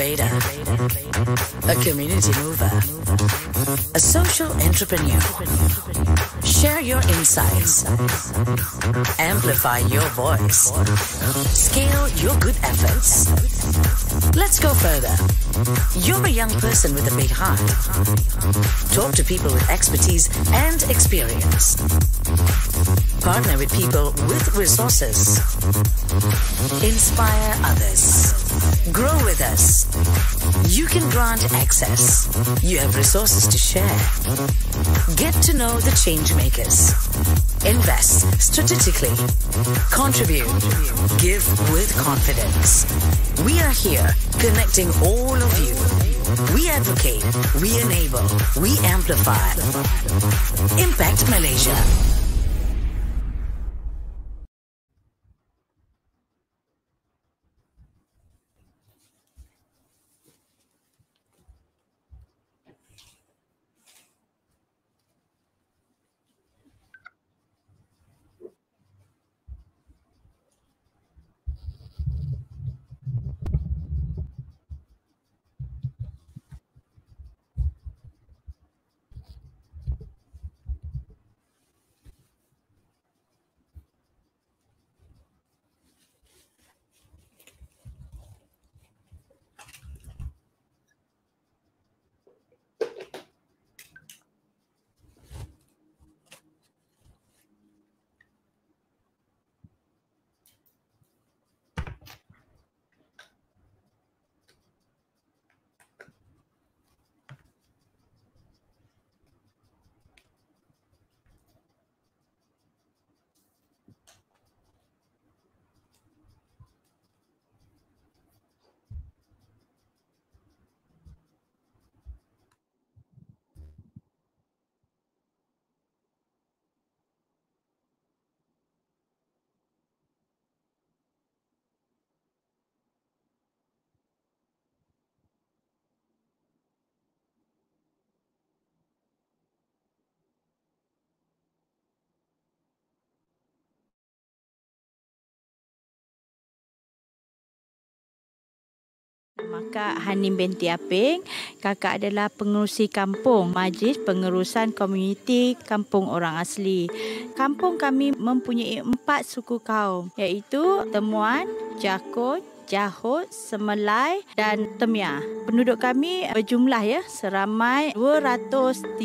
innovator, a community mover, a social entrepreneur. Share your insights, amplify your voice, scale your good efforts. Let's go further. You're a young person with a big heart. Talk to people with expertise and experience. Partner with people with resources. Inspire others. Grow with us. You can grant access. You have resources to share. Get to know the change makers. Invest strategically. Contribute. Give with confidence. We are here connecting all of you. We advocate, we enable, we amplify. Impact Malaysia. Kakak Hanim binti Aping. Kakak adalah pengerusi kampung Majlis Pengerusan Komuniti Kampung Orang Asli. Kampung kami mempunyai empat suku kaum iaitu Temuan, Jakun, Jahut, Semelai dan Temia. Penduduk kami berjumlah ya seramai 235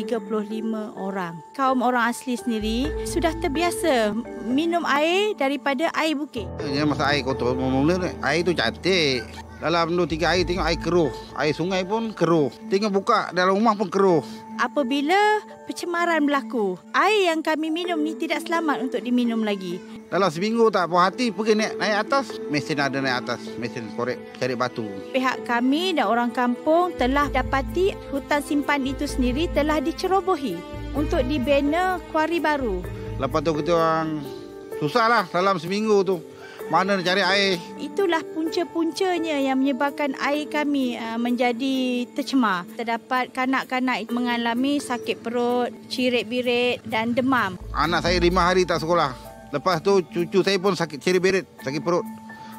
orang. Kaum orang asli sendiri sudah terbiasa minum air daripada air bukit. Ya, masa air kotor, mula-mula air tu cantik dalam 2 tiga air, tengok air keruh. Air sungai pun keruh. Tengok buka dalam rumah pun keruh. Apabila pencemaran berlaku, air yang kami minum ni tidak selamat untuk diminum lagi. Dalam seminggu tak puas hati pergi naik, naik atas, mesin ada naik atas, mesin korek cari batu. Pihak kami dan orang kampung telah dapati hutan simpan itu sendiri telah dicerobohi untuk dibina kuari baru. Lepas tu kita orang susahlah dalam seminggu tu mana nak cari air. Itulah punca-puncanya yang menyebabkan air kami uh, menjadi tercemar. Terdapat kanak-kanak mengalami sakit perut, cirit-birit dan demam. Anak saya lima hari tak sekolah. Lepas tu cucu saya pun sakit cirit-birit, sakit perut.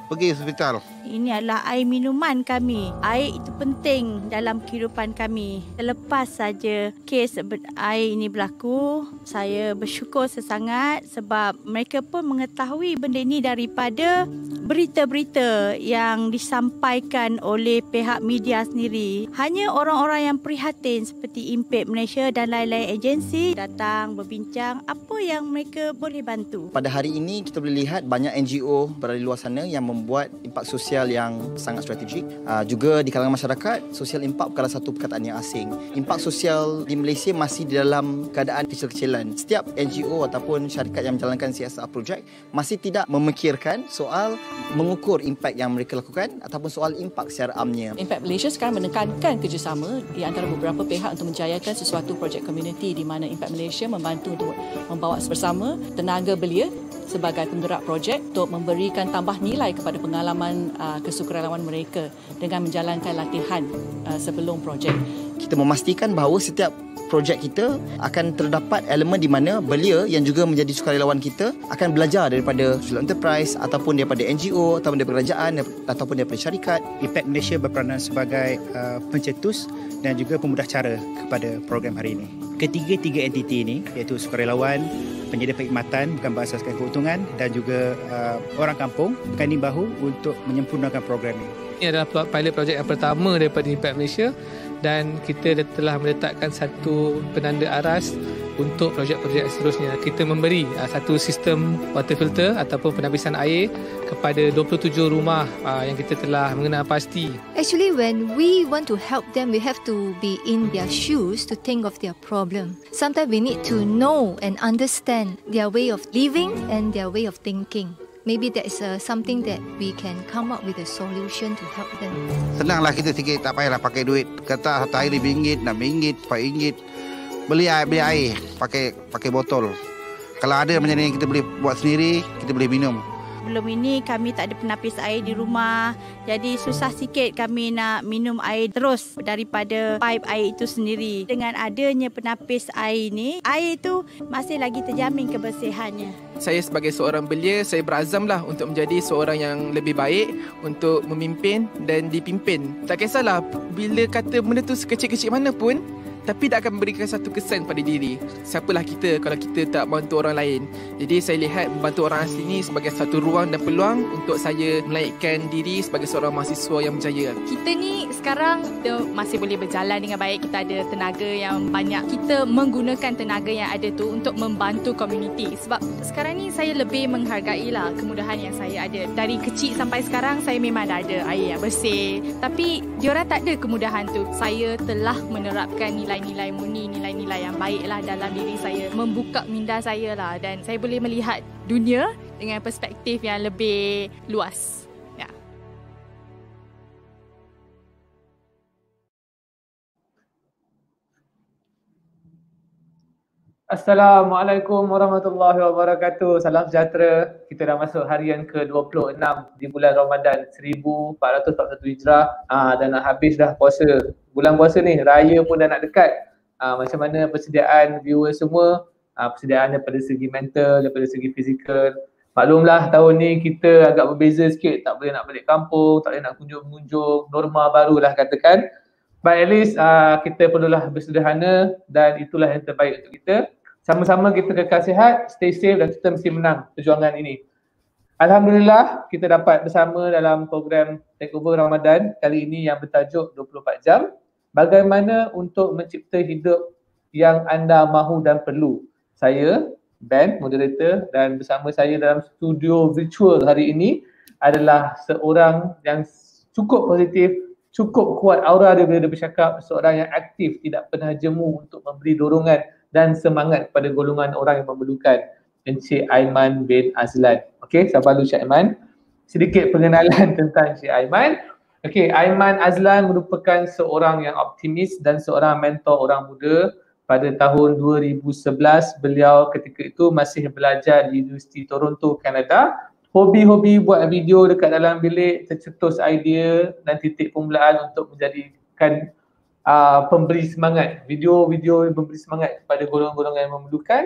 Pergi hospital. Ini adalah air minuman kami. Air itu penting dalam kehidupan kami. Selepas saja kes air ini berlaku, saya bersyukur sesangat sebab mereka pun mengetahui benda ini daripada berita-berita yang disampaikan oleh pihak media sendiri. Hanya orang-orang yang prihatin seperti Impact Malaysia dan lain-lain agensi datang berbincang apa yang mereka boleh bantu. Pada hari ini kita boleh lihat banyak NGO berada di luar sana yang membuat impak sosial sosial yang sangat strategik. Uh, juga di kalangan masyarakat, sosial impak bukanlah satu perkataan yang asing. Impak sosial di Malaysia masih di dalam keadaan kecil-kecilan. Setiap NGO ataupun syarikat yang menjalankan CSR projek masih tidak memikirkan soal mengukur impak yang mereka lakukan ataupun soal impak secara amnya. impak Malaysia sekarang menekankan kerjasama di antara beberapa pihak untuk menjayakan sesuatu projek community di mana impak Malaysia membantu untuk membawa bersama tenaga belia sebagai penggerak projek untuk memberikan tambah nilai kepada pengalaman uh, Uh, kesukarelawan mereka dengan menjalankan latihan uh, sebelum projek. Kita memastikan bahawa setiap projek kita akan terdapat elemen di mana belia yang juga menjadi sukarelawan kita akan belajar daripada social enterprise ataupun daripada NGO ataupun daripada kerajaan ataupun daripada syarikat. Impact Malaysia berperanan sebagai uh, pencetus dan juga pemudah cara kepada program hari ini. Ketiga-tiga entiti ini iaitu sukarelawan, penyedia perkhidmatan bukan berasaskan keuntungan dan juga uh, orang kampung berkanding bahu untuk menyempurnakan program ini. Ini adalah pilot projek yang pertama daripada Impact Malaysia dan kita telah meletakkan satu penanda aras untuk projek-projek seterusnya. Kita memberi uh, satu sistem water filter ataupun penapisan air kepada 27 rumah uh, yang kita telah mengenal pasti. Actually, when we want to help them, we have to be in their shoes to think of their problem. Sometimes we need to know and understand their way of living and their way of thinking maybe that's uh, something that we can come up with a solution to help them. Senanglah kita sikit, tak payahlah pakai duit. Kata satu hari rm nak RM6, ingit, Beli air, beli air, pakai pakai botol. Kalau ada macam ni, kita boleh buat sendiri, kita boleh minum sebelum ini kami tak ada penapis air di rumah. Jadi susah sikit kami nak minum air terus daripada pipe air itu sendiri. Dengan adanya penapis air ini, air itu masih lagi terjamin kebersihannya. Saya sebagai seorang belia, saya berazamlah untuk menjadi seorang yang lebih baik untuk memimpin dan dipimpin. Tak kisahlah bila kata benda tu sekecil-kecil mana pun, tapi tak akan memberikan satu kesan pada diri. Siapalah kita kalau kita tak bantu orang lain. Jadi saya lihat membantu orang asli ni sebagai satu ruang dan peluang untuk saya melaikkan diri sebagai seorang mahasiswa yang berjaya. Kita ni sekarang kita masih boleh berjalan dengan baik. Kita ada tenaga yang banyak. Kita menggunakan tenaga yang ada tu untuk membantu komuniti. Sebab sekarang ni saya lebih menghargai lah kemudahan yang saya ada. Dari kecil sampai sekarang saya memang dah ada air yang bersih. Tapi diorang tak ada kemudahan tu. Saya telah menerapkan nilai nilai-nilai murni, nilai-nilai yang baiklah dalam diri saya. Membuka minda saya lah dan saya boleh melihat dunia dengan perspektif yang lebih luas. Assalamualaikum warahmatullahi wabarakatuh. Salam sejahtera. Kita dah masuk harian ke-26 di bulan Ramadan 1441 Hijrah aa, ha, dan dah habis dah puasa. Bulan puasa ni, raya pun dah nak dekat. Aa, ha, macam mana persediaan viewer semua, aa, ha, persediaan daripada segi mental, daripada segi fizikal. Maklumlah tahun ni kita agak berbeza sikit. Tak boleh nak balik kampung, tak boleh nak kunjung-kunjung. Norma barulah katakan. But at least uh, kita perlulah bersederhana dan itulah yang terbaik untuk kita. Sama-sama kita kekal sihat, stay safe dan kita mesti menang perjuangan ini. Alhamdulillah kita dapat bersama dalam program Takeover Ramadan kali ini yang bertajuk 24 jam. Bagaimana untuk mencipta hidup yang anda mahu dan perlu. Saya, Ben, moderator dan bersama saya dalam studio virtual hari ini adalah seorang yang cukup positif cukup kuat aura dia bila dia bercakap seorang yang aktif tidak pernah jemu untuk memberi dorongan dan semangat kepada golongan orang yang memerlukan Encik Aiman bin Azlan. Okey, sabar lu, Encik Aiman. Sedikit pengenalan tentang Encik Aiman. Okey, Aiman Azlan merupakan seorang yang optimis dan seorang mentor orang muda. Pada tahun 2011, beliau ketika itu masih belajar di Universiti Toronto, Kanada hobi-hobi buat video dekat dalam bilik tercetus idea dan titik permulaan untuk menjadikan uh, pemberi semangat video-video yang memberi semangat kepada golongan-golongan yang memerlukan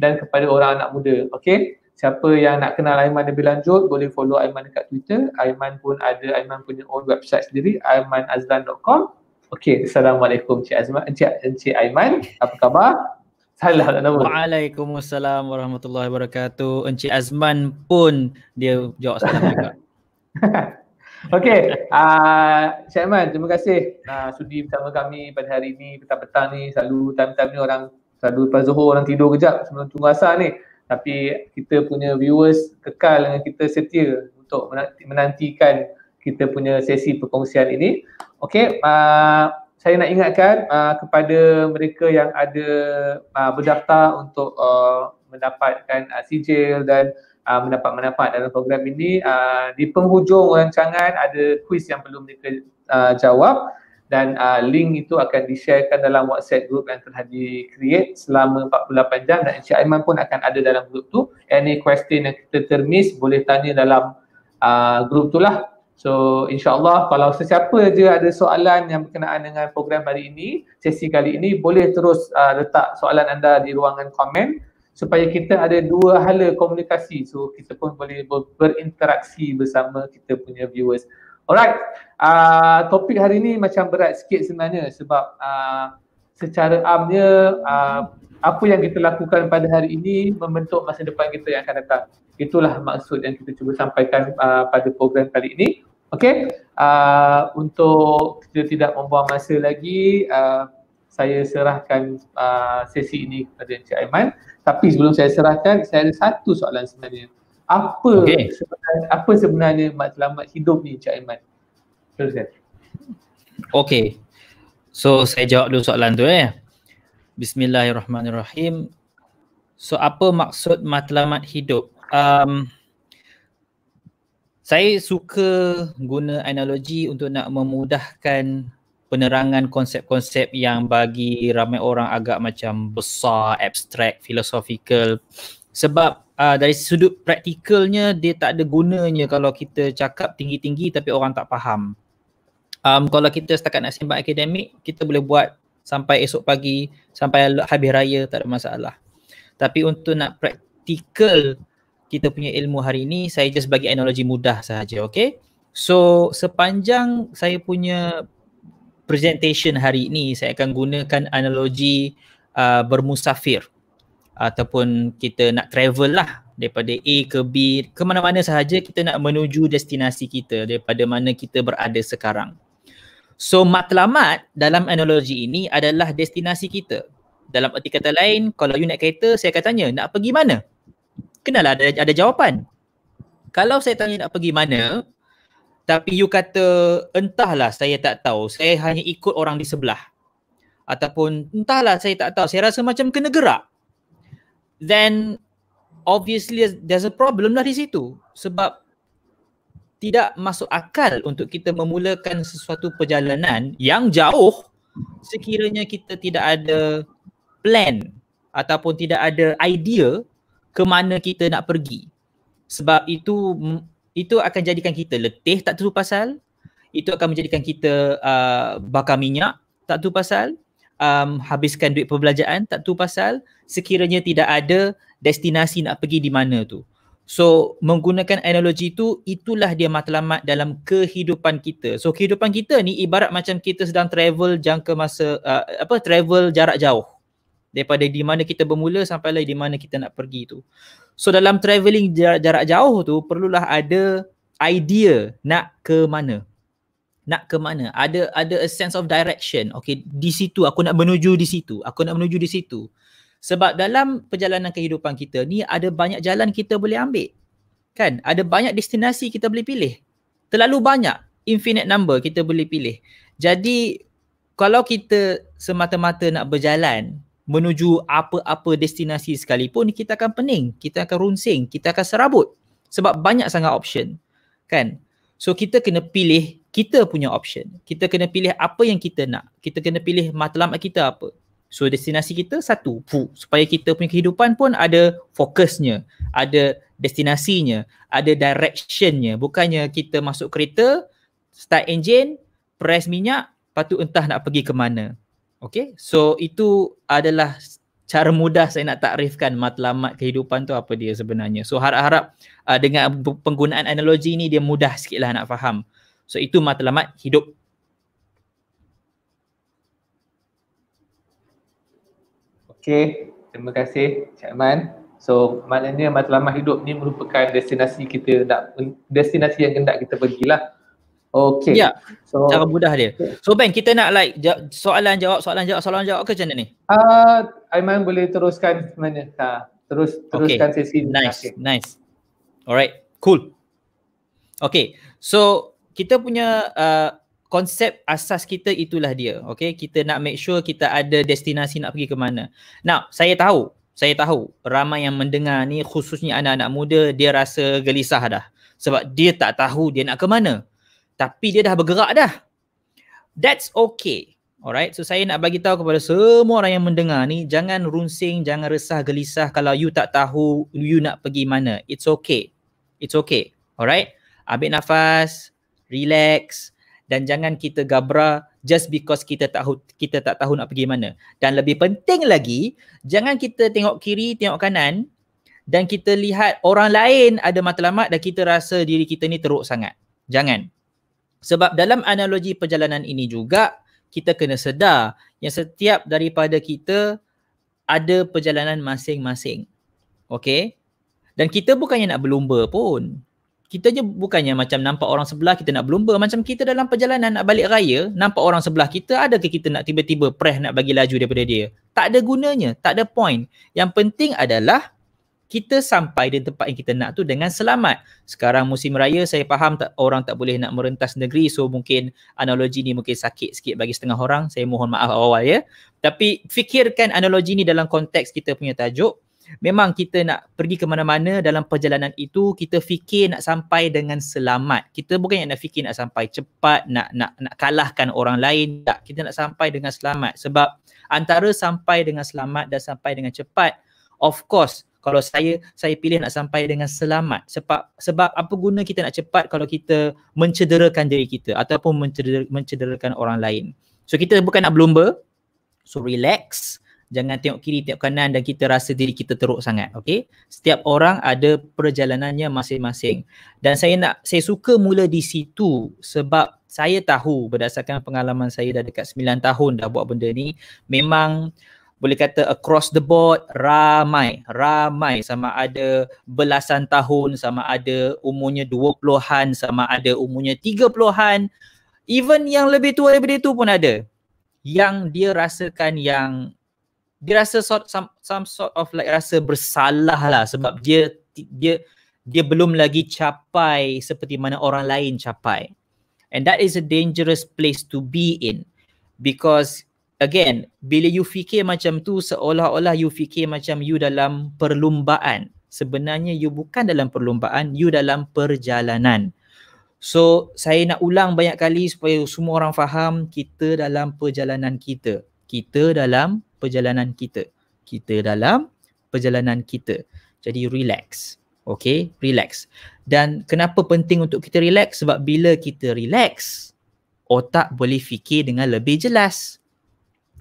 dan kepada orang anak muda okey siapa yang nak kenal Aiman lebih lanjut boleh follow Aiman dekat Twitter Aiman pun ada Aiman punya own website sendiri aimanazlan.com okey assalamualaikum cik Azman cik, cik Aiman apa khabar Salah tak nama. Waalaikumsalam warahmatullahi wabarakatuh. Encik Azman pun dia jawab salam juga. Okey, uh, Cik Aiman, terima kasih uh, sudi bersama kami pada hari ini petang-petang ni selalu time-time ni orang selalu lepas zuhur orang tidur kejap sebelum tunggu asar ni tapi kita punya viewers kekal dengan kita setia untuk menantikan kita punya sesi perkongsian ini Okey, uh, saya nak ingatkan uh, kepada mereka yang ada uh, berdaftar untuk uh, mendapatkan uh, sijil dan uh, mendapat manfaat dalam program ini uh, di penghujung rancangan ada quiz yang perlu mereka uh, jawab dan uh, link itu akan di-sharekan dalam WhatsApp group yang telah di-create selama 48 jam dan Encik Aiman pun akan ada dalam grup tu any question yang kita termiss boleh tanya dalam uh, group tu lah So insyaAllah kalau sesiapa je ada soalan yang berkenaan dengan program hari ini, sesi kali ini boleh terus uh, letak soalan anda di ruangan komen supaya kita ada dua hala komunikasi so kita pun boleh ber- berinteraksi bersama kita punya viewers. Alright, uh, topik hari ini macam berat sikit sebenarnya sebab uh, secara amnya uh, apa yang kita lakukan pada hari ini membentuk masa depan kita yang akan datang. Itulah maksud yang kita cuba sampaikan uh, pada program kali ini. Okey, uh, untuk kita tidak membuang masa lagi, uh, saya serahkan uh, sesi ini kepada Encik Aiman. Tapi sebelum saya serahkan, saya ada satu soalan sebenarnya. Apa okay. sebenarnya, apa sebenarnya matlamat hidup ni Encik Aiman? Teruskan. Okey. So saya jawab dulu soalan tu eh. Bismillahirrahmanirrahim. So apa maksud matlamat hidup? Um, saya suka guna analogi untuk nak memudahkan penerangan konsep-konsep yang bagi ramai orang agak macam besar, abstrak, filosofikal. sebab uh, dari sudut praktikalnya dia tak ada gunanya kalau kita cakap tinggi-tinggi tapi orang tak faham. Um, kalau kita setakat nak sembang akademik, kita boleh buat sampai esok pagi, sampai habis raya tak ada masalah. Tapi untuk nak praktikal kita punya ilmu hari ini saya just bagi analogi mudah sahaja okey so sepanjang saya punya presentation hari ini saya akan gunakan analogi uh, bermusafir ataupun kita nak travel lah daripada A ke B ke mana-mana sahaja kita nak menuju destinasi kita daripada mana kita berada sekarang so matlamat dalam analogi ini adalah destinasi kita dalam arti kata lain kalau you nak kereta saya akan tanya nak pergi mana kenalah ada ada jawapan. Kalau saya tanya nak pergi mana, tapi you kata entahlah saya tak tahu, saya hanya ikut orang di sebelah. Ataupun entahlah saya tak tahu, saya rasa macam kena gerak. Then obviously there's a problem lah di situ sebab tidak masuk akal untuk kita memulakan sesuatu perjalanan yang jauh sekiranya kita tidak ada plan ataupun tidak ada idea ke mana kita nak pergi. Sebab itu itu akan jadikan kita letih tak tahu pasal. Itu akan menjadikan kita uh, bakar minyak tak tahu pasal. Um, habiskan duit perbelanjaan tak tahu pasal. Sekiranya tidak ada destinasi nak pergi di mana tu. So menggunakan analogi tu itulah dia matlamat dalam kehidupan kita. So kehidupan kita ni ibarat macam kita sedang travel jangka masa uh, apa travel jarak jauh daripada di mana kita bermula sampai lah di mana kita nak pergi tu. So dalam travelling jarak, jarak jauh tu perlulah ada idea nak ke mana. Nak ke mana? Ada ada a sense of direction. Okay, di situ aku nak menuju di situ. Aku nak menuju di situ. Sebab dalam perjalanan kehidupan kita ni ada banyak jalan kita boleh ambil. Kan? Ada banyak destinasi kita boleh pilih. Terlalu banyak infinite number kita boleh pilih. Jadi kalau kita semata-mata nak berjalan, menuju apa-apa destinasi sekalipun kita akan pening, kita akan runsing, kita akan serabut sebab banyak sangat option. Kan? So kita kena pilih kita punya option. Kita kena pilih apa yang kita nak. Kita kena pilih matlamat kita apa. So destinasi kita satu, Fuh. supaya kita punya kehidupan pun ada fokusnya, ada destinasinya, ada directionnya. Bukannya kita masuk kereta, start engine, press minyak, patut entah nak pergi ke mana. Okay, so itu adalah cara mudah saya nak takrifkan matlamat kehidupan tu apa dia sebenarnya. So harap-harap uh, dengan penggunaan analogi ni dia mudah sikit lah nak faham. So itu matlamat hidup. Okay, terima kasih Cik Man. So maknanya matlamat hidup ni merupakan destinasi kita nak, destinasi yang hendak kita pergilah. Okay. Ya. So, cara mudah dia. So Ben, kita nak like soalan jawab, soalan jawab, soalan jawab ke macam mana ni? Uh, Aiman boleh teruskan sebenarnya. Ha, terus, teruskan okay. sesi ni. Nice, okay. nice. Alright, cool. Okay, so kita punya uh, konsep asas kita itulah dia. Okay, kita nak make sure kita ada destinasi nak pergi ke mana. Now, saya tahu, saya tahu ramai yang mendengar ni khususnya anak-anak muda dia rasa gelisah dah. Sebab dia tak tahu dia nak ke mana tapi dia dah bergerak dah. That's okay. Alright. So saya nak bagi tahu kepada semua orang yang mendengar ni jangan runsing, jangan resah gelisah kalau you tak tahu you nak pergi mana. It's okay. It's okay. Alright. Ambil nafas, relax dan jangan kita gabra just because kita tak kita tak tahu nak pergi mana. Dan lebih penting lagi, jangan kita tengok kiri, tengok kanan dan kita lihat orang lain ada matlamat dan kita rasa diri kita ni teruk sangat. Jangan. Sebab dalam analogi perjalanan ini juga kita kena sedar yang setiap daripada kita ada perjalanan masing-masing. Okay? Dan kita bukannya nak berlumba pun. Kita je bukannya macam nampak orang sebelah kita nak berlumba. Macam kita dalam perjalanan nak balik raya, nampak orang sebelah kita, adakah kita nak tiba-tiba preh nak bagi laju daripada dia? Tak ada gunanya, tak ada point. Yang penting adalah kita sampai di tempat yang kita nak tu dengan selamat. Sekarang musim raya saya faham tak orang tak boleh nak merentas negeri so mungkin analogi ni mungkin sakit sikit bagi setengah orang. Saya mohon maaf awal-awal ya. Tapi fikirkan analogi ni dalam konteks kita punya tajuk. Memang kita nak pergi ke mana-mana dalam perjalanan itu kita fikir nak sampai dengan selamat. Kita bukan yang nak fikir nak sampai cepat, nak nak nak kalahkan orang lain. Tak, kita nak sampai dengan selamat sebab antara sampai dengan selamat dan sampai dengan cepat of course kalau saya saya pilih nak sampai dengan selamat sebab sebab apa guna kita nak cepat kalau kita mencederakan diri kita ataupun menceder, mencederakan orang lain so kita bukan nak berlumba so relax jangan tengok kiri tengok kanan dan kita rasa diri kita teruk sangat Okay. setiap orang ada perjalanannya masing-masing dan saya nak saya suka mula di situ sebab saya tahu berdasarkan pengalaman saya dah dekat 9 tahun dah buat benda ni memang boleh kata across the board ramai ramai sama ada belasan tahun sama ada umurnya dua puluhan sama ada umurnya tiga puluhan even yang lebih tua daripada itu pun ada yang dia rasakan yang dia rasa sort, some, some sort of like rasa bersalah lah sebab dia dia dia belum lagi capai seperti mana orang lain capai and that is a dangerous place to be in because again bila you fikir macam tu seolah-olah you fikir macam you dalam perlumbaan sebenarnya you bukan dalam perlumbaan you dalam perjalanan so saya nak ulang banyak kali supaya semua orang faham kita dalam perjalanan kita kita dalam perjalanan kita kita dalam perjalanan kita jadi relax okay relax dan kenapa penting untuk kita relax sebab bila kita relax otak boleh fikir dengan lebih jelas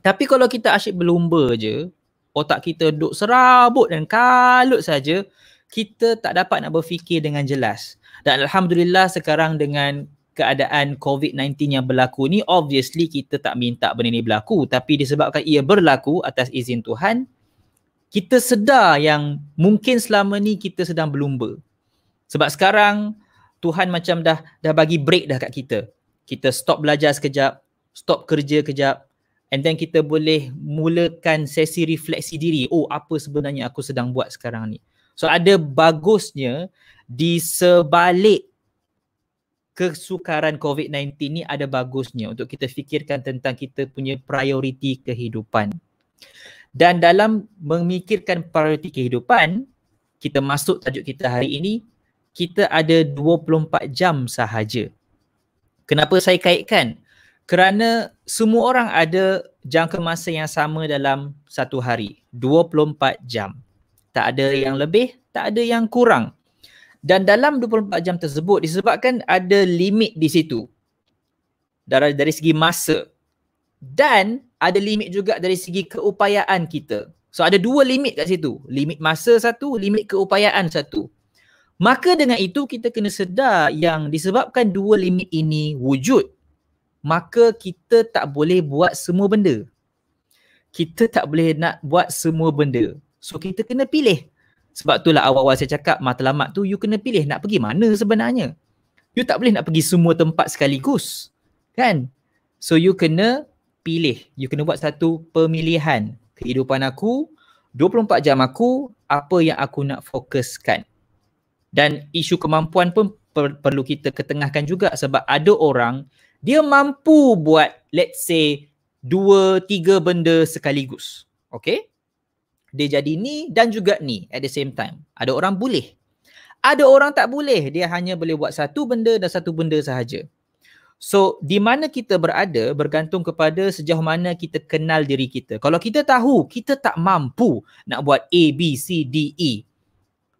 tapi kalau kita asyik berlumba je, otak kita duduk serabut dan kalut saja, kita tak dapat nak berfikir dengan jelas. Dan alhamdulillah sekarang dengan keadaan COVID-19 yang berlaku ni obviously kita tak minta benda ni berlaku tapi disebabkan ia berlaku atas izin Tuhan kita sedar yang mungkin selama ni kita sedang berlumba sebab sekarang Tuhan macam dah dah bagi break dah kat kita kita stop belajar sekejap stop kerja kejap and then kita boleh mulakan sesi refleksi diri oh apa sebenarnya aku sedang buat sekarang ni so ada bagusnya di sebalik kesukaran COVID-19 ni ada bagusnya untuk kita fikirkan tentang kita punya prioriti kehidupan dan dalam memikirkan prioriti kehidupan kita masuk tajuk kita hari ini kita ada 24 jam sahaja kenapa saya kaitkan kerana semua orang ada jangka masa yang sama dalam satu hari 24 jam tak ada yang lebih tak ada yang kurang dan dalam 24 jam tersebut disebabkan ada limit di situ dari dari segi masa dan ada limit juga dari segi keupayaan kita so ada dua limit kat situ limit masa satu limit keupayaan satu maka dengan itu kita kena sedar yang disebabkan dua limit ini wujud maka kita tak boleh buat semua benda. Kita tak boleh nak buat semua benda. So kita kena pilih. Sebab itulah awal-awal saya cakap matlamat tu you kena pilih nak pergi mana sebenarnya. You tak boleh nak pergi semua tempat sekaligus. Kan? So you kena pilih. You kena buat satu pemilihan. Kehidupan aku, 24 jam aku, apa yang aku nak fokuskan. Dan isu kemampuan pun per- perlu kita ketengahkan juga sebab ada orang dia mampu buat let's say dua tiga benda sekaligus okay dia jadi ni dan juga ni at the same time ada orang boleh ada orang tak boleh dia hanya boleh buat satu benda dan satu benda sahaja So di mana kita berada bergantung kepada sejauh mana kita kenal diri kita. Kalau kita tahu kita tak mampu nak buat A, B, C, D, E.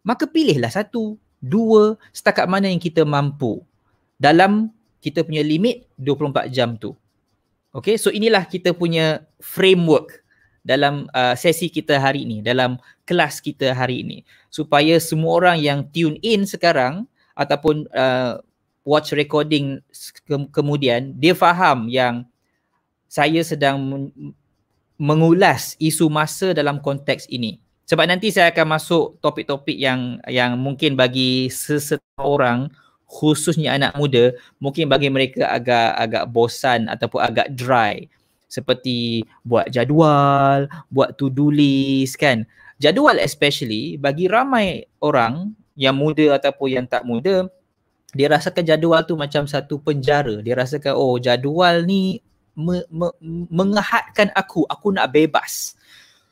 Maka pilihlah satu, dua, setakat mana yang kita mampu. Dalam kita punya limit 24 jam tu. Okay, so inilah kita punya framework dalam uh, sesi kita hari ini, dalam kelas kita hari ini. Supaya semua orang yang tune in sekarang ataupun uh, watch recording ke- kemudian, dia faham yang saya sedang mengulas isu masa dalam konteks ini. Sebab nanti saya akan masuk topik-topik yang yang mungkin bagi sesetengah orang khususnya anak muda mungkin bagi mereka agak agak bosan ataupun agak dry seperti buat jadual, buat to-do list kan. Jadual especially bagi ramai orang yang muda ataupun yang tak muda dia rasakan jadual tu macam satu penjara. Dia rasakan oh jadual ni me- me- mengehatkan aku, aku nak bebas.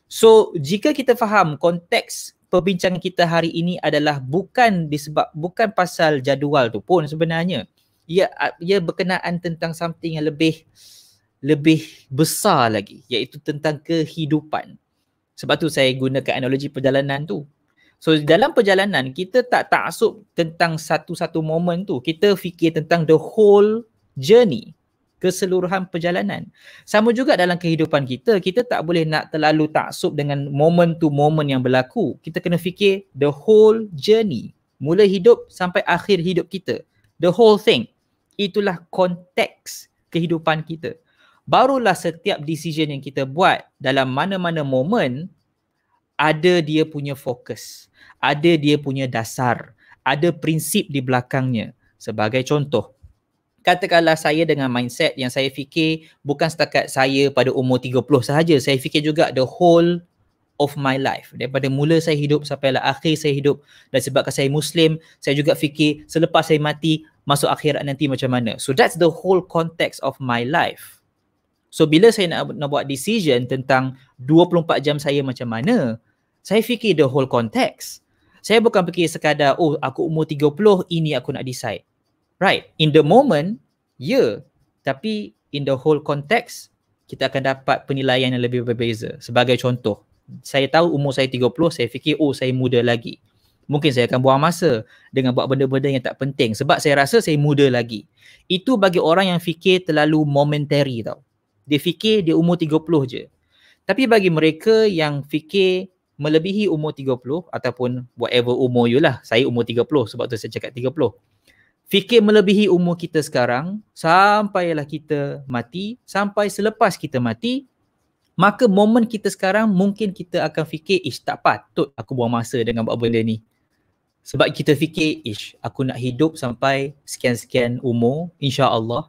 So jika kita faham konteks perbincangan kita hari ini adalah bukan disebab bukan pasal jadual tu pun sebenarnya. Ia ia berkenaan tentang something yang lebih lebih besar lagi iaitu tentang kehidupan. Sebab tu saya gunakan analogi perjalanan tu. So dalam perjalanan kita tak tak asup tentang satu-satu momen tu. Kita fikir tentang the whole journey keseluruhan perjalanan. Sama juga dalam kehidupan kita, kita tak boleh nak terlalu taksub dengan moment to moment yang berlaku. Kita kena fikir the whole journey, mula hidup sampai akhir hidup kita. The whole thing. Itulah konteks kehidupan kita. Barulah setiap decision yang kita buat dalam mana-mana moment ada dia punya fokus, ada dia punya dasar, ada prinsip di belakangnya. Sebagai contoh, katakanlah saya dengan mindset yang saya fikir bukan setakat saya pada umur 30 sahaja saya fikir juga the whole of my life daripada mula saya hidup sampai lah akhir saya hidup dan sebabkan saya muslim saya juga fikir selepas saya mati masuk akhirat nanti macam mana so that's the whole context of my life so bila saya nak, nak buat decision tentang 24 jam saya macam mana saya fikir the whole context saya bukan fikir sekadar oh aku umur 30 ini aku nak decide right in the moment yeah tapi in the whole context kita akan dapat penilaian yang lebih berbeza sebagai contoh saya tahu umur saya 30 saya fikir oh saya muda lagi mungkin saya akan buang masa dengan buat benda-benda yang tak penting sebab saya rasa saya muda lagi itu bagi orang yang fikir terlalu momentary tau dia fikir dia umur 30 je tapi bagi mereka yang fikir melebihi umur 30 ataupun whatever umur you lah saya umur 30 sebab tu saya cakap fikir melebihi umur kita sekarang sampailah kita mati sampai selepas kita mati maka momen kita sekarang mungkin kita akan fikir ish tak patut aku buang masa dengan buat benda ni sebab kita fikir ish aku nak hidup sampai sekian-sekian umur insya-Allah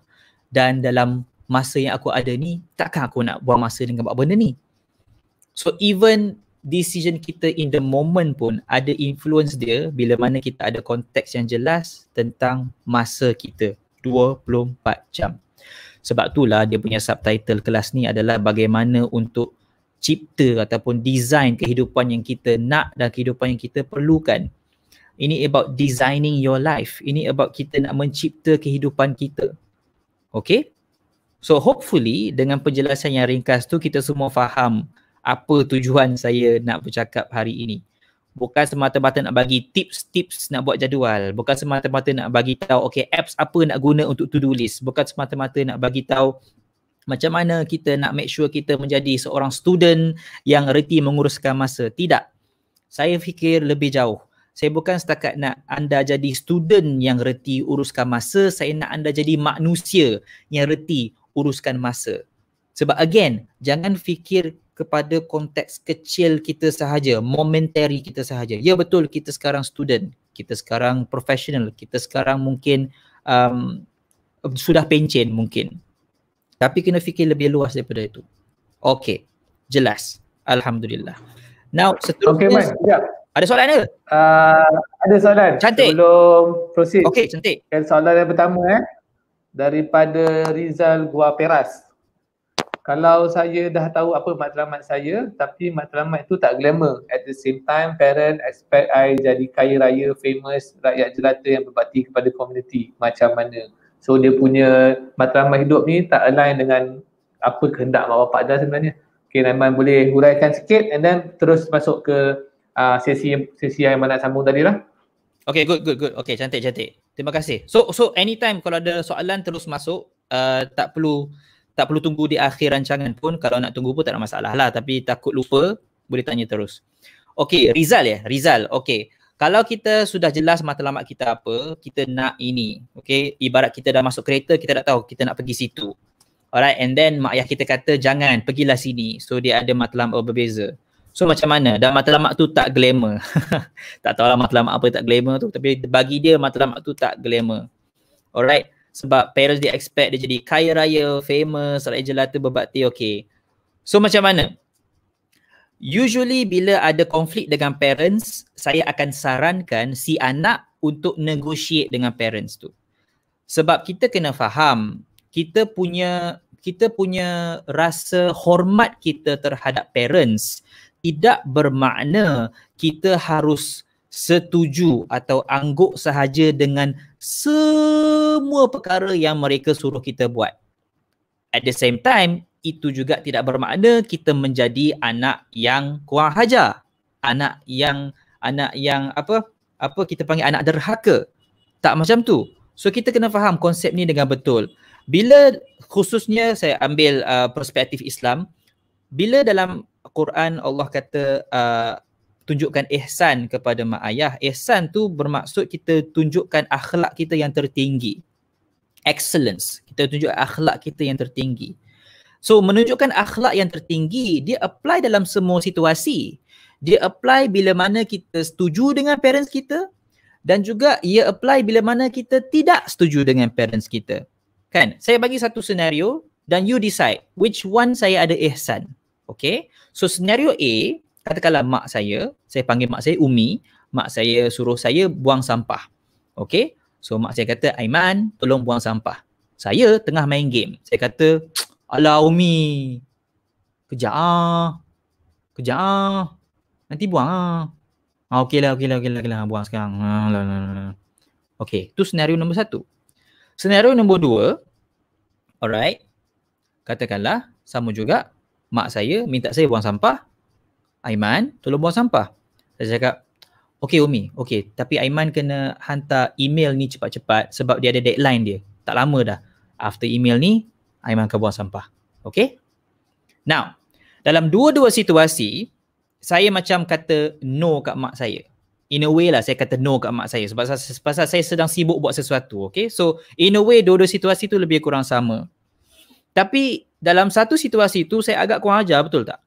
dan dalam masa yang aku ada ni takkan aku nak buang masa dengan buat benda ni so even decision kita in the moment pun ada influence dia bila mana kita ada konteks yang jelas tentang masa kita 24 jam. Sebab itulah dia punya subtitle kelas ni adalah bagaimana untuk cipta ataupun design kehidupan yang kita nak dan kehidupan yang kita perlukan. Ini about designing your life. Ini about kita nak mencipta kehidupan kita. Okay? So hopefully dengan penjelasan yang ringkas tu kita semua faham apa tujuan saya nak bercakap hari ini. Bukan semata-mata nak bagi tips-tips nak buat jadual, bukan semata-mata nak bagi tahu okay apps apa nak guna untuk to-do list, bukan semata-mata nak bagi tahu macam mana kita nak make sure kita menjadi seorang student yang reti menguruskan masa. Tidak. Saya fikir lebih jauh. Saya bukan setakat nak anda jadi student yang reti uruskan masa, saya nak anda jadi manusia yang reti uruskan masa. Sebab again, jangan fikir kepada konteks kecil kita sahaja, momentary kita sahaja. Ya betul kita sekarang student, kita sekarang professional, kita sekarang mungkin um, sudah pencen mungkin. Tapi kena fikir lebih luas daripada itu. Okey, jelas. Alhamdulillah. Now seterusnya. Okay, Mike. Ya. Ada soalan ke? Uh, ada soalan. Cantik. Belum proses. Okey, cantik. Okay, soalan yang pertama eh. Daripada Rizal Gua Peras kalau saya dah tahu apa matlamat saya tapi matlamat itu tak glamour at the same time parent expect I jadi kaya raya famous rakyat jelata yang berbakti kepada komuniti macam mana so dia punya matlamat hidup ni tak align dengan apa kehendak mak bapak dah sebenarnya okay Naiman boleh huraikan sikit and then terus masuk ke uh, sesi sesi yang mana sambung tadi lah okay good good good okay cantik cantik terima kasih so so anytime kalau ada soalan terus masuk uh, tak perlu tak perlu tunggu di akhir rancangan pun kalau nak tunggu pun tak ada masalah lah tapi takut lupa boleh tanya terus. Okay, Rizal ya, Rizal. Okay, Kalau kita sudah jelas matlamat kita apa, kita nak ini. Okay, ibarat kita dah masuk kereta, kita tak tahu kita nak pergi situ. Alright, and then mak ayah kita kata jangan, pergilah sini. So dia ada matlamat berbeza. So macam mana? Dan matlamat tu tak glamour. tak tahu lah matlamat apa tak glamour tu. Tapi bagi dia matlamat tu tak glamour. Alright sebab parents dia expect dia jadi kaya raya, famous, raja jelata berbakti, okay. So macam mana? Usually bila ada konflik dengan parents, saya akan sarankan si anak untuk negotiate dengan parents tu. Sebab kita kena faham, kita punya kita punya rasa hormat kita terhadap parents tidak bermakna kita harus setuju atau angguk sahaja dengan semua perkara yang mereka suruh kita buat. At the same time, itu juga tidak bermakna kita menjadi anak yang kurang hajar. Anak yang, anak yang apa, apa kita panggil anak derhaka. Tak macam tu. So kita kena faham konsep ni dengan betul. Bila khususnya saya ambil uh, perspektif Islam, bila dalam Quran Allah kata uh, tunjukkan ihsan kepada mak ayah ihsan tu bermaksud kita tunjukkan akhlak kita yang tertinggi excellence kita tunjuk akhlak kita yang tertinggi so menunjukkan akhlak yang tertinggi dia apply dalam semua situasi dia apply bila mana kita setuju dengan parents kita dan juga ia apply bila mana kita tidak setuju dengan parents kita kan saya bagi satu senario dan you decide which one saya ada ihsan okay so senario A katakanlah mak saya, saya panggil mak saya Umi, mak saya suruh saya buang sampah. Okay? So mak saya kata, Aiman, tolong buang sampah. Saya tengah main game. Saya kata, ala Umi, kejap ah. Kejap ah. Nanti buang ah. Ah, okeylah, okeylah, okeylah, okeylah. Buang sekarang. Ah, lah, lah, lah. lah. Okay, tu senario nombor satu. Senario nombor dua, alright, katakanlah sama juga mak saya minta saya buang sampah, Aiman, tolong buang sampah. Saya cakap, okay Umi, okay. Tapi Aiman kena hantar email ni cepat-cepat sebab dia ada deadline dia. Tak lama dah. After email ni, Aiman akan buang sampah. Okay? Now, dalam dua-dua situasi, saya macam kata no kat mak saya. In a way lah saya kata no kat mak saya sebab pasal saya sedang sibuk buat sesuatu, okay? So in a way dua-dua situasi tu lebih kurang sama. Tapi dalam satu situasi tu saya agak kurang ajar, betul tak?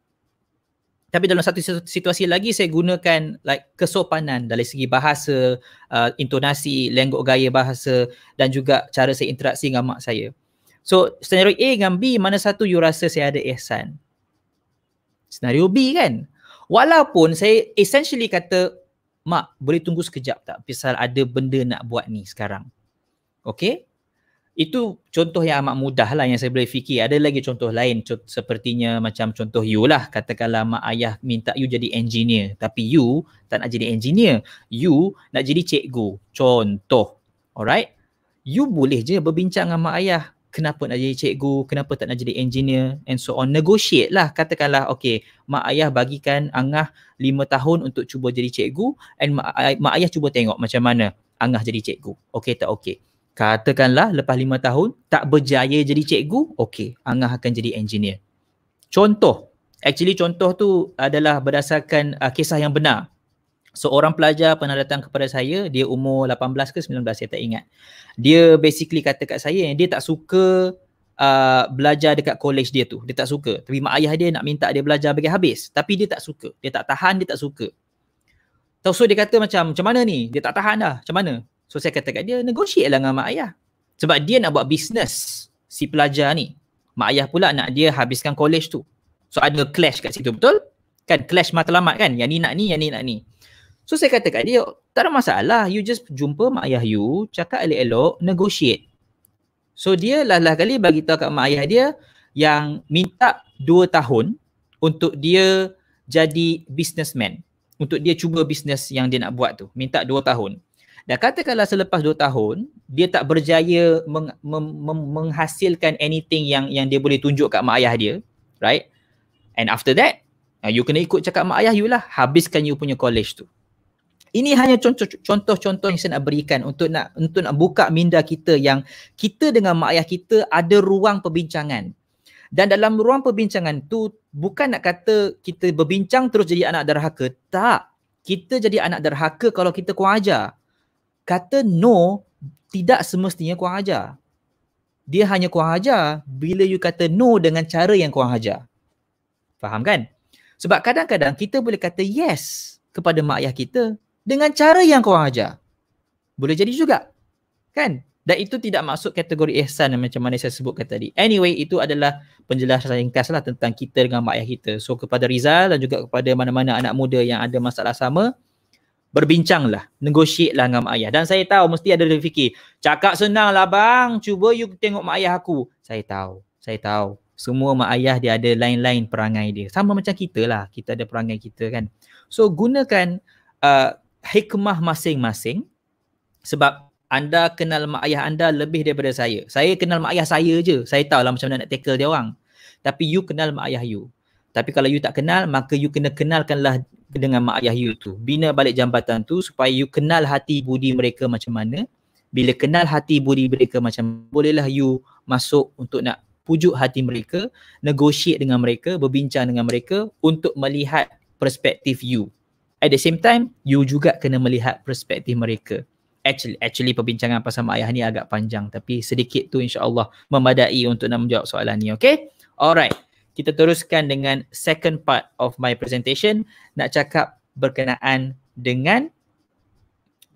tapi dalam satu situasi lagi saya gunakan like kesopanan dari segi bahasa, uh, intonasi, lenggok gaya bahasa dan juga cara saya interaksi dengan mak saya. So, senario A dengan B mana satu you rasa saya ada ihsan? Senario B kan? Walaupun saya essentially kata mak boleh tunggu sekejap tak pasal ada benda nak buat ni sekarang. Okay? itu contoh yang amat mudah lah yang saya boleh fikir. Ada lagi contoh lain co- sepertinya macam contoh you lah. Katakanlah mak ayah minta you jadi engineer tapi you tak nak jadi engineer. You nak jadi cikgu. Contoh. Alright. You boleh je berbincang dengan mak ayah. Kenapa nak jadi cikgu? Kenapa tak nak jadi engineer? And so on. Negotiate lah. Katakanlah okay mak ayah bagikan Angah lima tahun untuk cuba jadi cikgu and mak, mak ayah cuba tengok macam mana Angah jadi cikgu. Okay tak okay. Katakanlah lepas lima tahun tak berjaya jadi cikgu, okey, Angah akan jadi engineer. Contoh, actually contoh tu adalah berdasarkan uh, kisah yang benar. Seorang so, pelajar pernah datang kepada saya, dia umur 18 ke 19, saya tak ingat. Dia basically kata kat saya dia tak suka uh, belajar dekat college dia tu. Dia tak suka. Tapi mak ayah dia nak minta dia belajar bagi habis. Tapi dia tak suka. Dia tak tahan, dia tak suka. So, so dia kata macam, macam mana ni? Dia tak tahan dah. Macam mana? So saya kata kat dia negotiate lah dengan mak ayah. Sebab dia nak buat bisnes si pelajar ni. Mak ayah pula nak dia habiskan kolej tu. So ada clash kat situ betul? Kan clash matlamat kan? Yang ni nak ni, yang ni nak ni. So saya kata kat dia, tak ada masalah. You just jumpa mak ayah you, cakap elok-elok, negotiate. So dia lah-lah kali bagi tahu kat mak ayah dia yang minta dua tahun untuk dia jadi businessman. Untuk dia cuba bisnes yang dia nak buat tu. Minta dua tahun. Dan katakanlah selepas dua tahun dia tak berjaya meng, mem, mem, menghasilkan anything yang yang dia boleh tunjuk kat mak ayah dia, right? And after that, uh, you kena ikut cakap mak ayah you lah, habiskan you punya college tu. Ini hanya contoh-contoh yang saya nak berikan untuk nak untuk nak buka minda kita yang kita dengan mak ayah kita ada ruang perbincangan. Dan dalam ruang perbincangan tu bukan nak kata kita berbincang terus jadi anak derhaka. Tak. Kita jadi anak derhaka kalau kita kurang ajar kata no tidak semestinya kurang ajar. Dia hanya kurang ajar bila you kata no dengan cara yang kurang ajar. Faham kan? Sebab kadang-kadang kita boleh kata yes kepada mak ayah kita dengan cara yang kurang ajar. Boleh jadi juga. Kan? Dan itu tidak masuk kategori ihsan macam mana saya sebutkan tadi. Anyway, itu adalah penjelasan ringkas lah tentang kita dengan mak ayah kita. So kepada Rizal dan juga kepada mana-mana anak muda yang ada masalah sama, berbincanglah, negosiat lah dengan mak ayah. Dan saya tahu mesti ada dia fikir, cakap senang lah bang, cuba you tengok mak ayah aku. Saya tahu, saya tahu. Semua mak ayah dia ada lain-lain perangai dia. Sama macam kita lah, kita ada perangai kita kan. So gunakan uh, hikmah masing-masing sebab anda kenal mak ayah anda lebih daripada saya. Saya kenal mak ayah saya je. Saya tahu lah macam mana nak tackle dia orang. Tapi you kenal mak ayah you. Tapi kalau you tak kenal, maka you kena kenalkanlah dengan mak ayah you tu. Bina balik jambatan tu supaya you kenal hati budi mereka macam mana. Bila kenal hati budi mereka macam mana, bolehlah you masuk untuk nak pujuk hati mereka, negotiate dengan mereka, berbincang dengan mereka untuk melihat perspektif you. At the same time, you juga kena melihat perspektif mereka. Actually, actually perbincangan pasal mak ayah ni agak panjang tapi sedikit tu insyaAllah memadai untuk nak menjawab soalan ni, okay? Alright kita teruskan dengan second part of my presentation nak cakap berkenaan dengan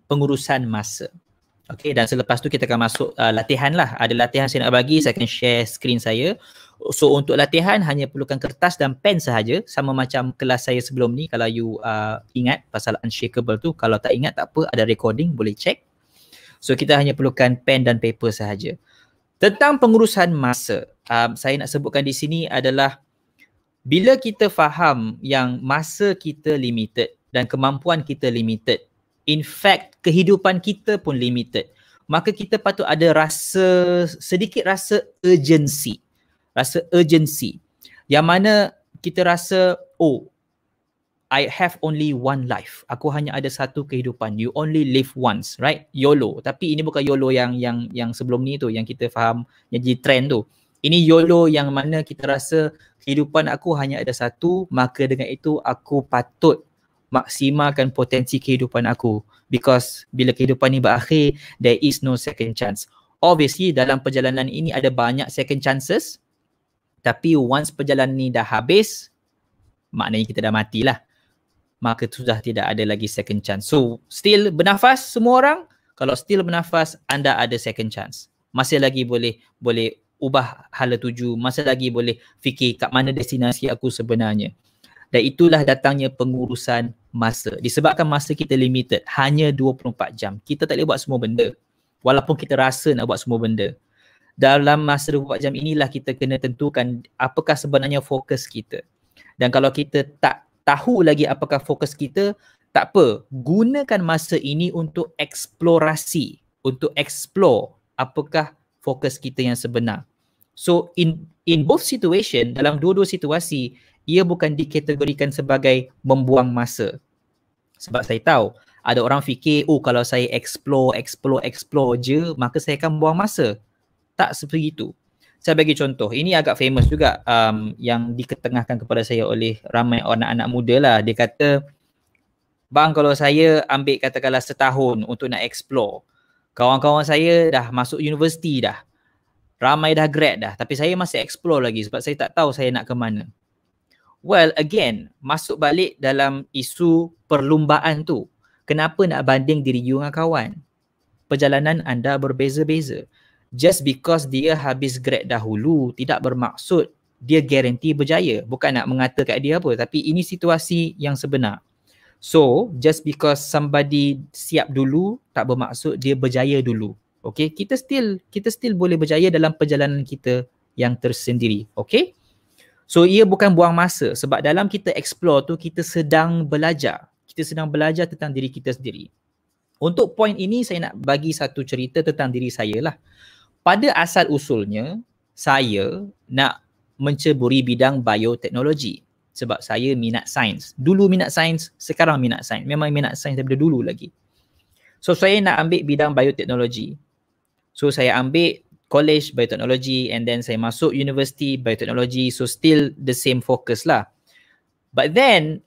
pengurusan masa. Okay dan selepas tu kita akan masuk uh, latihan lah. Ada latihan saya nak bagi, saya akan share screen saya. So untuk latihan hanya perlukan kertas dan pen sahaja sama macam kelas saya sebelum ni kalau you uh, ingat pasal unshakable tu kalau tak ingat tak apa ada recording boleh check. So kita hanya perlukan pen dan paper sahaja. Tentang pengurusan masa um, saya nak sebutkan di sini adalah bila kita faham yang masa kita limited dan kemampuan kita limited in fact kehidupan kita pun limited maka kita patut ada rasa sedikit rasa urgency rasa urgency yang mana kita rasa oh I have only one life. Aku hanya ada satu kehidupan. You only live once, right? YOLO. Tapi ini bukan YOLO yang yang yang sebelum ni tu yang kita faham yang jadi trend tu ini YOLO yang mana kita rasa kehidupan aku hanya ada satu maka dengan itu aku patut maksimalkan potensi kehidupan aku because bila kehidupan ni berakhir there is no second chance obviously dalam perjalanan ini ada banyak second chances tapi once perjalanan ni dah habis maknanya kita dah matilah maka sudah tidak ada lagi second chance so still bernafas semua orang kalau still bernafas anda ada second chance masih lagi boleh boleh ubah hala tuju, masa lagi boleh fikir kat mana destinasi aku sebenarnya. Dan itulah datangnya pengurusan masa. Disebabkan masa kita limited, hanya 24 jam. Kita tak boleh buat semua benda. Walaupun kita rasa nak buat semua benda. Dalam masa 24 jam inilah kita kena tentukan apakah sebenarnya fokus kita. Dan kalau kita tak tahu lagi apakah fokus kita, tak apa. Gunakan masa ini untuk eksplorasi, untuk explore apakah fokus kita yang sebenar. So in in both situation dalam dua-dua situasi ia bukan dikategorikan sebagai membuang masa. Sebab saya tahu ada orang fikir oh kalau saya explore explore explore je maka saya akan buang masa. Tak seperti itu. Saya bagi contoh, ini agak famous juga um, yang diketengahkan kepada saya oleh ramai anak-anak muda lah. Dia kata, bang kalau saya ambil katakanlah setahun untuk nak explore, kawan-kawan saya dah masuk universiti dah ramai dah grad dah tapi saya masih explore lagi sebab saya tak tahu saya nak ke mana. Well again, masuk balik dalam isu perlumbaan tu. Kenapa nak banding diri you dengan kawan? Perjalanan anda berbeza-beza. Just because dia habis grad dahulu tidak bermaksud dia garanti berjaya. Bukan nak mengata kat dia apa tapi ini situasi yang sebenar. So, just because somebody siap dulu tak bermaksud dia berjaya dulu. Okay, kita still kita still boleh berjaya dalam perjalanan kita yang tersendiri. Okay, so ia bukan buang masa sebab dalam kita explore tu kita sedang belajar. Kita sedang belajar tentang diri kita sendiri. Untuk point ini saya nak bagi satu cerita tentang diri saya lah. Pada asal usulnya saya nak menceburi bidang bioteknologi sebab saya minat sains. Dulu minat sains, sekarang minat sains. Memang minat sains daripada dulu lagi. So saya nak ambil bidang bioteknologi. So saya ambil college biotechnology and then saya masuk university biotechnology so still the same focus lah. But then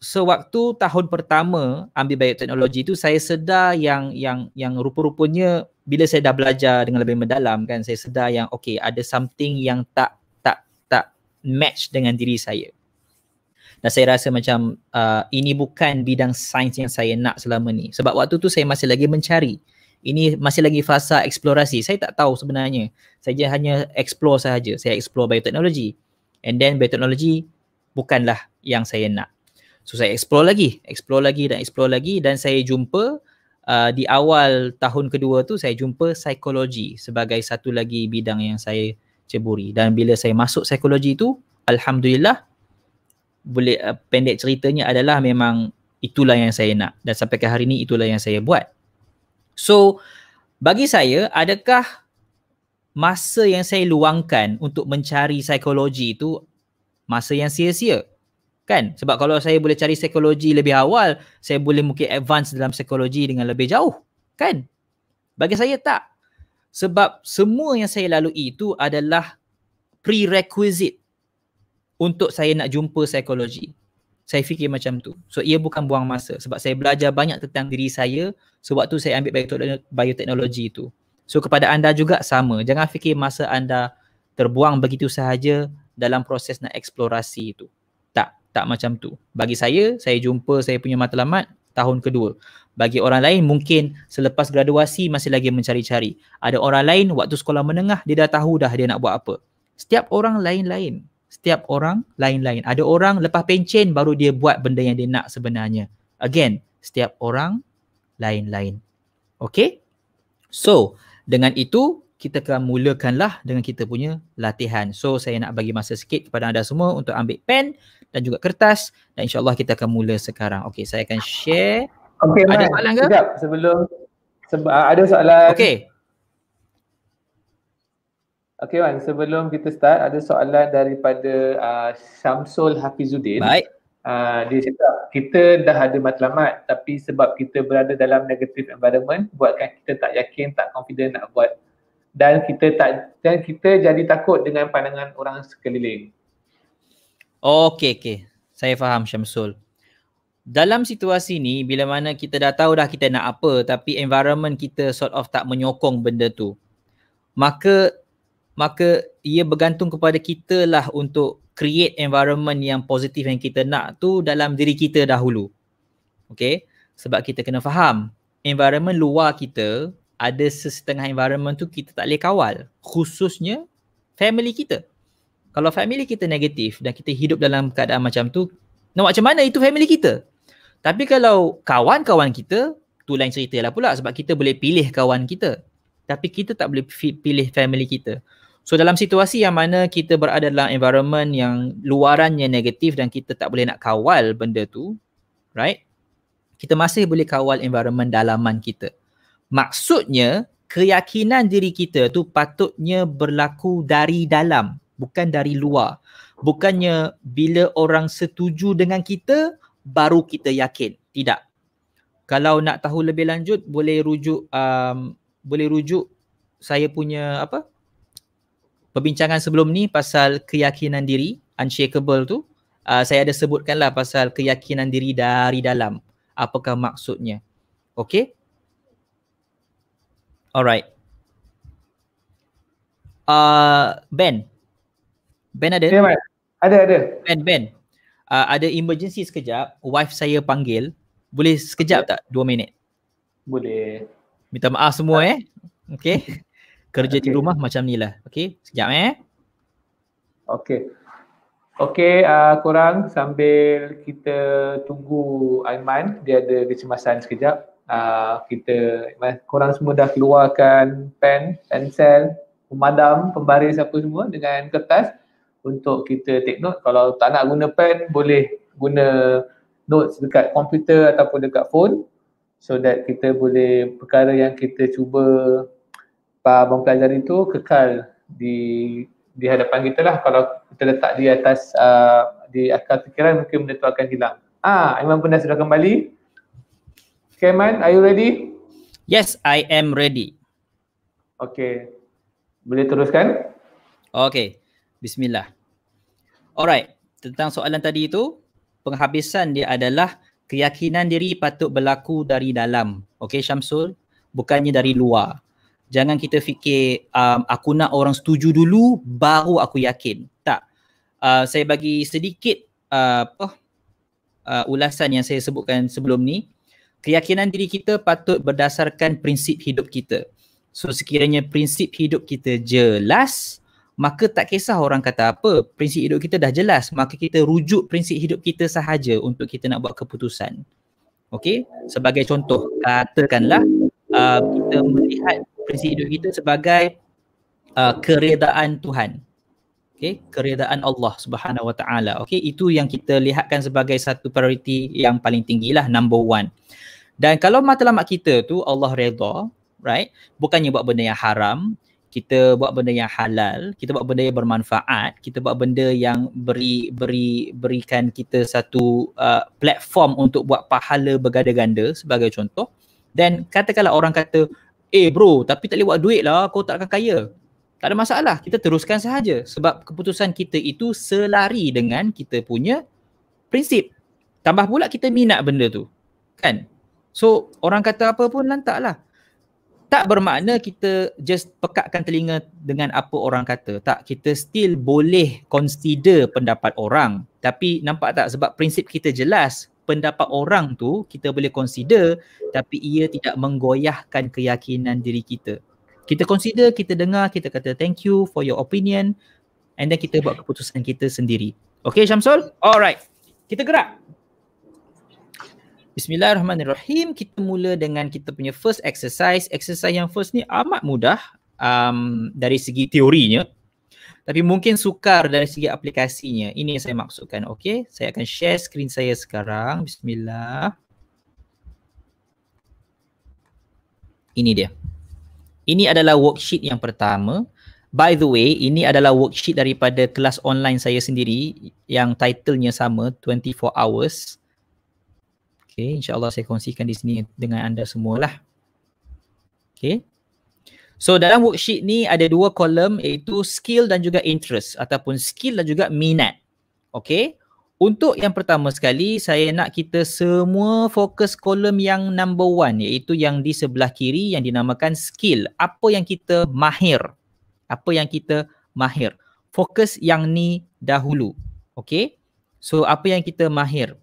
sewaktu so tahun pertama ambil biotechnology tu saya sedar yang yang yang rupa-rupanya bila saya dah belajar dengan lebih mendalam kan saya sedar yang okay ada something yang tak tak tak match dengan diri saya. Dan saya rasa macam uh, ini bukan bidang sains yang saya nak selama ni. Sebab waktu tu saya masih lagi mencari ini masih lagi fasa eksplorasi. Saya tak tahu sebenarnya. Saya hanya explore sahaja. Saya explore bioteknologi. And then bioteknologi bukanlah yang saya nak. So saya explore lagi, explore lagi dan explore lagi dan saya jumpa uh, di awal tahun kedua tu saya jumpa psikologi sebagai satu lagi bidang yang saya ceburi. Dan bila saya masuk psikologi tu, alhamdulillah boleh uh, pendek ceritanya adalah memang itulah yang saya nak dan sampai ke hari ini itulah yang saya buat. So bagi saya adakah masa yang saya luangkan untuk mencari psikologi itu masa yang sia-sia? Kan? Sebab kalau saya boleh cari psikologi lebih awal, saya boleh mungkin advance dalam psikologi dengan lebih jauh. Kan? Bagi saya tak. Sebab semua yang saya lalui itu adalah prerequisite untuk saya nak jumpa psikologi saya fikir macam tu. So ia bukan buang masa sebab saya belajar banyak tentang diri saya sebab tu saya ambil bioteknologi itu. So kepada anda juga sama. Jangan fikir masa anda terbuang begitu sahaja dalam proses nak eksplorasi itu. Tak, tak macam tu. Bagi saya, saya jumpa saya punya matlamat tahun kedua. Bagi orang lain mungkin selepas graduasi masih lagi mencari-cari. Ada orang lain waktu sekolah menengah dia dah tahu dah dia nak buat apa. Setiap orang lain-lain setiap orang lain-lain. Ada orang lepas pencen baru dia buat benda yang dia nak sebenarnya. Again, setiap orang lain-lain. Okay? So, dengan itu, kita akan mulakanlah dengan kita punya latihan. So, saya nak bagi masa sikit kepada anda semua untuk ambil pen dan juga kertas. Dan insyaAllah kita akan mula sekarang. Okay, saya akan share. Okay, ada man. soalan ke? Sekejap, sebelum. Seba, ah, ada soalan. Okay. Okey Wan, sebelum kita start, ada soalan daripada uh, Syamsul Hafizuddin. Baik. Uh, dia cakap, kita dah ada matlamat tapi sebab kita berada dalam negative environment buatkan kita tak yakin, tak confident nak buat dan kita tak dan kita jadi takut dengan pandangan orang sekeliling. Okey, okey. Saya faham Syamsul. Dalam situasi ni, bila mana kita dah tahu dah kita nak apa tapi environment kita sort of tak menyokong benda tu maka maka ia bergantung kepada kita lah untuk create environment yang positif yang kita nak tu dalam diri kita dahulu. Okay, sebab kita kena faham environment luar kita ada sesetengah environment tu kita tak boleh kawal khususnya family kita. Kalau family kita negatif dan kita hidup dalam keadaan macam tu, nak macam mana itu family kita? Tapi kalau kawan-kawan kita, tu lain cerita lah pula sebab kita boleh pilih kawan kita. Tapi kita tak boleh pilih family kita. So dalam situasi yang mana kita berada dalam environment yang luarannya negatif dan kita tak boleh nak kawal benda tu, right? Kita masih boleh kawal environment dalaman kita. Maksudnya keyakinan diri kita tu patutnya berlaku dari dalam, bukan dari luar. Bukannya bila orang setuju dengan kita baru kita yakin. Tidak. Kalau nak tahu lebih lanjut boleh rujuk um, boleh rujuk saya punya apa? Uh, perbincangan sebelum ni pasal keyakinan diri, unshakeable tu, uh, saya ada sebutkanlah pasal keyakinan diri dari dalam. Apakah maksudnya? Okay? Alright. Uh, ben. Ben ada? Ya, ada, ada. Ben, Ben. Uh, ada emergency sekejap. Wife saya panggil. Boleh sekejap ya. tak? Dua minit. Boleh. Minta maaf semua eh. Okay kerja okay. di rumah macam ni lah. Okay, sekejap eh. Okay. Okay, uh, korang sambil kita tunggu Aiman, dia ada kecemasan sekejap. Uh, kita, korang semua dah keluarkan pen, pensel, pemadam, pembaris apa semua dengan kertas untuk kita take note. Kalau tak nak guna pen, boleh guna notes dekat komputer ataupun dekat phone so that kita boleh perkara yang kita cuba uh, mempelajari itu kekal di di hadapan kita lah kalau kita letak di atas uh, di akal fikiran mungkin benda tu akan hilang. Ah, Iman pun dah sudah kembali. Okay, Iman, are you ready? Yes, I am ready. Okay. Boleh teruskan? Okay. Bismillah. Alright. Tentang soalan tadi itu, penghabisan dia adalah keyakinan diri patut berlaku dari dalam. Okay, Syamsul? Bukannya dari luar. Jangan kita fikir um, aku nak orang setuju dulu baru aku yakin. Tak. Uh, saya bagi sedikit uh, apa uh, ulasan yang saya sebutkan sebelum ni. Keyakinan diri kita patut berdasarkan prinsip hidup kita. So sekiranya prinsip hidup kita jelas, maka tak kisah orang kata apa, prinsip hidup kita dah jelas, maka kita rujuk prinsip hidup kita sahaja untuk kita nak buat keputusan. Okay. Sebagai contoh, katakanlah uh, kita melihat prinsip hidup kita sebagai uh, keredaan Tuhan. Okay, keredaan Allah Subhanahu Wa Taala. Okay, itu yang kita lihatkan sebagai satu prioriti yang paling tinggilah number one. Dan kalau matlamat kita tu Allah redha, right? Bukannya buat benda yang haram, kita buat benda yang halal, kita buat benda yang bermanfaat, kita buat benda yang beri beri berikan kita satu uh, platform untuk buat pahala berganda-ganda sebagai contoh. Dan katakanlah orang kata, eh bro tapi tak boleh buat duit lah kau tak akan kaya tak ada masalah kita teruskan sahaja sebab keputusan kita itu selari dengan kita punya prinsip tambah pula kita minat benda tu kan so orang kata apa pun lantak lah tak bermakna kita just pekatkan telinga dengan apa orang kata. Tak, kita still boleh consider pendapat orang. Tapi nampak tak sebab prinsip kita jelas, pendapat orang tu kita boleh consider tapi ia tidak menggoyahkan keyakinan diri kita. Kita consider, kita dengar, kita kata thank you for your opinion and then kita buat keputusan kita sendiri. Okay Syamsul? Alright. Kita gerak. Bismillahirrahmanirrahim. Kita mula dengan kita punya first exercise. Exercise yang first ni amat mudah um, dari segi teorinya tapi mungkin sukar dari segi aplikasinya. Ini yang saya maksudkan. Okey, saya akan share screen saya sekarang. Bismillah. Ini dia. Ini adalah worksheet yang pertama. By the way, ini adalah worksheet daripada kelas online saya sendiri yang titlenya sama 24 hours. Okay, insyaAllah saya kongsikan di sini dengan anda semualah. Okay, So dalam worksheet ni ada dua kolom iaitu skill dan juga interest ataupun skill dan juga minat. Okay. Untuk yang pertama sekali saya nak kita semua fokus kolom yang number one iaitu yang di sebelah kiri yang dinamakan skill. Apa yang kita mahir. Apa yang kita mahir. Fokus yang ni dahulu. Okay. So apa yang kita mahir.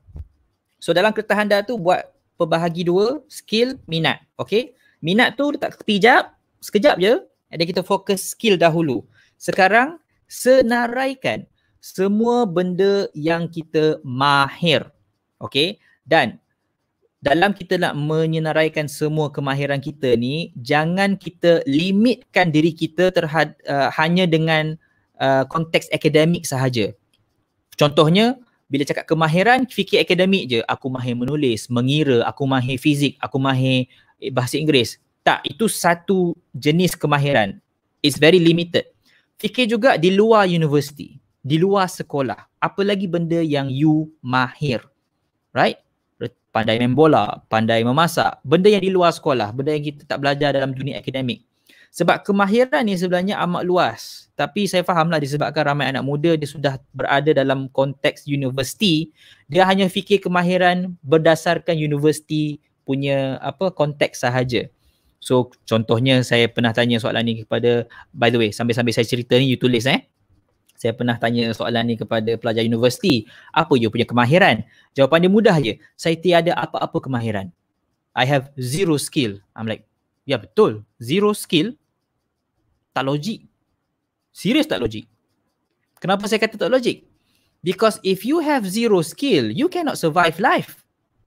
So dalam kertas anda tu buat perbahagi dua skill minat. Okay. Minat tu letak tepi jap sekejap je jadi kita fokus skill dahulu sekarang senaraikan semua benda yang kita mahir okay? dan dalam kita nak menyenaraikan semua kemahiran kita ni jangan kita limitkan diri kita terhad uh, hanya dengan uh, konteks akademik sahaja contohnya bila cakap kemahiran fikir akademik je aku mahir menulis mengira aku mahir fizik aku mahir eh, bahasa inggeris tak, itu satu jenis kemahiran. It's very limited. Fikir juga di luar universiti, di luar sekolah. Apa lagi benda yang you mahir? Right? Pandai main bola, pandai memasak. Benda yang di luar sekolah, benda yang kita tak belajar dalam dunia akademik. Sebab kemahiran ni sebenarnya amat luas. Tapi saya fahamlah disebabkan ramai anak muda dia sudah berada dalam konteks universiti, dia hanya fikir kemahiran berdasarkan universiti punya apa konteks sahaja. So contohnya saya pernah tanya soalan ni kepada by the way sambil-sambil saya cerita ni you tulis eh. Saya pernah tanya soalan ni kepada pelajar universiti, apa you punya kemahiran? Jawapan dia mudah je. Saya tiada apa-apa kemahiran. I have zero skill. I'm like, ya betul, zero skill. Tak logik. Serius tak logik. Kenapa saya kata tak logik? Because if you have zero skill, you cannot survive life.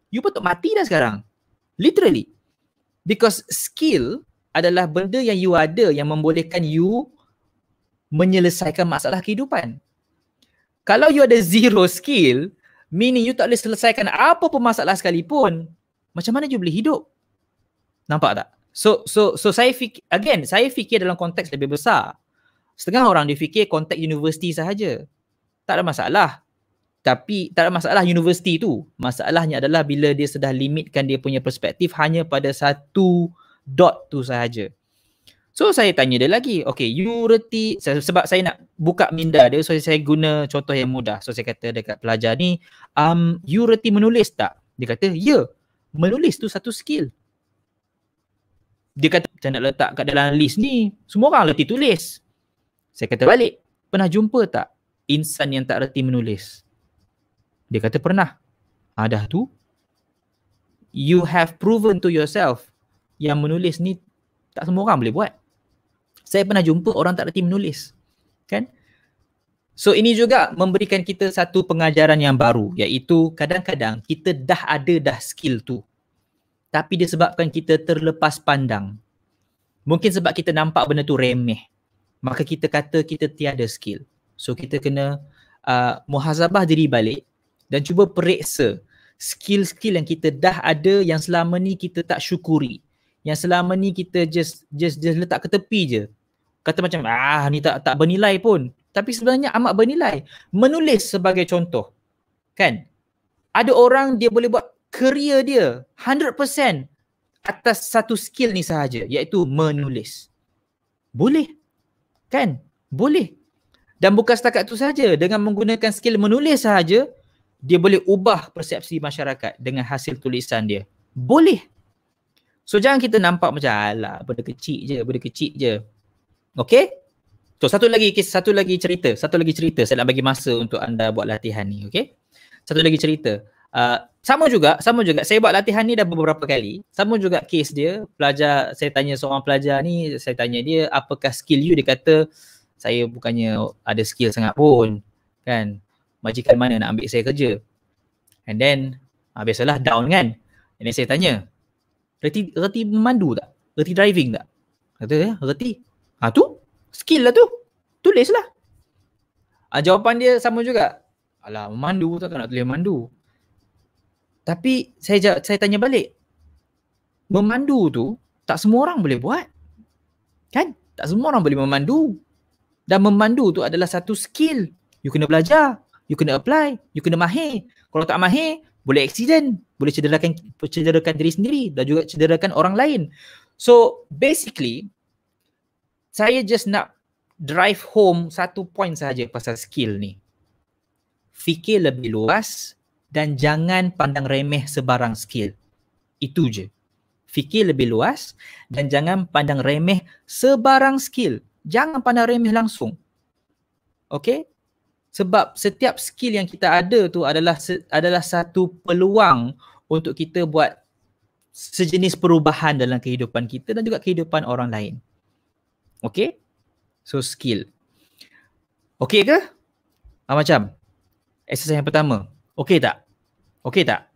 You patut mati dah sekarang. Literally. Because skill adalah benda yang you ada yang membolehkan you menyelesaikan masalah kehidupan. Kalau you ada zero skill, meaning you tak boleh selesaikan apa pun masalah sekalipun, macam mana you boleh hidup? Nampak tak? So so so saya fikir again, saya fikir dalam konteks lebih besar. Setengah orang dia fikir konteks universiti sahaja. Tak ada masalah tapi tak ada masalah universiti tu masalahnya adalah bila dia sudah limitkan dia punya perspektif hanya pada satu dot tu sahaja so saya tanya dia lagi okay you reti sebab saya nak buka minda dia so saya guna contoh yang mudah so saya kata dekat pelajar ni um, you reti menulis tak? dia kata ya yeah, menulis tu satu skill dia kata macam nak letak kat dalam list ni semua orang reti tulis saya kata balik pernah jumpa tak insan yang tak reti menulis dia kata pernah. Ha, dah tu. You have proven to yourself yang menulis ni tak semua orang boleh buat. Saya pernah jumpa orang tak reti menulis. Kan? So ini juga memberikan kita satu pengajaran yang baru iaitu kadang-kadang kita dah ada dah skill tu tapi disebabkan kita terlepas pandang. Mungkin sebab kita nampak benda tu remeh. Maka kita kata kita tiada skill. So kita kena uh, muhasabah diri balik dan cuba periksa skill-skill yang kita dah ada yang selama ni kita tak syukuri yang selama ni kita just just just letak ke tepi je kata macam ah ni tak tak bernilai pun tapi sebenarnya amat bernilai menulis sebagai contoh kan ada orang dia boleh buat career dia 100% atas satu skill ni sahaja iaitu menulis boleh kan boleh dan bukan setakat tu saja dengan menggunakan skill menulis sahaja dia boleh ubah persepsi masyarakat dengan hasil tulisan dia. Boleh. So jangan kita nampak macam alah benda kecil je, benda kecil je. Okay? So satu lagi satu lagi cerita, satu lagi cerita saya nak bagi masa untuk anda buat latihan ni, okay? Satu lagi cerita. Uh, sama juga, sama juga. Saya buat latihan ni dah beberapa kali. Sama juga kes dia, pelajar, saya tanya seorang pelajar ni, saya tanya dia apakah skill you, dia kata saya bukannya ada skill sangat pun. Kan? majikan mana nak ambil saya kerja. And then uh, biasalah down kan. And then saya tanya, reti reti memandu tak? Reti driving tak? Kata ya, reti. Ha tu, skill lah tu. Tulislah. Ha, ah, jawapan dia sama juga. Alah, memandu tu tak nak tulis memandu. Tapi saya saya tanya balik. Memandu tu tak semua orang boleh buat. Kan? Tak semua orang boleh memandu. Dan memandu tu adalah satu skill. You kena belajar you kena apply, you kena mahir. Kalau tak mahir, boleh accident, boleh cederakan cederakan diri sendiri dan juga cederakan orang lain. So basically saya just nak drive home satu point saja pasal skill ni. Fikir lebih luas dan jangan pandang remeh sebarang skill. Itu je. Fikir lebih luas dan jangan pandang remeh sebarang skill. Jangan pandang remeh langsung. Okay? sebab setiap skill yang kita ada tu adalah adalah satu peluang untuk kita buat sejenis perubahan dalam kehidupan kita dan juga kehidupan orang lain. Okay? So skill. Okay ke? Ah, macam? Exercise yang pertama. Okay tak? Okay tak?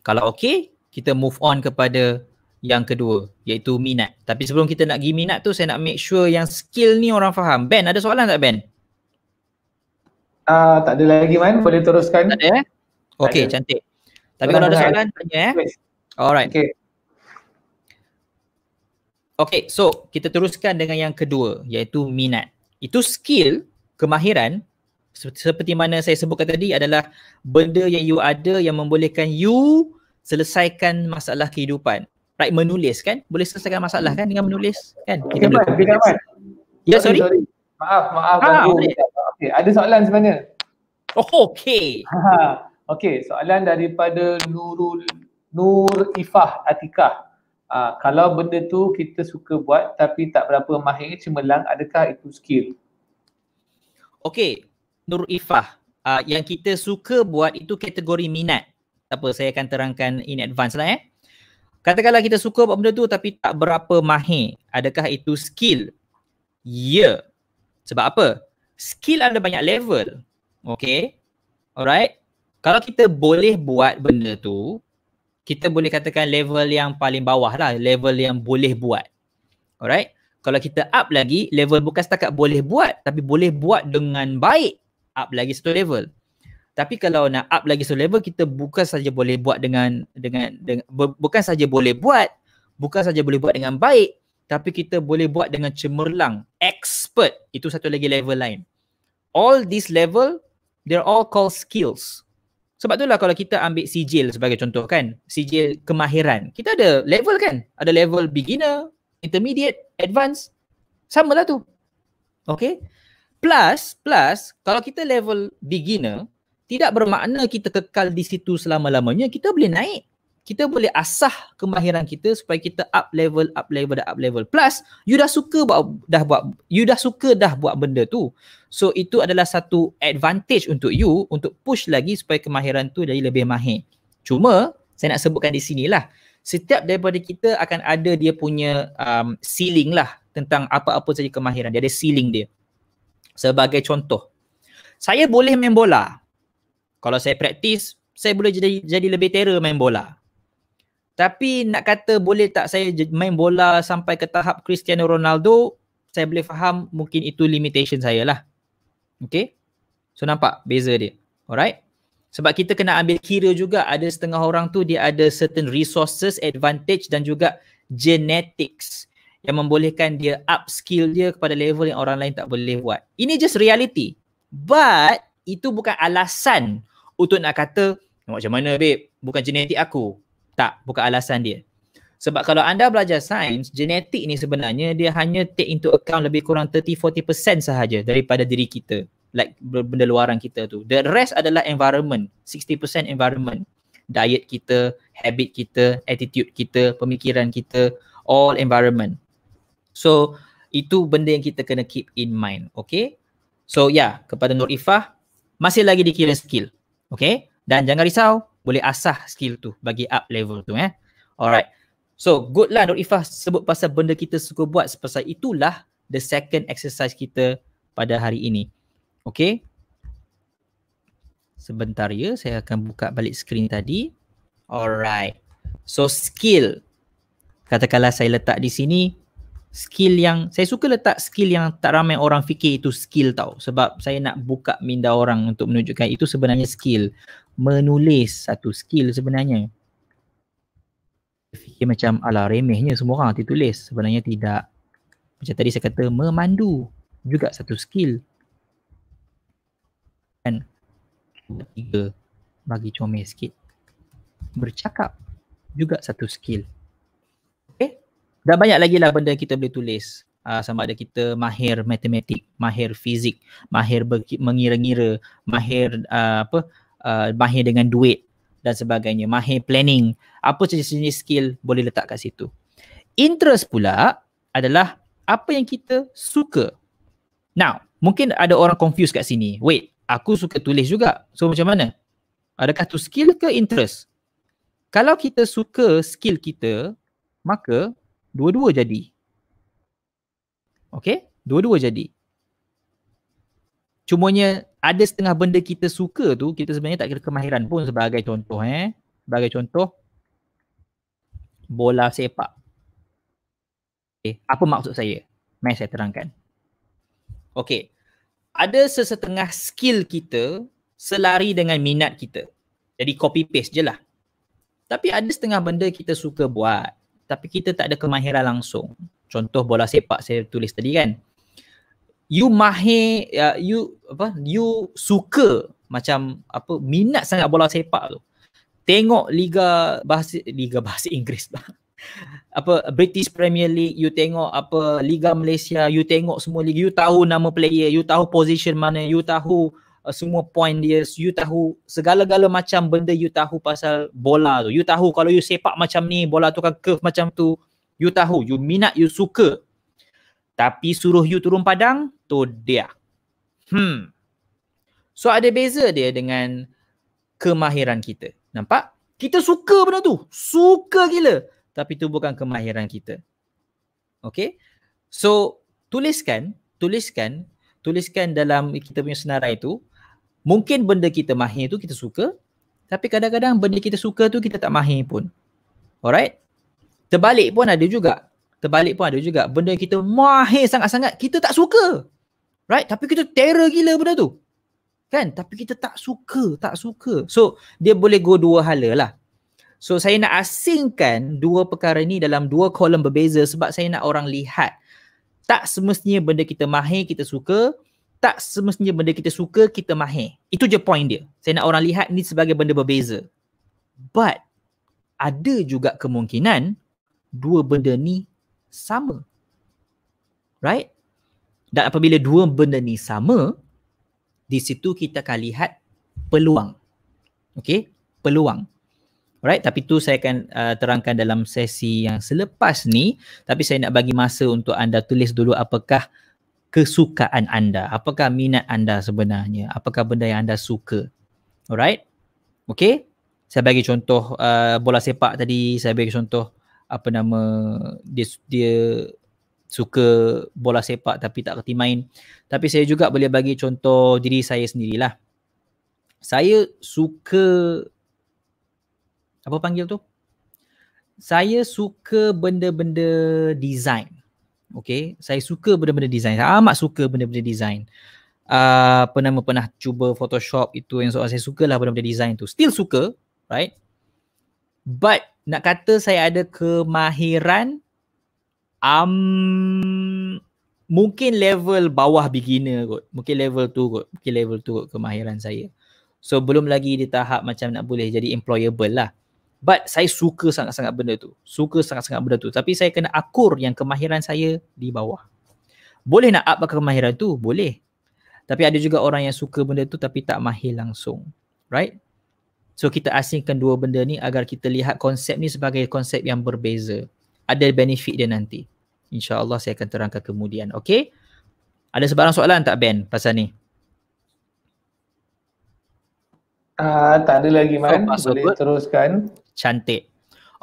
Kalau okay, kita move on kepada yang kedua iaitu minat. Tapi sebelum kita nak pergi minat tu saya nak make sure yang skill ni orang faham. Ben ada soalan tak Ben? uh, tak ada lagi main boleh teruskan. Tak eh. Okey, cantik. Tapi kalau ada soalan tanya eh. Alright. Okey. Okey, so kita teruskan dengan yang kedua iaitu minat. Itu skill, kemahiran seperti mana saya sebutkan tadi adalah benda yang you ada yang membolehkan you selesaikan masalah kehidupan. Right menulis kan? Boleh selesaikan masalah kan dengan menulis kan? Kita okay, boleh. Ya yeah, sorry. sorry. Maaf, maaf ah, Okey, ada soalan sebenarnya. Oh, okey. Ha. Okey, soalan daripada Nurul Nur Ifah Atika. Ha, kalau benda tu kita suka buat tapi tak berapa mahir cemerlang, adakah itu skill? Okey, Nur Ifah. Uh, yang kita suka buat itu kategori minat. Tak apa, saya akan terangkan in advance lah eh. Katakanlah kita suka buat benda tu tapi tak berapa mahir. Adakah itu skill? Ya. Yeah. Sebab apa? skill ada banyak level. Okay. Alright. Kalau kita boleh buat benda tu, kita boleh katakan level yang paling bawah lah, level yang boleh buat. Alright. Kalau kita up lagi, level bukan setakat boleh buat, tapi boleh buat dengan baik. Up lagi satu level. Tapi kalau nak up lagi satu level, kita bukan saja boleh buat dengan, dengan, dengan bukan saja boleh buat, bukan saja boleh buat dengan baik, tapi kita boleh buat dengan cemerlang expert itu satu lagi level lain all this level they're all called skills sebab itulah kalau kita ambil sijil sebagai contoh kan sijil kemahiran kita ada level kan ada level beginner intermediate advanced. Sama lah tu okay plus plus kalau kita level beginner tidak bermakna kita kekal di situ selama-lamanya kita boleh naik kita boleh asah kemahiran kita supaya kita up level up level dan up level plus you dah suka buat dah buat you dah suka dah buat benda tu so itu adalah satu advantage untuk you untuk push lagi supaya kemahiran tu jadi lebih mahir cuma saya nak sebutkan di sinilah setiap daripada kita akan ada dia punya um, ceiling lah tentang apa-apa saja kemahiran dia ada ceiling dia sebagai contoh saya boleh main bola kalau saya praktis saya boleh jadi jadi lebih terer main bola tapi nak kata boleh tak saya main bola sampai ke tahap Cristiano Ronaldo, saya boleh faham mungkin itu limitation saya lah. Okay. So nampak beza dia. Alright. Sebab kita kena ambil kira juga ada setengah orang tu dia ada certain resources, advantage dan juga genetics yang membolehkan dia upskill dia kepada level yang orang lain tak boleh buat. Ini just reality. But itu bukan alasan untuk nak kata macam mana babe, bukan genetik aku tak bukan alasan dia. Sebab kalau anda belajar sains, genetik ni sebenarnya dia hanya take into account lebih kurang 30-40% sahaja daripada diri kita. Like benda luaran kita tu. The rest adalah environment. 60% environment. Diet kita, habit kita, attitude kita, pemikiran kita, all environment. So, itu benda yang kita kena keep in mind. Okay? So, ya. Yeah, kepada Nur Ifah, masih lagi dikira skill. Okay? Dan jangan risau, boleh asah skill tu bagi up level tu eh. Alright. So good lah Nur Ifah sebut pasal benda kita suka buat Sepasal itulah the second exercise kita pada hari ini. Okay. Sebentar ya, saya akan buka balik skrin tadi. Alright. So skill. Katakanlah saya letak di sini. Skill yang, saya suka letak skill yang tak ramai orang fikir itu skill tau. Sebab saya nak buka minda orang untuk menunjukkan itu sebenarnya skill menulis satu skill sebenarnya. Fikir macam ala remehnya semua orang hati tulis. Sebenarnya tidak. Macam tadi saya kata memandu juga satu skill. Dan tiga bagi comel sikit. Bercakap juga satu skill. Okay. dah banyak lagi lah benda kita boleh tulis. Uh, sama ada kita mahir matematik, mahir fizik, mahir mengira-ngira, mahir uh, apa, uh, mahir dengan duit dan sebagainya, mahir planning, apa saja jenis skill boleh letak kat situ. Interest pula adalah apa yang kita suka. Now, mungkin ada orang confused kat sini. Wait, aku suka tulis juga. So macam mana? Adakah tu skill ke interest? Kalau kita suka skill kita, maka dua-dua jadi. Okay? Dua-dua jadi. Cumanya ada setengah benda kita suka tu kita sebenarnya tak kira kemahiran pun sebagai contoh eh sebagai contoh bola sepak okey eh, apa maksud saya mai saya terangkan okey ada sesetengah skill kita selari dengan minat kita jadi copy paste je lah tapi ada setengah benda kita suka buat tapi kita tak ada kemahiran langsung contoh bola sepak saya tulis tadi kan you mahir uh, you apa you suka macam apa minat sangat bola sepak tu tengok liga bahasa liga bahasa Inggris lah. apa British Premier League you tengok apa liga Malaysia you tengok semua liga you tahu nama player you tahu position mana you tahu uh, semua point dia you tahu segala-gala macam benda you tahu pasal bola tu you tahu kalau you sepak macam ni bola tu kan curve macam tu you tahu you minat you suka tapi suruh you turun padang, tu dia. Hmm. So ada beza dia dengan kemahiran kita. Nampak? Kita suka benda tu. Suka gila. Tapi tu bukan kemahiran kita. Okay? So tuliskan, tuliskan, tuliskan dalam kita punya senarai tu. Mungkin benda kita mahir tu kita suka. Tapi kadang-kadang benda kita suka tu kita tak mahir pun. Alright? Terbalik pun ada juga terbalik pun ada juga benda yang kita mahir sangat-sangat kita tak suka right tapi kita terror gila benda tu kan tapi kita tak suka tak suka so dia boleh go dua hala lah so saya nak asingkan dua perkara ni dalam dua kolom berbeza sebab saya nak orang lihat tak semestinya benda kita mahir kita suka tak semestinya benda kita suka kita mahir itu je point dia saya nak orang lihat ni sebagai benda berbeza but ada juga kemungkinan dua benda ni sama. Right? Dan apabila dua benda ni sama, di situ kita akan lihat peluang. Okay? Peluang. Alright, tapi tu saya akan uh, terangkan dalam sesi yang selepas ni. Tapi saya nak bagi masa untuk anda tulis dulu apakah kesukaan anda. Apakah minat anda sebenarnya. Apakah benda yang anda suka. Alright. Okay. Saya bagi contoh uh, bola sepak tadi. Saya bagi contoh apa nama dia dia suka bola sepak tapi tak reti main. Tapi saya juga boleh bagi contoh diri saya sendirilah. Saya suka apa panggil tu? Saya suka benda-benda design. Okay, saya suka benda-benda design. Saya amat suka benda-benda design. Uh, apa nama pernah cuba Photoshop itu yang soal saya sukalah benda-benda design tu. Still suka, right? But nak kata saya ada kemahiran um, mungkin level bawah beginner kot. Mungkin level tu kot. Mungkin level tu kot kemahiran saya. So belum lagi di tahap macam nak boleh jadi employable lah. But saya suka sangat-sangat benda tu. Suka sangat-sangat benda tu. Tapi saya kena akur yang kemahiran saya di bawah. Boleh nak up kemahiran tu? Boleh. Tapi ada juga orang yang suka benda tu tapi tak mahir langsung. Right? So kita asingkan dua benda ni agar kita lihat konsep ni sebagai konsep yang berbeza. Ada benefit dia nanti. InsyaAllah saya akan terangkan kemudian. Okay? Ada sebarang soalan tak Ben pasal ni? uh, tak ada lagi Man. Oh, so Boleh good. teruskan. Cantik.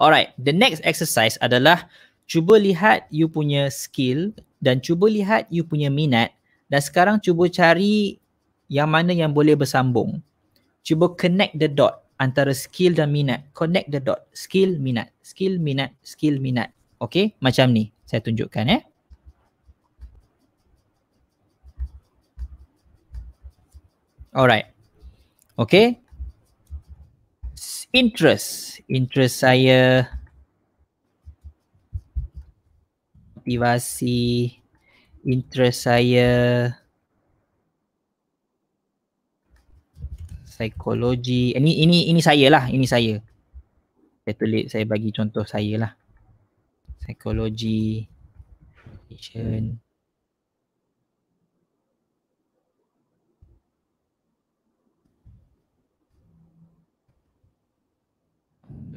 Alright. The next exercise adalah cuba lihat you punya skill dan cuba lihat you punya minat dan sekarang cuba cari yang mana yang boleh bersambung. Cuba connect the dot antara skill dan minat. Connect the dot. Skill, minat. Skill, minat. Skill, minat. Okay, macam ni. Saya tunjukkan eh. Alright. Okay. Interest. Interest saya. Motivasi. Interest saya. psikologi ini ini ini saya lah ini saya saya tulis saya bagi contoh saya lah psikologi education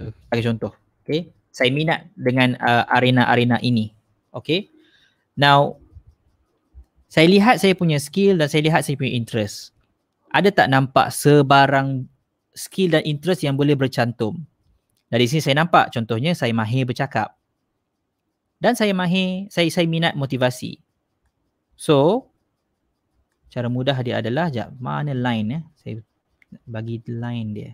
Bagi contoh, okay. Saya minat dengan uh, arena-arena ini, okay. Now, saya lihat saya punya skill dan saya lihat saya punya interest ada tak nampak sebarang skill dan interest yang boleh bercantum? Dari sini saya nampak contohnya saya mahir bercakap. Dan saya mahir, saya saya minat motivasi. So, cara mudah dia adalah, jap, mana line Eh? Saya bagi line dia.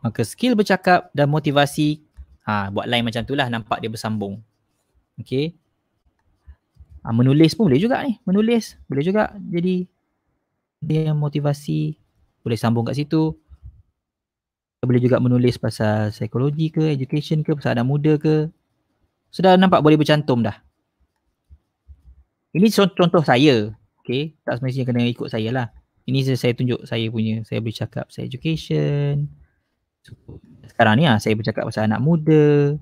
Maka skill bercakap dan motivasi, ha, buat line macam tu lah nampak dia bersambung. Okay. Ha, ah, menulis pun boleh juga ni. Menulis boleh juga jadi dia yang motivasi. Boleh sambung kat situ. Boleh juga menulis pasal psikologi ke, education ke, pasal anak muda ke. Sudah nampak boleh bercantum dah. Ini contoh saya. Okay. Tak semestinya kena ikut saya lah. Ini saya, saya tunjuk saya punya. Saya boleh cakap pasal education. Sekarang ni lah saya bercakap pasal anak muda.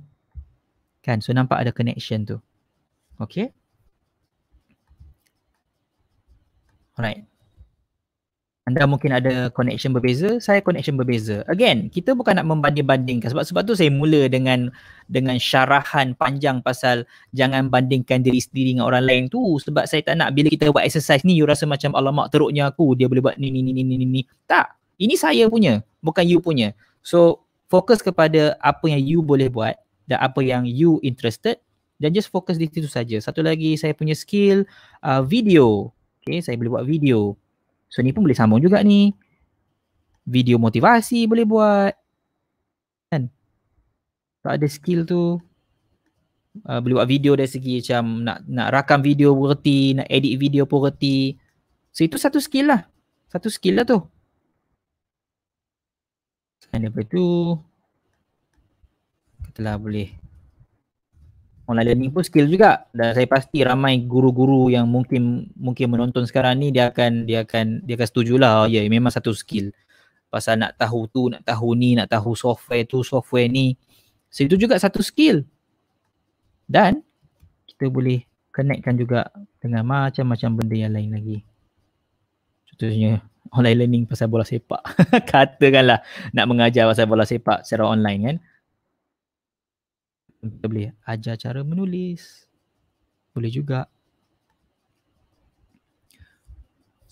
Kan? So nampak ada connection tu. Okay? Alright. Anda mungkin ada connection berbeza, saya connection berbeza. Again, kita bukan nak membanding-bandingkan sebab sebab tu saya mula dengan dengan syarahan panjang pasal jangan bandingkan diri sendiri dengan orang lain tu sebab saya tak nak bila kita buat exercise ni you rasa macam alamak teruknya aku dia boleh buat ni ni ni ni ni ni. Tak. Ini saya punya, bukan you punya. So, fokus kepada apa yang you boleh buat dan apa yang you interested dan just fokus di situ saja. Satu lagi saya punya skill uh, video. Okay, saya boleh buat video. So ni pun boleh sambung juga ni. Video motivasi boleh buat. Kan? Tak ada skill tu. Uh, boleh buat video dari segi macam nak nak rakam video pun reti, nak edit video pun reti. So itu satu skill lah. Satu skill lah tu. Dan daripada tu, telah boleh online learning pun skill juga dan saya pasti ramai guru-guru yang mungkin mungkin menonton sekarang ni dia akan dia akan dia akan setujulah oh, ya yeah, memang satu skill pasal nak tahu tu nak tahu ni nak tahu software tu software ni so itu juga satu skill dan kita boleh connectkan juga dengan macam-macam benda yang lain lagi contohnya online learning pasal bola sepak katakanlah nak mengajar pasal bola sepak secara online kan kita boleh ajar cara menulis. Boleh juga.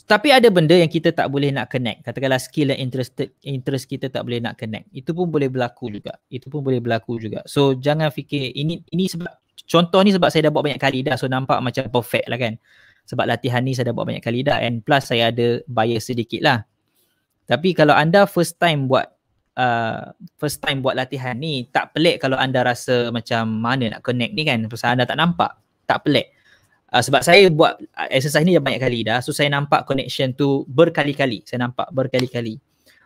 Tapi ada benda yang kita tak boleh nak connect. Katakanlah skill dan interested interest kita tak boleh nak connect. Itu pun boleh berlaku juga. Itu pun boleh berlaku juga. So jangan fikir ini ini sebab contoh ni sebab saya dah buat banyak kali dah. So nampak macam perfect lah kan. Sebab latihan ni saya dah buat banyak kali dah and plus saya ada bias sedikit lah. Tapi kalau anda first time buat uh, first time buat latihan ni tak pelik kalau anda rasa macam mana nak connect ni kan pasal anda tak nampak tak pelik uh, sebab saya buat uh, exercise ni dah banyak kali dah so saya nampak connection tu berkali-kali saya nampak berkali-kali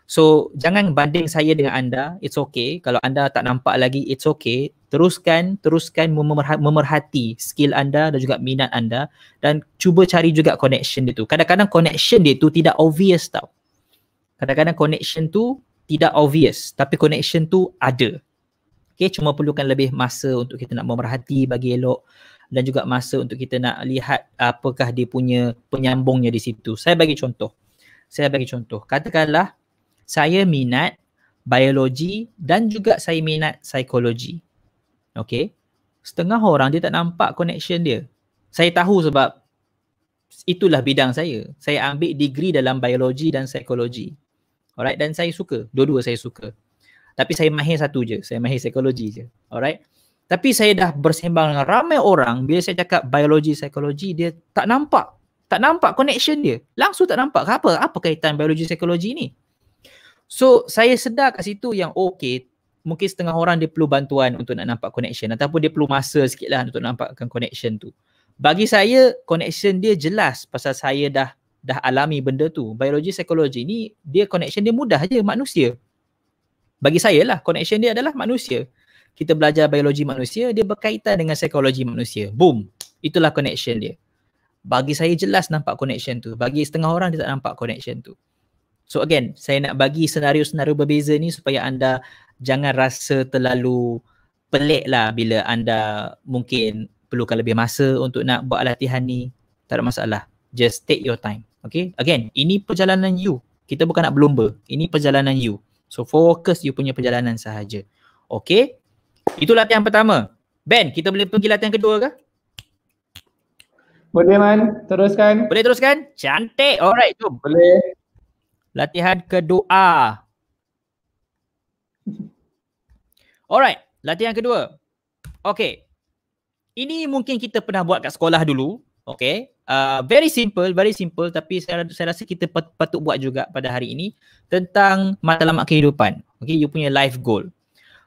so jangan banding saya dengan anda it's okay kalau anda tak nampak lagi it's okay teruskan teruskan memerhati skill anda dan juga minat anda dan cuba cari juga connection dia tu kadang-kadang connection dia tu tidak obvious tau kadang-kadang connection tu tidak obvious tapi connection tu ada. Okay, cuma perlukan lebih masa untuk kita nak memerhati bagi elok dan juga masa untuk kita nak lihat apakah dia punya penyambungnya di situ. Saya bagi contoh. Saya bagi contoh. Katakanlah saya minat biologi dan juga saya minat psikologi. Okay. Setengah orang dia tak nampak connection dia. Saya tahu sebab itulah bidang saya. Saya ambil degree dalam biologi dan psikologi. Alright dan saya suka, dua-dua saya suka. Tapi saya mahir satu je, saya mahir psikologi je. Alright. Tapi saya dah bersembang dengan ramai orang bila saya cakap biologi psikologi dia tak nampak. Tak nampak connection dia. Langsung tak nampak. Apa apa kaitan biologi psikologi ni? So saya sedar kat situ yang oh, okay mungkin setengah orang dia perlu bantuan untuk nak nampak connection ataupun dia perlu masa sikit lah untuk nampakkan connection tu. Bagi saya connection dia jelas pasal saya dah dah alami benda tu. Biologi psikologi ni dia connection dia mudah aje manusia. Bagi saya lah connection dia adalah manusia. Kita belajar biologi manusia dia berkaitan dengan psikologi manusia. Boom. Itulah connection dia. Bagi saya jelas nampak connection tu. Bagi setengah orang dia tak nampak connection tu. So again, saya nak bagi senario-senario berbeza ni supaya anda jangan rasa terlalu pelik lah bila anda mungkin perlukan lebih masa untuk nak buat latihan ni. Tak ada masalah. Just take your time. Okay, again, ini perjalanan you. Kita bukan nak berlumba. Ini perjalanan you. So, focus you punya perjalanan sahaja. Okay? Itu latihan pertama. Ben, kita boleh pergi latihan kedua ke? Boleh, Man. Teruskan. Boleh teruskan? Cantik. Alright, jom. Boleh. Latihan kedua. Alright, latihan kedua. Okay. Ini mungkin kita pernah buat kat sekolah dulu. Okay. Ah, very simple, very simple tapi saya, saya rasa kita pat, patut buat juga pada hari ini tentang matlamat kehidupan. Okay, you punya life goal.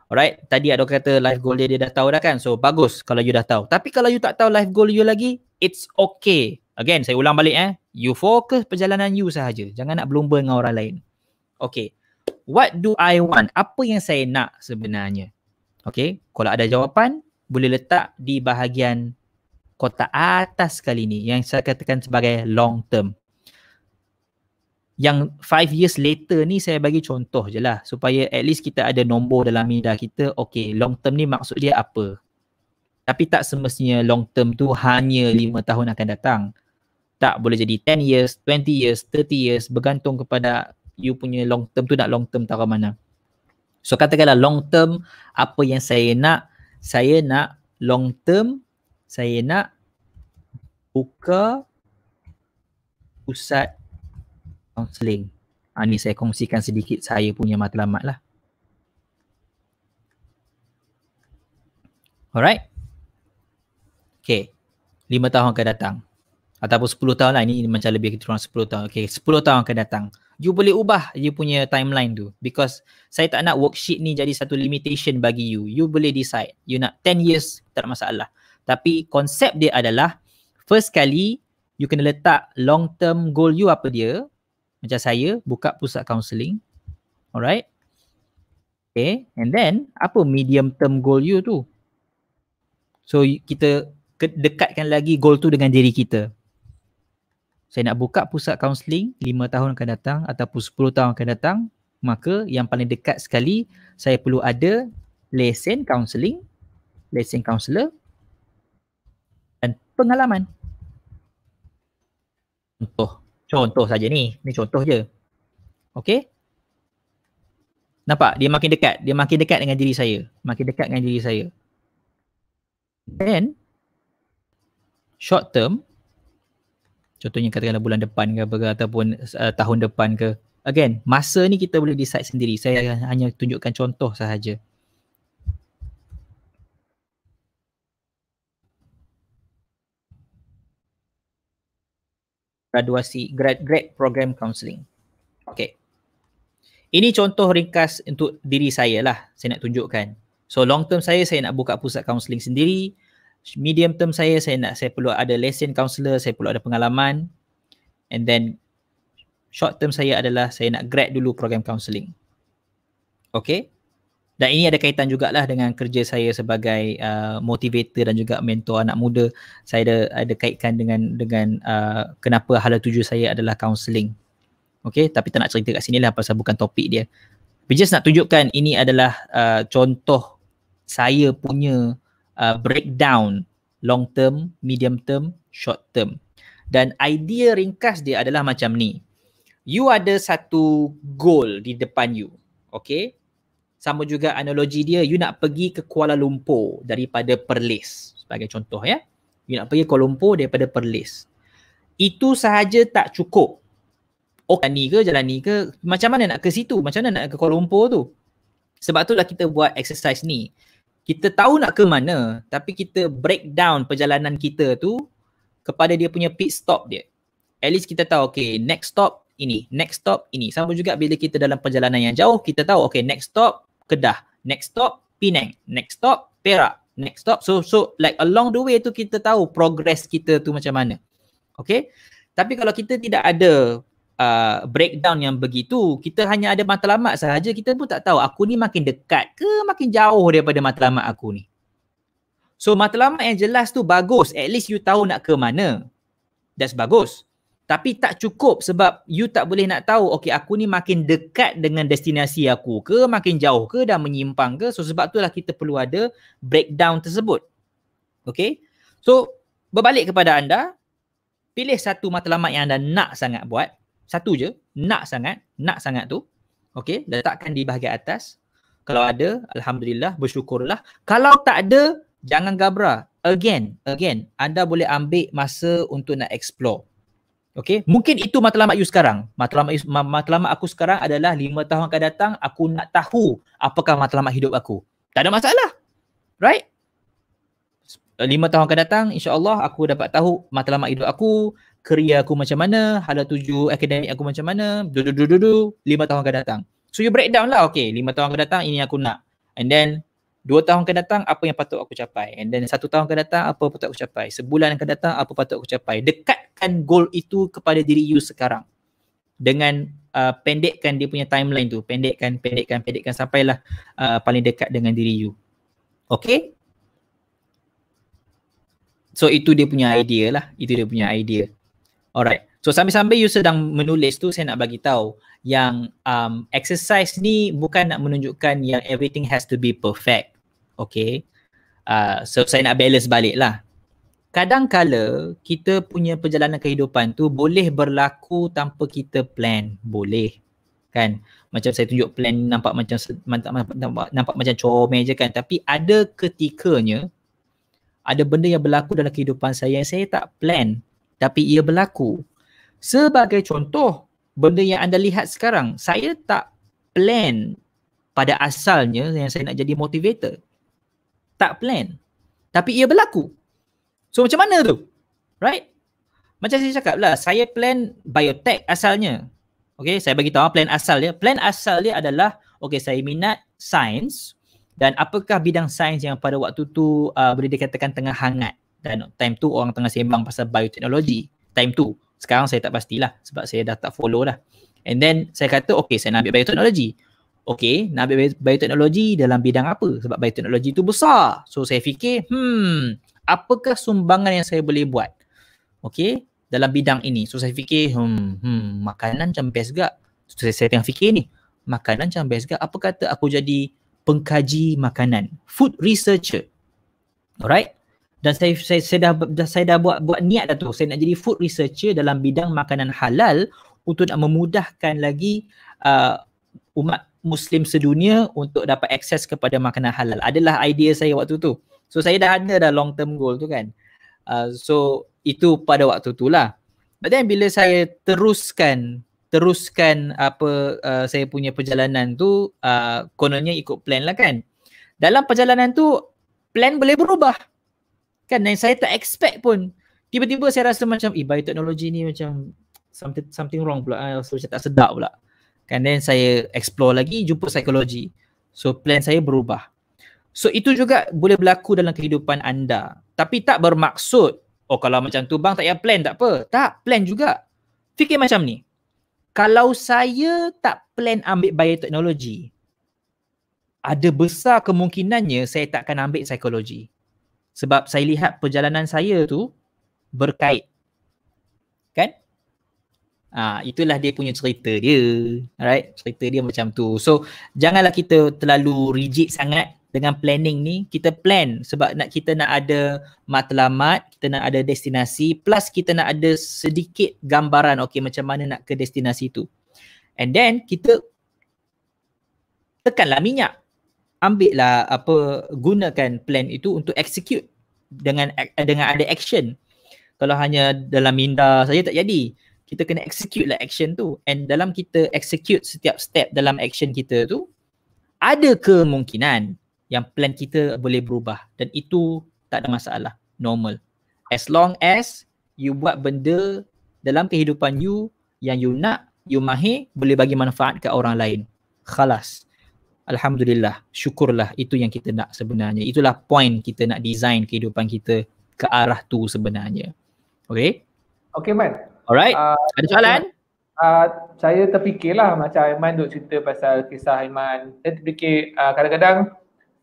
Alright, tadi ada kata life goal dia, dia dah tahu dah kan. So, bagus kalau you dah tahu. Tapi kalau you tak tahu life goal you lagi, it's okay. Again, saya ulang balik eh. You fokus perjalanan you sahaja. Jangan nak berlumba dengan orang lain. Okay. What do I want? Apa yang saya nak sebenarnya? Okay. Kalau ada jawapan, boleh letak di bahagian kotak atas kali ni yang saya katakan sebagai long term. Yang five years later ni saya bagi contoh je lah supaya at least kita ada nombor dalam minda kita okay long term ni maksud dia apa. Tapi tak semestinya long term tu hanya lima tahun akan datang. Tak boleh jadi 10 years, 20 years, 30 years bergantung kepada you punya long term tu nak long term tak mana. So katakanlah long term apa yang saya nak, saya nak long term saya nak buka pusat counseling. Ha, ni saya kongsikan sedikit saya punya matlamat lah. Alright. Okay. Lima tahun akan datang. Ataupun sepuluh tahun lah. Ini macam lebih kita orang sepuluh tahun. Okay. Sepuluh tahun akan datang. You boleh ubah you punya timeline tu. Because saya tak nak worksheet ni jadi satu limitation bagi you. You boleh decide. You nak ten years tak ada masalah. Tapi konsep dia adalah first kali you kena letak long term goal you apa dia. Macam saya buka pusat counselling. Alright. Okay and then apa medium term goal you tu? So kita dekatkan lagi goal tu dengan diri kita. Saya nak buka pusat counselling 5 tahun akan datang ataupun 10 tahun akan datang maka yang paling dekat sekali saya perlu ada lesen counselling, lesen counselor pengalaman. Contoh. Contoh saja ni. Ni contoh je. Okay. Nampak? Dia makin dekat. Dia makin dekat dengan diri saya. Makin dekat dengan diri saya. Then, short term, contohnya katakanlah bulan depan ke apa ke ataupun uh, tahun depan ke. Again, masa ni kita boleh decide sendiri. Saya hanya tunjukkan contoh sahaja. graduasi grad grad program counseling. Okay. Ini contoh ringkas untuk diri saya lah saya nak tunjukkan. So long term saya saya nak buka pusat counseling sendiri. Medium term saya saya nak saya perlu ada lesson counselor, saya perlu ada pengalaman. And then short term saya adalah saya nak grad dulu program counseling. Okay. Dan ini ada kaitan jugalah dengan kerja saya sebagai uh, motivator dan juga mentor anak muda. Saya ada ada kaitkan dengan dengan uh, kenapa hala tuju saya adalah counselling. Okay, tapi tak nak cerita kat sini lah pasal bukan topik dia. We just nak tunjukkan ini adalah uh, contoh saya punya uh, breakdown long term, medium term, short term. Dan idea ringkas dia adalah macam ni. You ada satu goal di depan you. Okay, sama juga analogi dia you nak pergi ke Kuala Lumpur daripada Perlis sebagai contoh ya you nak pergi Kuala Lumpur daripada Perlis itu sahaja tak cukup oh ni ke jalan ni ke macam mana nak ke situ macam mana nak ke Kuala Lumpur tu sebab itulah kita buat exercise ni kita tahu nak ke mana tapi kita breakdown perjalanan kita tu kepada dia punya pit stop dia at least kita tahu okay next stop ini next stop ini sama juga bila kita dalam perjalanan yang jauh kita tahu okay next stop Kedah, next stop Penang, next stop Perak, next stop so so like along the way tu kita tahu progress kita tu macam mana. Okay, tapi kalau kita tidak ada uh, breakdown yang begitu, kita hanya ada matlamat sahaja, kita pun tak tahu aku ni makin dekat ke makin jauh daripada matlamat aku ni. So matlamat yang jelas tu bagus, at least you tahu nak ke mana. That's bagus tapi tak cukup sebab you tak boleh nak tahu okay aku ni makin dekat dengan destinasi aku ke makin jauh ke dah menyimpang ke so sebab lah kita perlu ada breakdown tersebut okay? so berbalik kepada anda pilih satu matlamat yang anda nak sangat buat satu je nak sangat nak sangat tu okay? letakkan di bahagian atas kalau ada alhamdulillah bersyukurlah kalau tak ada jangan gabra again again anda boleh ambil masa untuk nak explore Okay, mungkin itu matlamat you sekarang. Matlamat, matlamat aku sekarang adalah lima tahun akan datang, aku nak tahu apakah matlamat hidup aku. Tak ada masalah. Right? Eh, lima tahun akan datang, insyaAllah aku dapat tahu matlamat hidup aku, kerja aku macam mana, hala tuju akademik aku macam mana, du du du du lima tahun akan datang. So you break down lah, okay, lima tahun akan datang, ini aku nak. And then, dua tahun akan datang apa yang patut aku capai and then satu tahun akan datang apa patut aku capai sebulan akan datang apa patut aku capai dekatkan goal itu kepada diri you sekarang dengan uh, pendekkan dia punya timeline tu pendekkan pendekkan pendekkan sampailah uh, paling dekat dengan diri you okay so itu dia punya idea lah itu dia punya idea alright So sambil-sambil you sedang menulis tu saya nak bagi tahu yang um, exercise ni bukan nak menunjukkan yang everything has to be perfect. Okay. Uh, so saya nak balance balik lah. Kadangkala kita punya perjalanan kehidupan tu boleh berlaku tanpa kita plan. Boleh. Kan. Macam saya tunjuk plan nampak macam nampak, nampak, nampak macam comel je kan. Tapi ada ketikanya ada benda yang berlaku dalam kehidupan saya yang saya tak plan tapi ia berlaku Sebagai contoh, benda yang anda lihat sekarang, saya tak plan pada asalnya yang saya nak jadi motivator. Tak plan. Tapi ia berlaku. So macam mana tu? Right? Macam saya cakap lah, saya plan biotech asalnya. Okay, saya bagi tahu ah, plan asal dia. Plan asal dia adalah, okay, saya minat sains dan apakah bidang sains yang pada waktu tu uh, boleh dikatakan tengah hangat dan time tu orang tengah sembang pasal bioteknologi. Time tu, sekarang saya tak pastilah sebab saya dah tak follow dah. And then saya kata okay saya nak ambil bioteknologi. Okay nak ambil bioteknologi dalam bidang apa? Sebab bioteknologi tu besar. So saya fikir hmm apakah sumbangan yang saya boleh buat? Okay dalam bidang ini. So saya fikir hmm, hmm makanan macam best gak. So, saya, saya tengah fikir ni makanan macam best gak. Apa kata aku jadi pengkaji makanan? Food researcher. Alright dan saya saya, saya dah, saya dah buat buat niat dah tu saya nak jadi food researcher dalam bidang makanan halal untuk nak memudahkan lagi uh, umat muslim sedunia untuk dapat akses kepada makanan halal adalah idea saya waktu tu so saya dah ada dah long term goal tu kan uh, so itu pada waktu tu lah but then bila saya teruskan teruskan apa uh, saya punya perjalanan tu uh, kononnya ikut plan lah kan dalam perjalanan tu plan boleh berubah Kan dan saya tak expect pun Tiba-tiba saya rasa macam Eh bioteknologi ni macam Something something wrong pula eh. so, Macam tak sedap pula And then saya explore lagi Jumpa psikologi So plan saya berubah So itu juga boleh berlaku dalam kehidupan anda Tapi tak bermaksud Oh kalau macam tu bang tak payah plan tak apa Tak plan juga Fikir macam ni Kalau saya tak plan ambil bioteknologi ada besar kemungkinannya saya tak akan ambil psikologi sebab saya lihat perjalanan saya tu berkait kan ha, itulah dia punya cerita dia alright cerita dia macam tu so janganlah kita terlalu rigid sangat dengan planning ni kita plan sebab nak kita nak ada matlamat kita nak ada destinasi plus kita nak ada sedikit gambaran okay, macam mana nak ke destinasi tu and then kita tekanlah minyak ambil lah apa gunakan plan itu untuk execute dengan dengan ada action kalau hanya dalam minda saja tak jadi kita kena execute lah action tu and dalam kita execute setiap step dalam action kita tu ada kemungkinan yang plan kita boleh berubah dan itu tak ada masalah normal as long as you buat benda dalam kehidupan you yang you nak you mahir boleh bagi manfaat ke orang lain khalas Alhamdulillah, syukurlah itu yang kita nak sebenarnya. Itulah point kita nak design kehidupan kita ke arah tu sebenarnya. Okay? Okay, Man. Alright, uh, ada soalan? Uh, saya terfikirlah macam Aiman duk cerita pasal kisah Aiman. Saya terfikir uh, kadang-kadang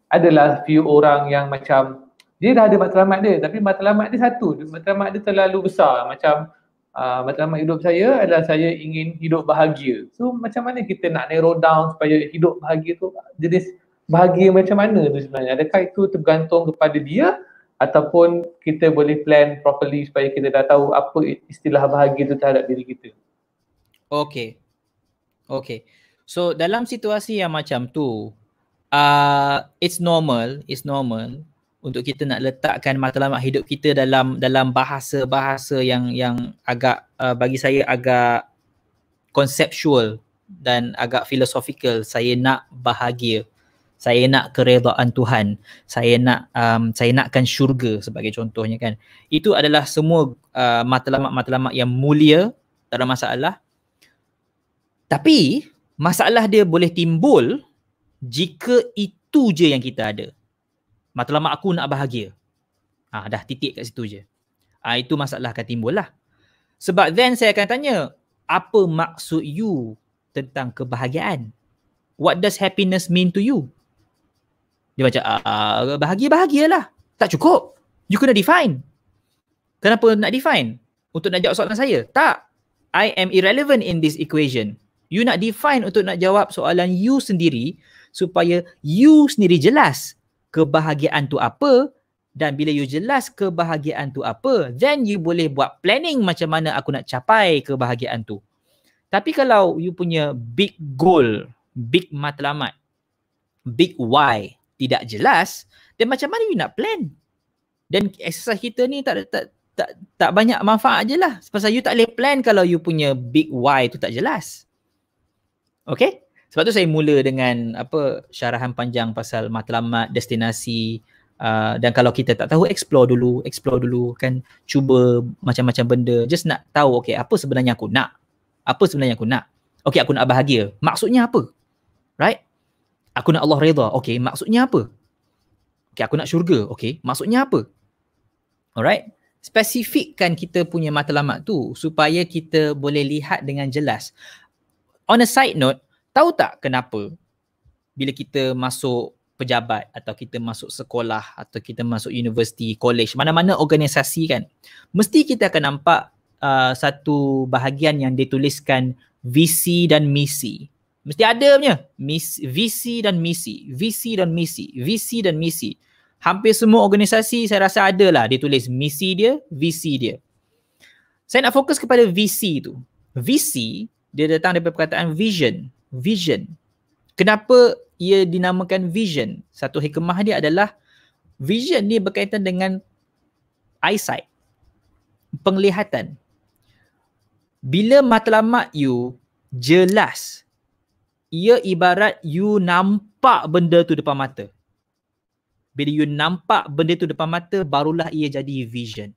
adalah few orang yang macam dia dah ada matlamat dia tapi matlamat dia satu. Matlamat dia terlalu besar macam uh, ah, matlamat hidup saya adalah saya ingin hidup bahagia. So macam mana kita nak narrow down supaya hidup bahagia tu jenis bahagia macam mana tu sebenarnya? Adakah itu tergantung kepada dia ataupun kita boleh plan properly supaya kita dah tahu apa istilah bahagia tu terhadap diri kita? Okay. Okay. So dalam situasi yang macam tu, uh, it's normal, it's normal untuk kita nak letakkan matlamat hidup kita dalam dalam bahasa-bahasa yang yang agak uh, bagi saya agak conceptual dan agak philosophical saya nak bahagia saya nak keredaan Tuhan saya nak um, saya nakkan syurga sebagai contohnya kan itu adalah semua uh, matlamat-matlamat yang mulia tak masalah tapi masalah dia boleh timbul jika itu je yang kita ada matlamat aku nak bahagia. Ha, dah titik kat situ je. Ha, itu masalah akan timbul lah. Sebab then saya akan tanya, apa maksud you tentang kebahagiaan? What does happiness mean to you? Dia macam, uh, ah, bahagia lah. Tak cukup. You kena define. Kenapa nak define? Untuk nak jawab soalan saya? Tak. I am irrelevant in this equation. You nak define untuk nak jawab soalan you sendiri supaya you sendiri jelas kebahagiaan tu apa dan bila you jelas kebahagiaan tu apa then you boleh buat planning macam mana aku nak capai kebahagiaan tu tapi kalau you punya big goal big matlamat big why tidak jelas then macam mana you nak plan dan exercise kita ni tak tak tak, tak banyak manfaat je lah. Sebab you tak boleh plan kalau you punya big why tu tak jelas. Okay? Sebab tu saya mula dengan apa syarahan panjang pasal matlamat, destinasi uh, dan kalau kita tak tahu explore dulu, explore dulu kan cuba macam-macam benda just nak tahu okey apa sebenarnya aku nak. Apa sebenarnya aku nak? Okey aku nak bahagia. Maksudnya apa? Right? Aku nak Allah redha. Okey, maksudnya apa? Okey aku nak syurga. Okey, maksudnya apa? Alright? Spesifikkan kita punya matlamat tu supaya kita boleh lihat dengan jelas. On a side note, Tahu tak kenapa bila kita masuk pejabat atau kita masuk sekolah atau kita masuk universiti, college, mana-mana organisasi kan, mesti kita akan nampak uh, satu bahagian yang dituliskan visi dan misi. Mesti ada punya. Misi, visi dan misi. Visi dan misi. Visi dan misi. Hampir semua organisasi saya rasa ada lah ditulis misi dia, visi dia. Saya nak fokus kepada visi tu. Visi dia datang daripada perkataan vision vision. Kenapa ia dinamakan vision? Satu hikmah dia adalah vision ni berkaitan dengan eyesight, penglihatan. Bila matlamat you jelas, ia ibarat you nampak benda tu depan mata. Bila you nampak benda tu depan mata, barulah ia jadi vision.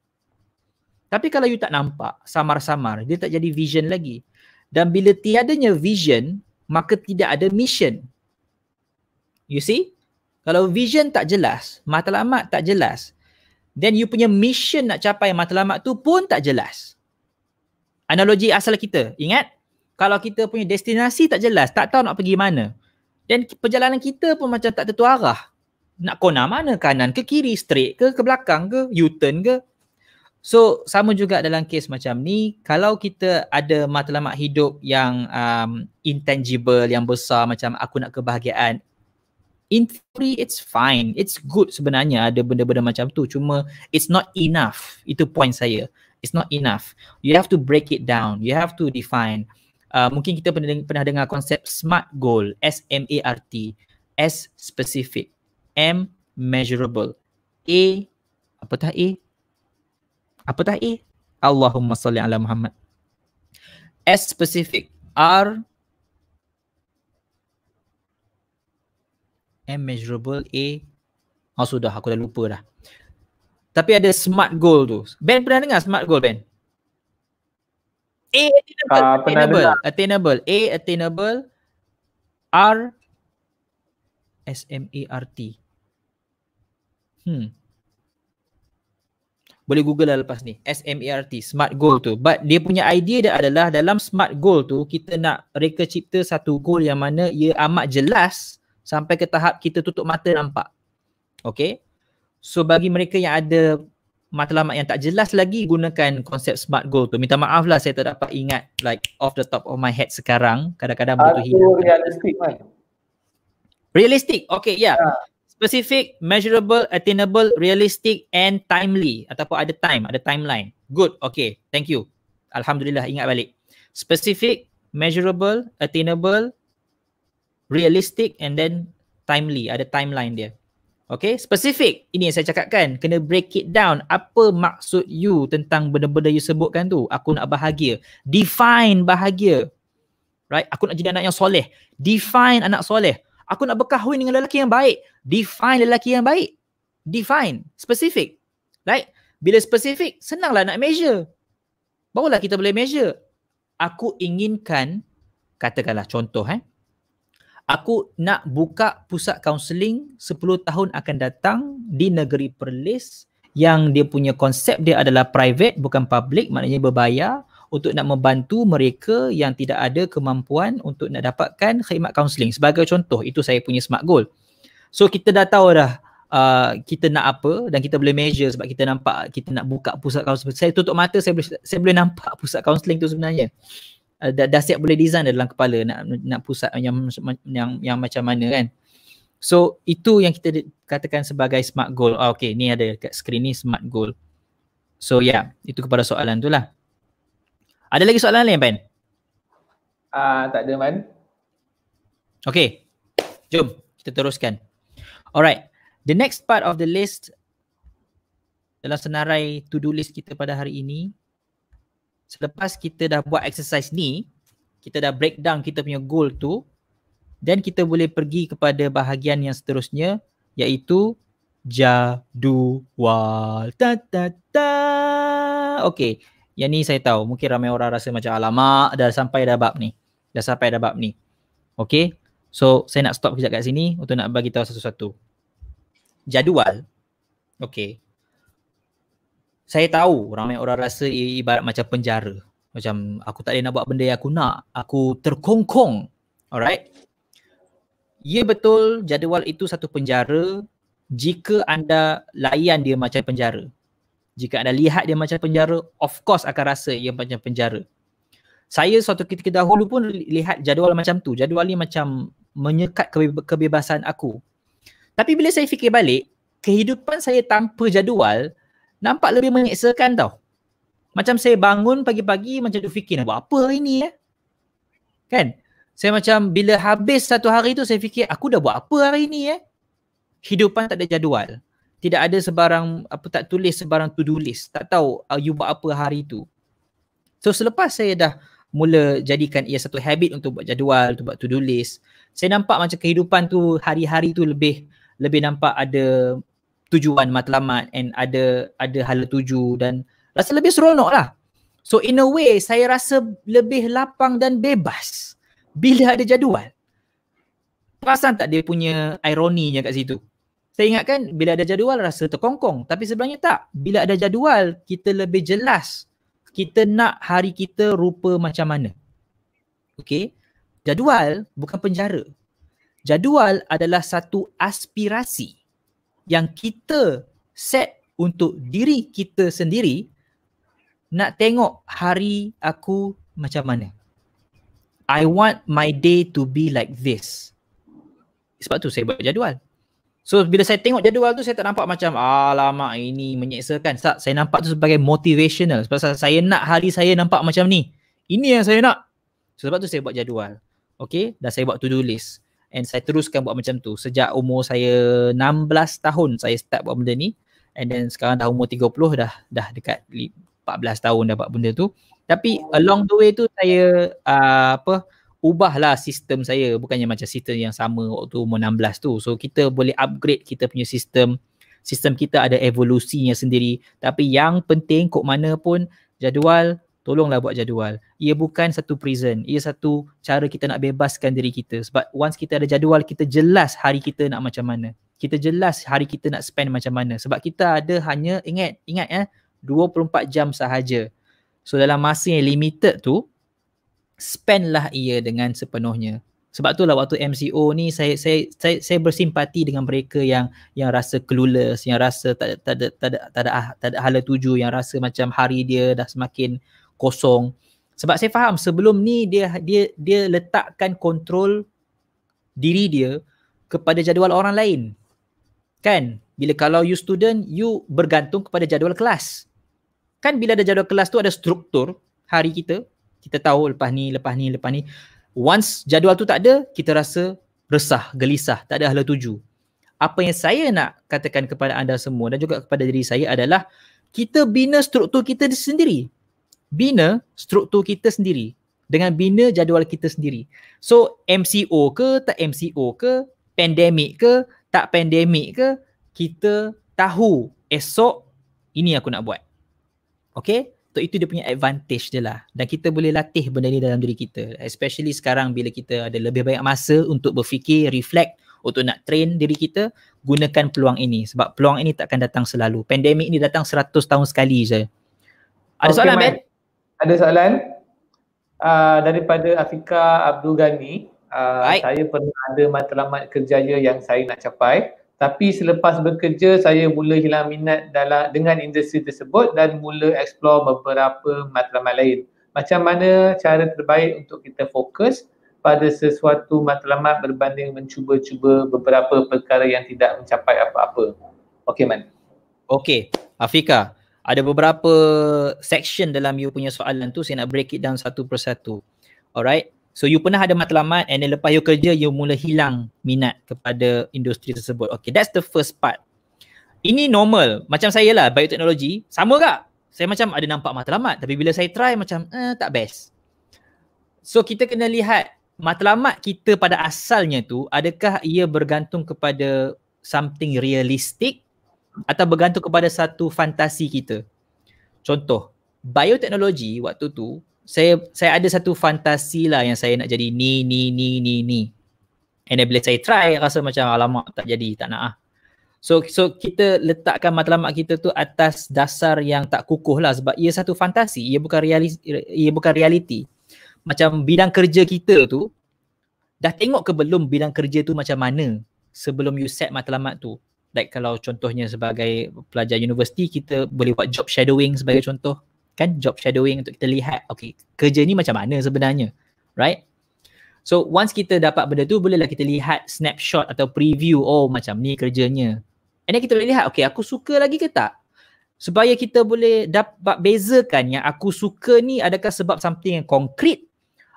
Tapi kalau you tak nampak, samar-samar, dia tak jadi vision lagi. Dan bila tiadanya vision, maka tidak ada mission. You see? Kalau vision tak jelas, matlamat tak jelas, then you punya mission nak capai matlamat tu pun tak jelas. Analogi asal kita, ingat? Kalau kita punya destinasi tak jelas, tak tahu nak pergi mana. Then perjalanan kita pun macam tak tentu arah. Nak kona mana, kanan ke kiri, straight ke, ke belakang ke, U-turn ke, So sama juga dalam kes macam ni kalau kita ada matlamat hidup yang um, intangible yang besar macam aku nak kebahagiaan in theory it's fine it's good sebenarnya ada benda-benda macam tu cuma it's not enough itu point saya it's not enough you have to break it down you have to define uh, mungkin kita pernah dengar, pernah dengar konsep smart goal S M A R T S specific M measurable A apa tah A Apatah A? Allahumma salli ala Muhammad. S specific. R M measurable A. Oh sudah aku dah lupa dah. Tapi ada smart goal tu. Ben pernah dengar smart goal Ben? A attainable, uh, attainable. attainable. A attainable. R S M A R T. Hmm boleh google lah lepas ni SMART e smart goal tu but dia punya idea dia adalah dalam smart goal tu kita nak reka cipta satu goal yang mana ia amat jelas sampai ke tahap kita tutup mata nampak okay so bagi mereka yang ada matlamat yang tak jelas lagi gunakan konsep smart goal tu. Minta maaf lah saya tak dapat ingat like off the top of my head sekarang. Kadang-kadang betul hilang. Realistic. kan. Realistik? Okay, yeah. Ya specific, measurable, attainable, realistic and timely ataupun ada time, ada timeline. Good. Okay. Thank you. Alhamdulillah ingat balik. Specific, measurable, attainable, realistic and then timely. Ada timeline dia. Okay. Specific. Ini yang saya cakapkan. Kena break it down. Apa maksud you tentang benda-benda you sebutkan tu? Aku nak bahagia. Define bahagia. Right? Aku nak jadi anak yang soleh. Define anak soleh aku nak berkahwin dengan lelaki yang baik. Define lelaki yang baik. Define. Specific. Right? Bila specific, senanglah nak measure. Barulah kita boleh measure. Aku inginkan, katakanlah contoh eh. Aku nak buka pusat kaunseling 10 tahun akan datang di negeri Perlis yang dia punya konsep dia adalah private bukan public maknanya berbayar untuk nak membantu mereka yang tidak ada kemampuan untuk nak dapatkan khidmat kaunseling. Sebagai contoh, itu saya punya smart goal. So kita dah tahu dah Uh, kita nak apa dan kita boleh measure sebab kita nampak kita nak buka pusat kaunseling. Saya tutup mata saya boleh saya boleh nampak pusat kaunseling tu sebenarnya. Uh, dah, dah siap boleh design dalam kepala nak nak pusat yang yang yang macam mana kan. So itu yang kita katakan sebagai smart goal. Oh, okay ni ada kat skrin ni smart goal. So yeah, itu kepada soalan tu lah. Ada lagi soalan lain, Pan? Ah, uh, tak ada, Pan. Okay. Jom, kita teruskan. Alright. The next part of the list dalam senarai to-do list kita pada hari ini, selepas kita dah buat exercise ni, kita dah breakdown kita punya goal tu, then kita boleh pergi kepada bahagian yang seterusnya, iaitu jadual. Ta-ta-ta. Okay. Yang ni saya tahu mungkin ramai orang rasa macam alamak dah sampai dah bab ni. Dah sampai dah bab ni. Okay. So saya nak stop kejap kat sini untuk nak bagi tahu satu-satu. Jadual. Okay. Saya tahu ramai orang rasa ibarat macam penjara. Macam aku tak boleh nak buat benda yang aku nak. Aku terkongkong. Alright. Ya betul jadual itu satu penjara jika anda layan dia macam penjara. Jika anda lihat dia macam penjara, of course akan rasa ia macam penjara. Saya suatu ketika dahulu pun lihat jadual macam tu. Jadual ni macam menyekat kebebasan aku. Tapi bila saya fikir balik, kehidupan saya tanpa jadual nampak lebih menyeksakan tau. Macam saya bangun pagi-pagi macam tu fikir nak buat apa hari ni eh. Kan? Saya macam bila habis satu hari tu saya fikir aku dah buat apa hari ni ya? Hidupan tak ada jadual tidak ada sebarang apa tak tulis sebarang to-do list tak tahu uh, you buat apa hari tu so selepas saya dah mula jadikan ia satu habit untuk buat jadual untuk buat to-do list saya nampak macam kehidupan tu hari-hari tu lebih lebih nampak ada tujuan matlamat and ada ada hal tuju dan rasa lebih seronok lah. So in a way saya rasa lebih lapang dan bebas bila ada jadual. Perasan tak dia punya ironinya kat situ? saya ingatkan bila ada jadual rasa terkongkong tapi sebenarnya tak bila ada jadual kita lebih jelas kita nak hari kita rupa macam mana okay jadual bukan penjara jadual adalah satu aspirasi yang kita set untuk diri kita sendiri nak tengok hari aku macam mana i want my day to be like this sebab tu saya buat jadual So bila saya tengok jadual tu saya tak nampak macam alamak ini menyeksakan. Tak, saya nampak tu sebagai motivational sebab saya nak hari saya nampak macam ni. Ini yang saya nak. So, sebab tu saya buat jadual. Okay, dan saya buat to-do list. And saya teruskan buat macam tu. Sejak umur saya 16 tahun saya start buat benda ni. And then sekarang dah umur 30 dah dah dekat 14 tahun dah buat benda tu. Tapi along the way tu saya uh, apa, ubahlah sistem saya bukannya macam sistem yang sama waktu umur 16 tu so kita boleh upgrade kita punya sistem sistem kita ada evolusinya sendiri tapi yang penting kok mana pun jadual tolonglah buat jadual ia bukan satu prison ia satu cara kita nak bebaskan diri kita sebab once kita ada jadual kita jelas hari kita nak macam mana kita jelas hari kita nak spend macam mana sebab kita ada hanya ingat ingat ya eh, 24 jam sahaja so dalam masa yang limited tu spendlah ia dengan sepenuhnya. Sebab itulah waktu MCO ni saya saya saya, saya bersimpati dengan mereka yang yang rasa clueless, yang rasa tak tak tak tak ada tak, tak, ah, tak, tak hala tuju, yang rasa macam hari dia dah semakin kosong. Sebab saya faham sebelum ni dia dia dia letakkan kontrol diri dia kepada jadual orang lain. Kan? Bila kalau you student, you bergantung kepada jadual kelas. Kan bila ada jadual kelas tu ada struktur hari kita, kita tahu lepas ni lepas ni lepas ni once jadual tu tak ada kita rasa resah gelisah tak ada hala tuju apa yang saya nak katakan kepada anda semua dan juga kepada diri saya adalah kita bina struktur kita sendiri bina struktur kita sendiri dengan bina jadual kita sendiri so MCO ke tak MCO ke pandemik ke tak pandemik ke kita tahu esok ini aku nak buat Okay? So itu dia punya advantage dia lah dan kita boleh latih benda ni dalam diri kita especially sekarang bila kita ada lebih banyak masa untuk berfikir, reflect untuk nak train diri kita gunakan peluang ini sebab peluang ini takkan datang selalu pandemik ni datang 100 tahun sekali je ada okay, soalan Ben? ada soalan uh, daripada Afika Abdul Ghani uh, saya pernah ada matlamat kerjaya yang saya nak capai tapi selepas bekerja saya mula hilang minat dalam dengan industri tersebut dan mula explore beberapa matlamat lain macam mana cara terbaik untuk kita fokus pada sesuatu matlamat berbanding mencuba-cuba beberapa perkara yang tidak mencapai apa-apa okey man okey afika ada beberapa section dalam you punya soalan tu saya nak break it down satu persatu alright So you pernah ada matlamat and then lepas you kerja you mula hilang minat kepada industri tersebut. Okay that's the first part. Ini normal. Macam saya lah bioteknologi. Sama tak? Saya macam ada nampak matlamat tapi bila saya try macam eh, tak best. So kita kena lihat matlamat kita pada asalnya tu adakah ia bergantung kepada something realistic atau bergantung kepada satu fantasi kita. Contoh, bioteknologi waktu tu saya saya ada satu fantasi lah yang saya nak jadi ni ni ni ni ni. And then bila saya try rasa macam alamak tak jadi tak nak ah. So so kita letakkan matlamat kita tu atas dasar yang tak kukuh lah sebab ia satu fantasi, ia bukan realis, ia bukan realiti. Macam bidang kerja kita tu dah tengok ke belum bidang kerja tu macam mana sebelum you set matlamat tu. Like kalau contohnya sebagai pelajar universiti kita boleh buat job shadowing sebagai contoh kan job shadowing untuk kita lihat okay kerja ni macam mana sebenarnya right so once kita dapat benda tu bolehlah kita lihat snapshot atau preview oh macam ni kerjanya and then kita boleh lihat okay aku suka lagi ke tak supaya kita boleh dapat bezakan yang aku suka ni adakah sebab something yang konkret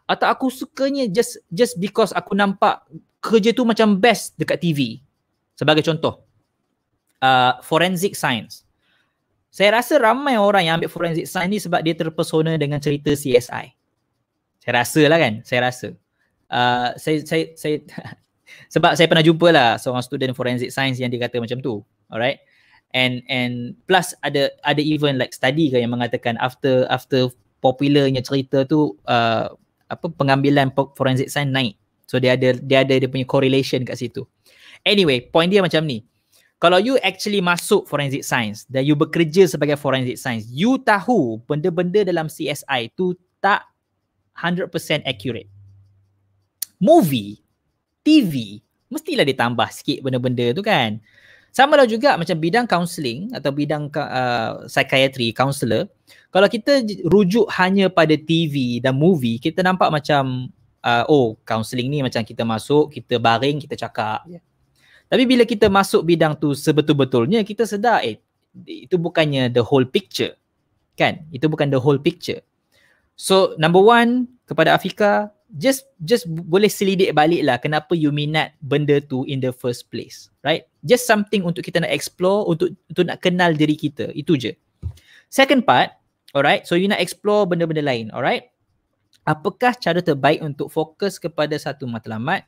atau aku sukanya just just because aku nampak kerja tu macam best dekat TV sebagai contoh uh, forensic science saya rasa ramai orang yang ambil forensik sains ni sebab dia terpesona dengan cerita CSI. Saya rasa lah kan, saya rasa. Uh, saya, saya, saya, sebab saya pernah jumpa lah seorang student forensik sains yang dia kata macam tu. Alright. And and plus ada ada even like study ke yang mengatakan after after popularnya cerita tu uh, apa pengambilan forensik sains naik. So dia ada dia ada dia punya correlation kat situ. Anyway, point dia macam ni kalau you actually masuk forensic science dan you bekerja sebagai forensic science you tahu benda-benda dalam CSI tu tak 100% accurate movie TV mestilah ditambah sikit benda-benda tu kan sama lah juga macam bidang counselling atau bidang uh, psychiatry, counselor. Kalau kita rujuk hanya pada TV dan movie, kita nampak macam uh, oh counselling ni macam kita masuk, kita baring, kita cakap. Yeah. Tapi bila kita masuk bidang tu sebetul-betulnya kita sedar eh itu bukannya the whole picture. Kan? Itu bukan the whole picture. So number one kepada Afika just just boleh selidik balik lah kenapa you minat benda tu in the first place. Right? Just something untuk kita nak explore untuk untuk nak kenal diri kita. Itu je. Second part, alright? So you nak explore benda-benda lain, alright? Apakah cara terbaik untuk fokus kepada satu matlamat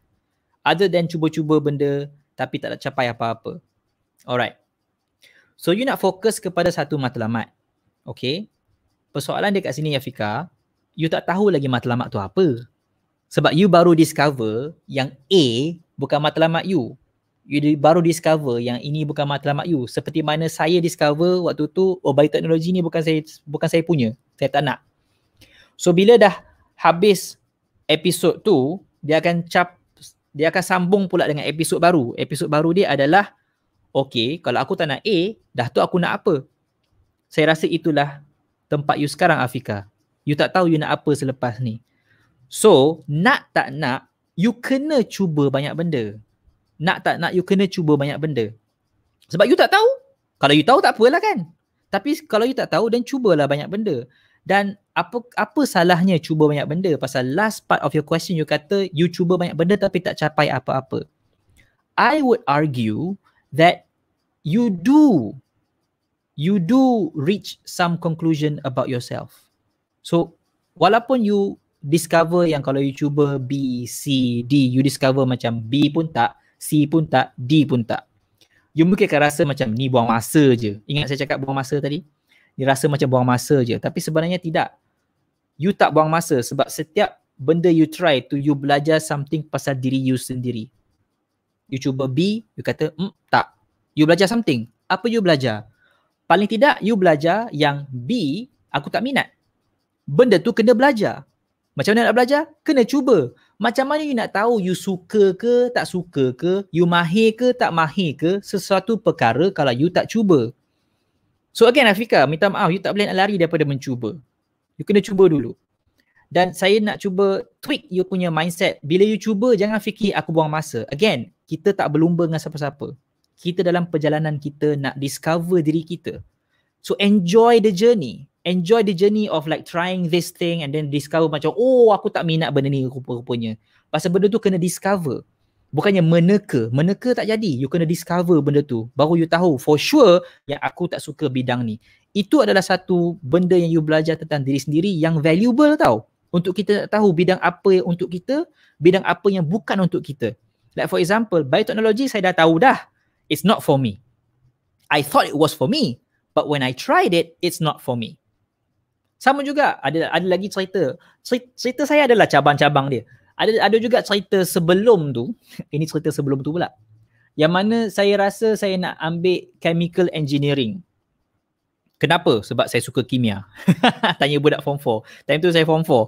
other than cuba-cuba benda tapi tak capai apa-apa. Alright. So you nak fokus kepada satu matlamat. Okay. Persoalan dia kat sini Afika, you tak tahu lagi matlamat tu apa. Sebab you baru discover yang A bukan matlamat you. You baru discover yang ini bukan matlamat you. Seperti mana saya discover waktu tu, oh by teknologi ni bukan saya bukan saya punya. Saya tak nak. So bila dah habis episod tu, dia akan cap dia akan sambung pula dengan episod baru. Episod baru dia adalah okay, kalau aku tak nak A, dah tu aku nak apa? Saya rasa itulah tempat you sekarang Afika. You tak tahu you nak apa selepas ni. So, nak tak nak, you kena cuba banyak benda. Nak tak nak, you kena cuba banyak benda. Sebab you tak tahu. Kalau you tahu tak apalah kan. Tapi kalau you tak tahu, then cubalah banyak benda dan apa apa salahnya cuba banyak benda pasal last part of your question you kata you cuba banyak benda tapi tak capai apa-apa i would argue that you do you do reach some conclusion about yourself so walaupun you discover yang kalau you cuba b c d you discover macam b pun tak c pun tak d pun tak you mungkin akan rasa macam ni buang masa je ingat saya cakap buang masa tadi dia rasa macam buang masa je tapi sebenarnya tidak. You tak buang masa sebab setiap benda you try to you belajar something pasal diri you sendiri. You cuba be, you kata mm, tak. You belajar something. Apa you belajar? Paling tidak you belajar yang be aku tak minat. Benda tu kena belajar. Macam mana nak belajar? Kena cuba. Macam mana you nak tahu you suka ke tak suka ke, you mahir ke tak mahir ke sesuatu perkara kalau you tak cuba. So again Afika, minta maaf you tak boleh nak lari daripada mencuba. You kena cuba dulu. Dan saya nak cuba tweak you punya mindset. Bila you cuba jangan fikir aku buang masa. Again, kita tak berlumba dengan siapa-siapa. Kita dalam perjalanan kita nak discover diri kita. So enjoy the journey. Enjoy the journey of like trying this thing and then discover macam oh aku tak minat benda ni rupa-rupanya. Pasal benda tu kena discover. Bukannya meneka. Meneka tak jadi. You kena discover benda tu. Baru you tahu for sure yang aku tak suka bidang ni. Itu adalah satu benda yang you belajar tentang diri sendiri yang valuable tau. Untuk kita tahu bidang apa yang untuk kita, bidang apa yang bukan untuk kita. Like for example, biotechnology saya dah tahu dah. It's not for me. I thought it was for me. But when I tried it, it's not for me. Sama juga ada ada lagi cerita. Cerita saya adalah cabang-cabang dia ada ada juga cerita sebelum tu ini cerita sebelum tu pula yang mana saya rasa saya nak ambil chemical engineering kenapa sebab saya suka kimia tanya budak form 4 time tu saya form 4 uh,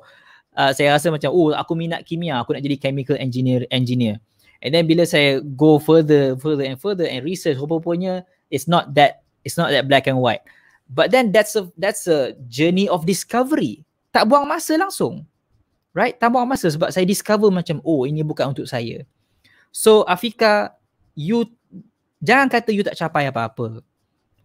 ah, saya rasa macam oh aku minat kimia aku nak jadi chemical engineer engineer and then bila saya go further further and further and research rupanya it's not that it's not that black and white but then that's a that's a journey of discovery tak buang masa langsung right tambah masa sebab saya discover macam oh ini bukan untuk saya so afika you jangan kata you tak capai apa-apa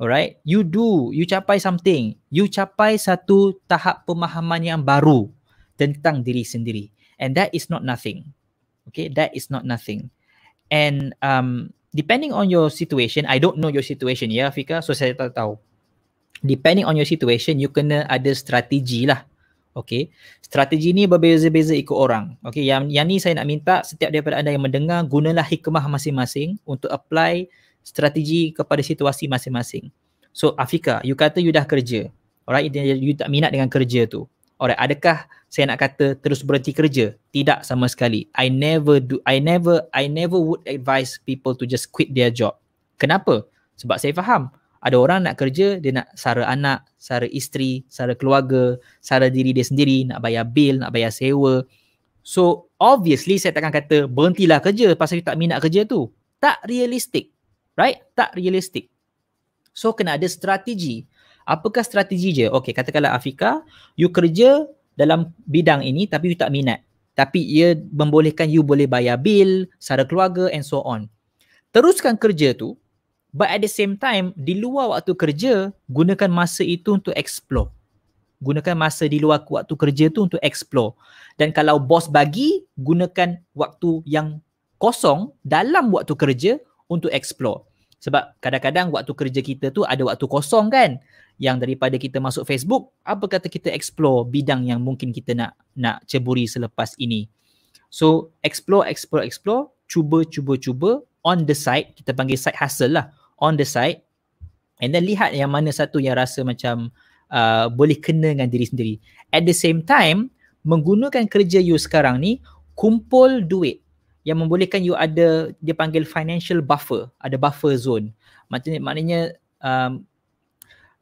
alright you do you capai something you capai satu tahap pemahaman yang baru tentang diri sendiri and that is not nothing okay that is not nothing and um depending on your situation i don't know your situation ya afika so saya tak tahu depending on your situation you kena ada strategi lah Okay, strategi ni berbeza-beza ikut orang. Okay, yang yang ni saya nak minta setiap daripada anda yang mendengar gunalah hikmah masing-masing untuk apply strategi kepada situasi masing-masing. So Afika, you kata you dah kerja. Alright, you tak minat dengan kerja tu. Alright, adakah saya nak kata terus berhenti kerja? Tidak sama sekali. I never do I never I never would advise people to just quit their job. Kenapa? Sebab saya faham ada orang nak kerja dia nak sara anak, sara isteri, sara keluarga, sara diri dia sendiri, nak bayar bil, nak bayar sewa. So obviously saya takkan kata berhentilah kerja pasal you tak minat kerja tu. Tak realistik. Right? Tak realistik. So kena ada strategi. Apakah strategi je? Okay katakanlah Afika, you kerja dalam bidang ini tapi you tak minat. Tapi ia membolehkan you boleh bayar bil, sara keluarga and so on. Teruskan kerja tu But at the same time, di luar waktu kerja, gunakan masa itu untuk explore. Gunakan masa di luar waktu kerja tu untuk explore. Dan kalau bos bagi, gunakan waktu yang kosong dalam waktu kerja untuk explore. Sebab kadang-kadang waktu kerja kita tu ada waktu kosong kan. Yang daripada kita masuk Facebook, apa kata kita explore bidang yang mungkin kita nak nak ceburi selepas ini. So explore, explore, explore. Cuba, cuba, cuba. On the side, kita panggil side hustle lah on the side and then lihat yang mana satu yang rasa macam uh, boleh kena dengan diri sendiri. At the same time, menggunakan kerja you sekarang ni, kumpul duit yang membolehkan you ada dia panggil financial buffer, ada buffer zone. Maksudnya maknanya um,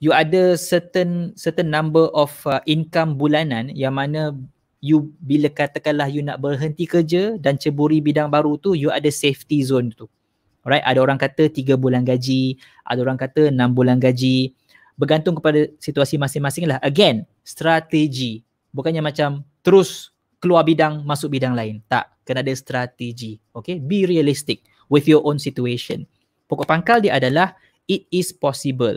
you ada certain certain number of uh, income bulanan yang mana you bila katakanlah you nak berhenti kerja dan ceburi bidang baru tu you ada safety zone tu. Alright, ada orang kata 3 bulan gaji, ada orang kata 6 bulan gaji. Bergantung kepada situasi masing-masing lah. Again, strategi. Bukannya macam terus keluar bidang, masuk bidang lain. Tak, kena ada strategi. Okay, be realistic with your own situation. Pokok pangkal dia adalah it is possible.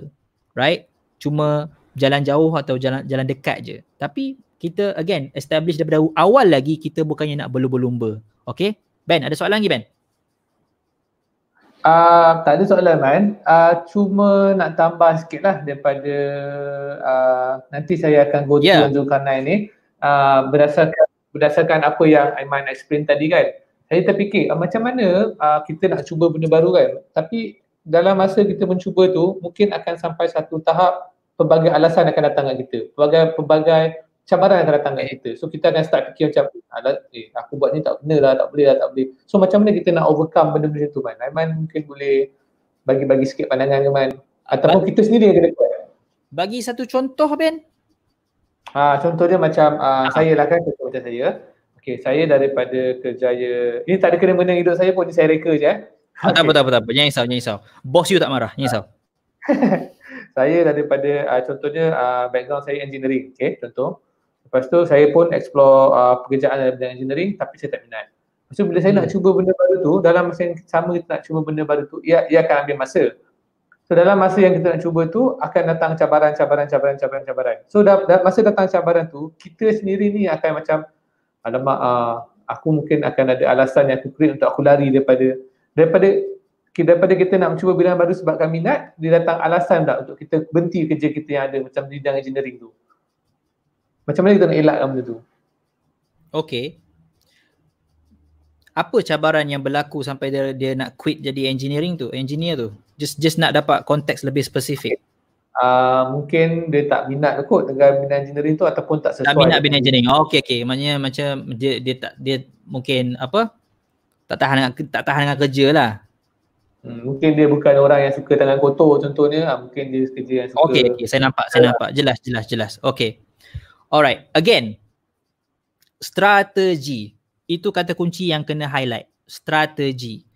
Right? Cuma jalan jauh atau jalan jalan dekat je. Tapi kita again establish daripada awal lagi kita bukannya nak berlumba-lumba. Okay? Ben, ada soalan lagi Ben? Uh, tak ada soalan Man. Uh, cuma nak tambah sikit lah daripada uh, nanti saya akan go to yeah. Zulkarnain ni. Uh, berdasarkan berdasarkan apa yang Aiman explain tadi kan. Saya terfikir uh, macam mana uh, kita nak cuba benda baru kan. Tapi dalam masa kita mencuba tu mungkin akan sampai satu tahap pelbagai alasan akan datang kat kita. Pelbagai, pelbagai cabaran yang akan datang kat kita. So kita akan start fikir macam ah, lah, eh, aku buat ni tak benar, lah, tak boleh lah, tak boleh. So macam mana kita nak overcome benda-benda macam tu Man? Aiman mungkin boleh bagi-bagi sikit pandangan ke Man? Ataupun ba- kita sendiri yang kena kuat? Bagi satu contoh Ben. Ha, contoh dia macam uh, saya lah kan, contoh macam saya. Okay, saya daripada kerjaya, ini tak ada kena-mengena hidup saya pun, ni saya reka je eh. Okay. Tak apa, tak apa, tak apa. Jangan risau, jangan risau. Bos you tak marah, jangan risau. saya daripada uh, contohnya uh, background saya engineering, okay, contoh. Lepas tu saya pun explore uh, pekerjaan dalam bidang engineering tapi saya tak minat. Lepas tu bila saya hmm. nak cuba benda baru tu, dalam masa yang sama kita nak cuba benda baru tu, ia, ia akan ambil masa. So dalam masa yang kita nak cuba tu, akan datang cabaran, cabaran, cabaran, cabaran, cabaran. So da- da- masa datang cabaran tu, kita sendiri ni akan macam, alamak, uh, aku mungkin akan ada alasan yang aku create untuk aku lari daripada daripada daripada kita nak mencuba bidang baru sebab kami minat, dia datang alasan tak untuk kita berhenti kerja kita yang ada macam bidang engineering tu. Macam mana kita nak elakkan benda tu? Okay. Apa cabaran yang berlaku sampai dia, dia nak quit jadi engineering tu, engineer tu? Just just nak dapat konteks lebih spesifik. Okay. Uh, mungkin dia tak minat kot dengan bina engineering tu ataupun tak sesuai. Tak minat bina engineering. Oh, okay, okay. Maksudnya macam dia, dia tak, dia mungkin apa? Tak tahan dengan, tak tahan dengan kerja lah. Hmm, mungkin dia bukan orang yang suka tangan kotor contohnya. Ah, mungkin dia kerja yang suka. Okay, okay. saya nampak, saya nampak. Jelas, jelas, jelas. Okay. Alright, again. Strategi. Itu kata kunci yang kena highlight. Strategi.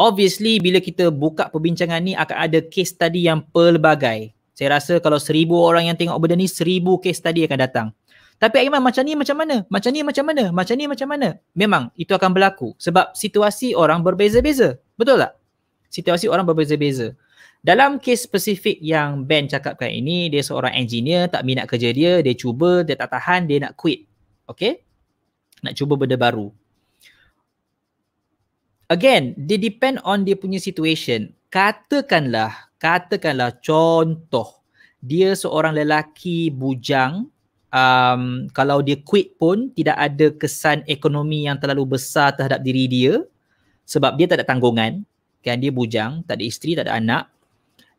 Obviously, bila kita buka perbincangan ni akan ada case study yang pelbagai. Saya rasa kalau seribu orang yang tengok benda ni, seribu case study akan datang. Tapi Aiman macam ni macam mana? Macam ni macam mana? Macam ni macam mana? Memang itu akan berlaku sebab situasi orang berbeza-beza. Betul tak? Situasi orang berbeza-beza. Dalam kes spesifik yang Ben cakapkan ini, dia seorang engineer, tak minat kerja dia, dia cuba, dia tak tahan, dia nak quit. Okay? Nak cuba benda baru. Again, dia depend on dia punya situation. Katakanlah, katakanlah contoh, dia seorang lelaki bujang, um, kalau dia quit pun tidak ada kesan ekonomi yang terlalu besar terhadap diri dia sebab dia tak ada tanggungan kan dia bujang, tak ada isteri, tak ada anak.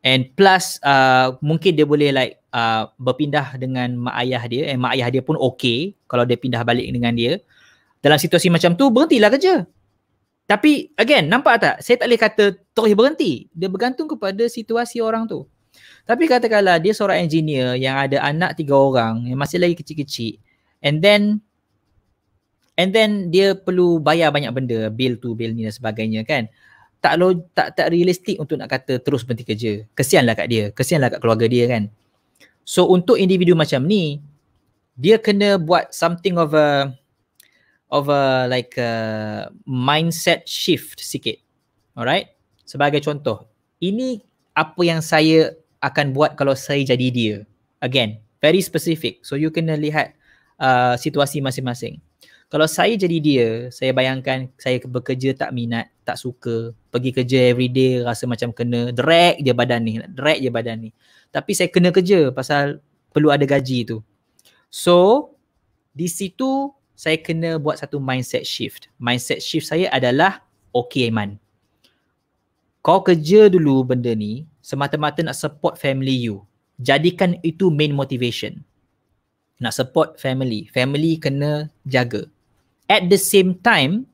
And plus uh, mungkin dia boleh like uh, berpindah dengan mak ayah dia and mak ayah dia pun okay kalau dia pindah balik dengan dia. Dalam situasi macam tu berhentilah kerja. Tapi again nampak tak saya tak boleh kata terus berhenti. Dia bergantung kepada situasi orang tu. Tapi katakanlah dia seorang engineer yang ada anak tiga orang yang masih lagi kecil-kecil and then and then dia perlu bayar banyak benda bill tu bill ni dan sebagainya kan tak lo, tak tak realistik untuk nak kata terus berhenti kerja. Kesianlah kat dia, kesianlah kat keluarga dia kan. So untuk individu macam ni, dia kena buat something of a of a like a mindset shift sikit. Alright? Sebagai contoh, ini apa yang saya akan buat kalau saya jadi dia. Again, very specific. So you kena lihat uh, situasi masing-masing kalau saya jadi dia, saya bayangkan saya bekerja tak minat, tak suka, pergi kerja every day rasa macam kena drag je badan ni, drag je badan ni. Tapi saya kena kerja pasal perlu ada gaji tu. So, di situ saya kena buat satu mindset shift. Mindset shift saya adalah okay Aiman. Kau kerja dulu benda ni semata-mata nak support family you. Jadikan itu main motivation. Nak support family. Family kena jaga. At the same time,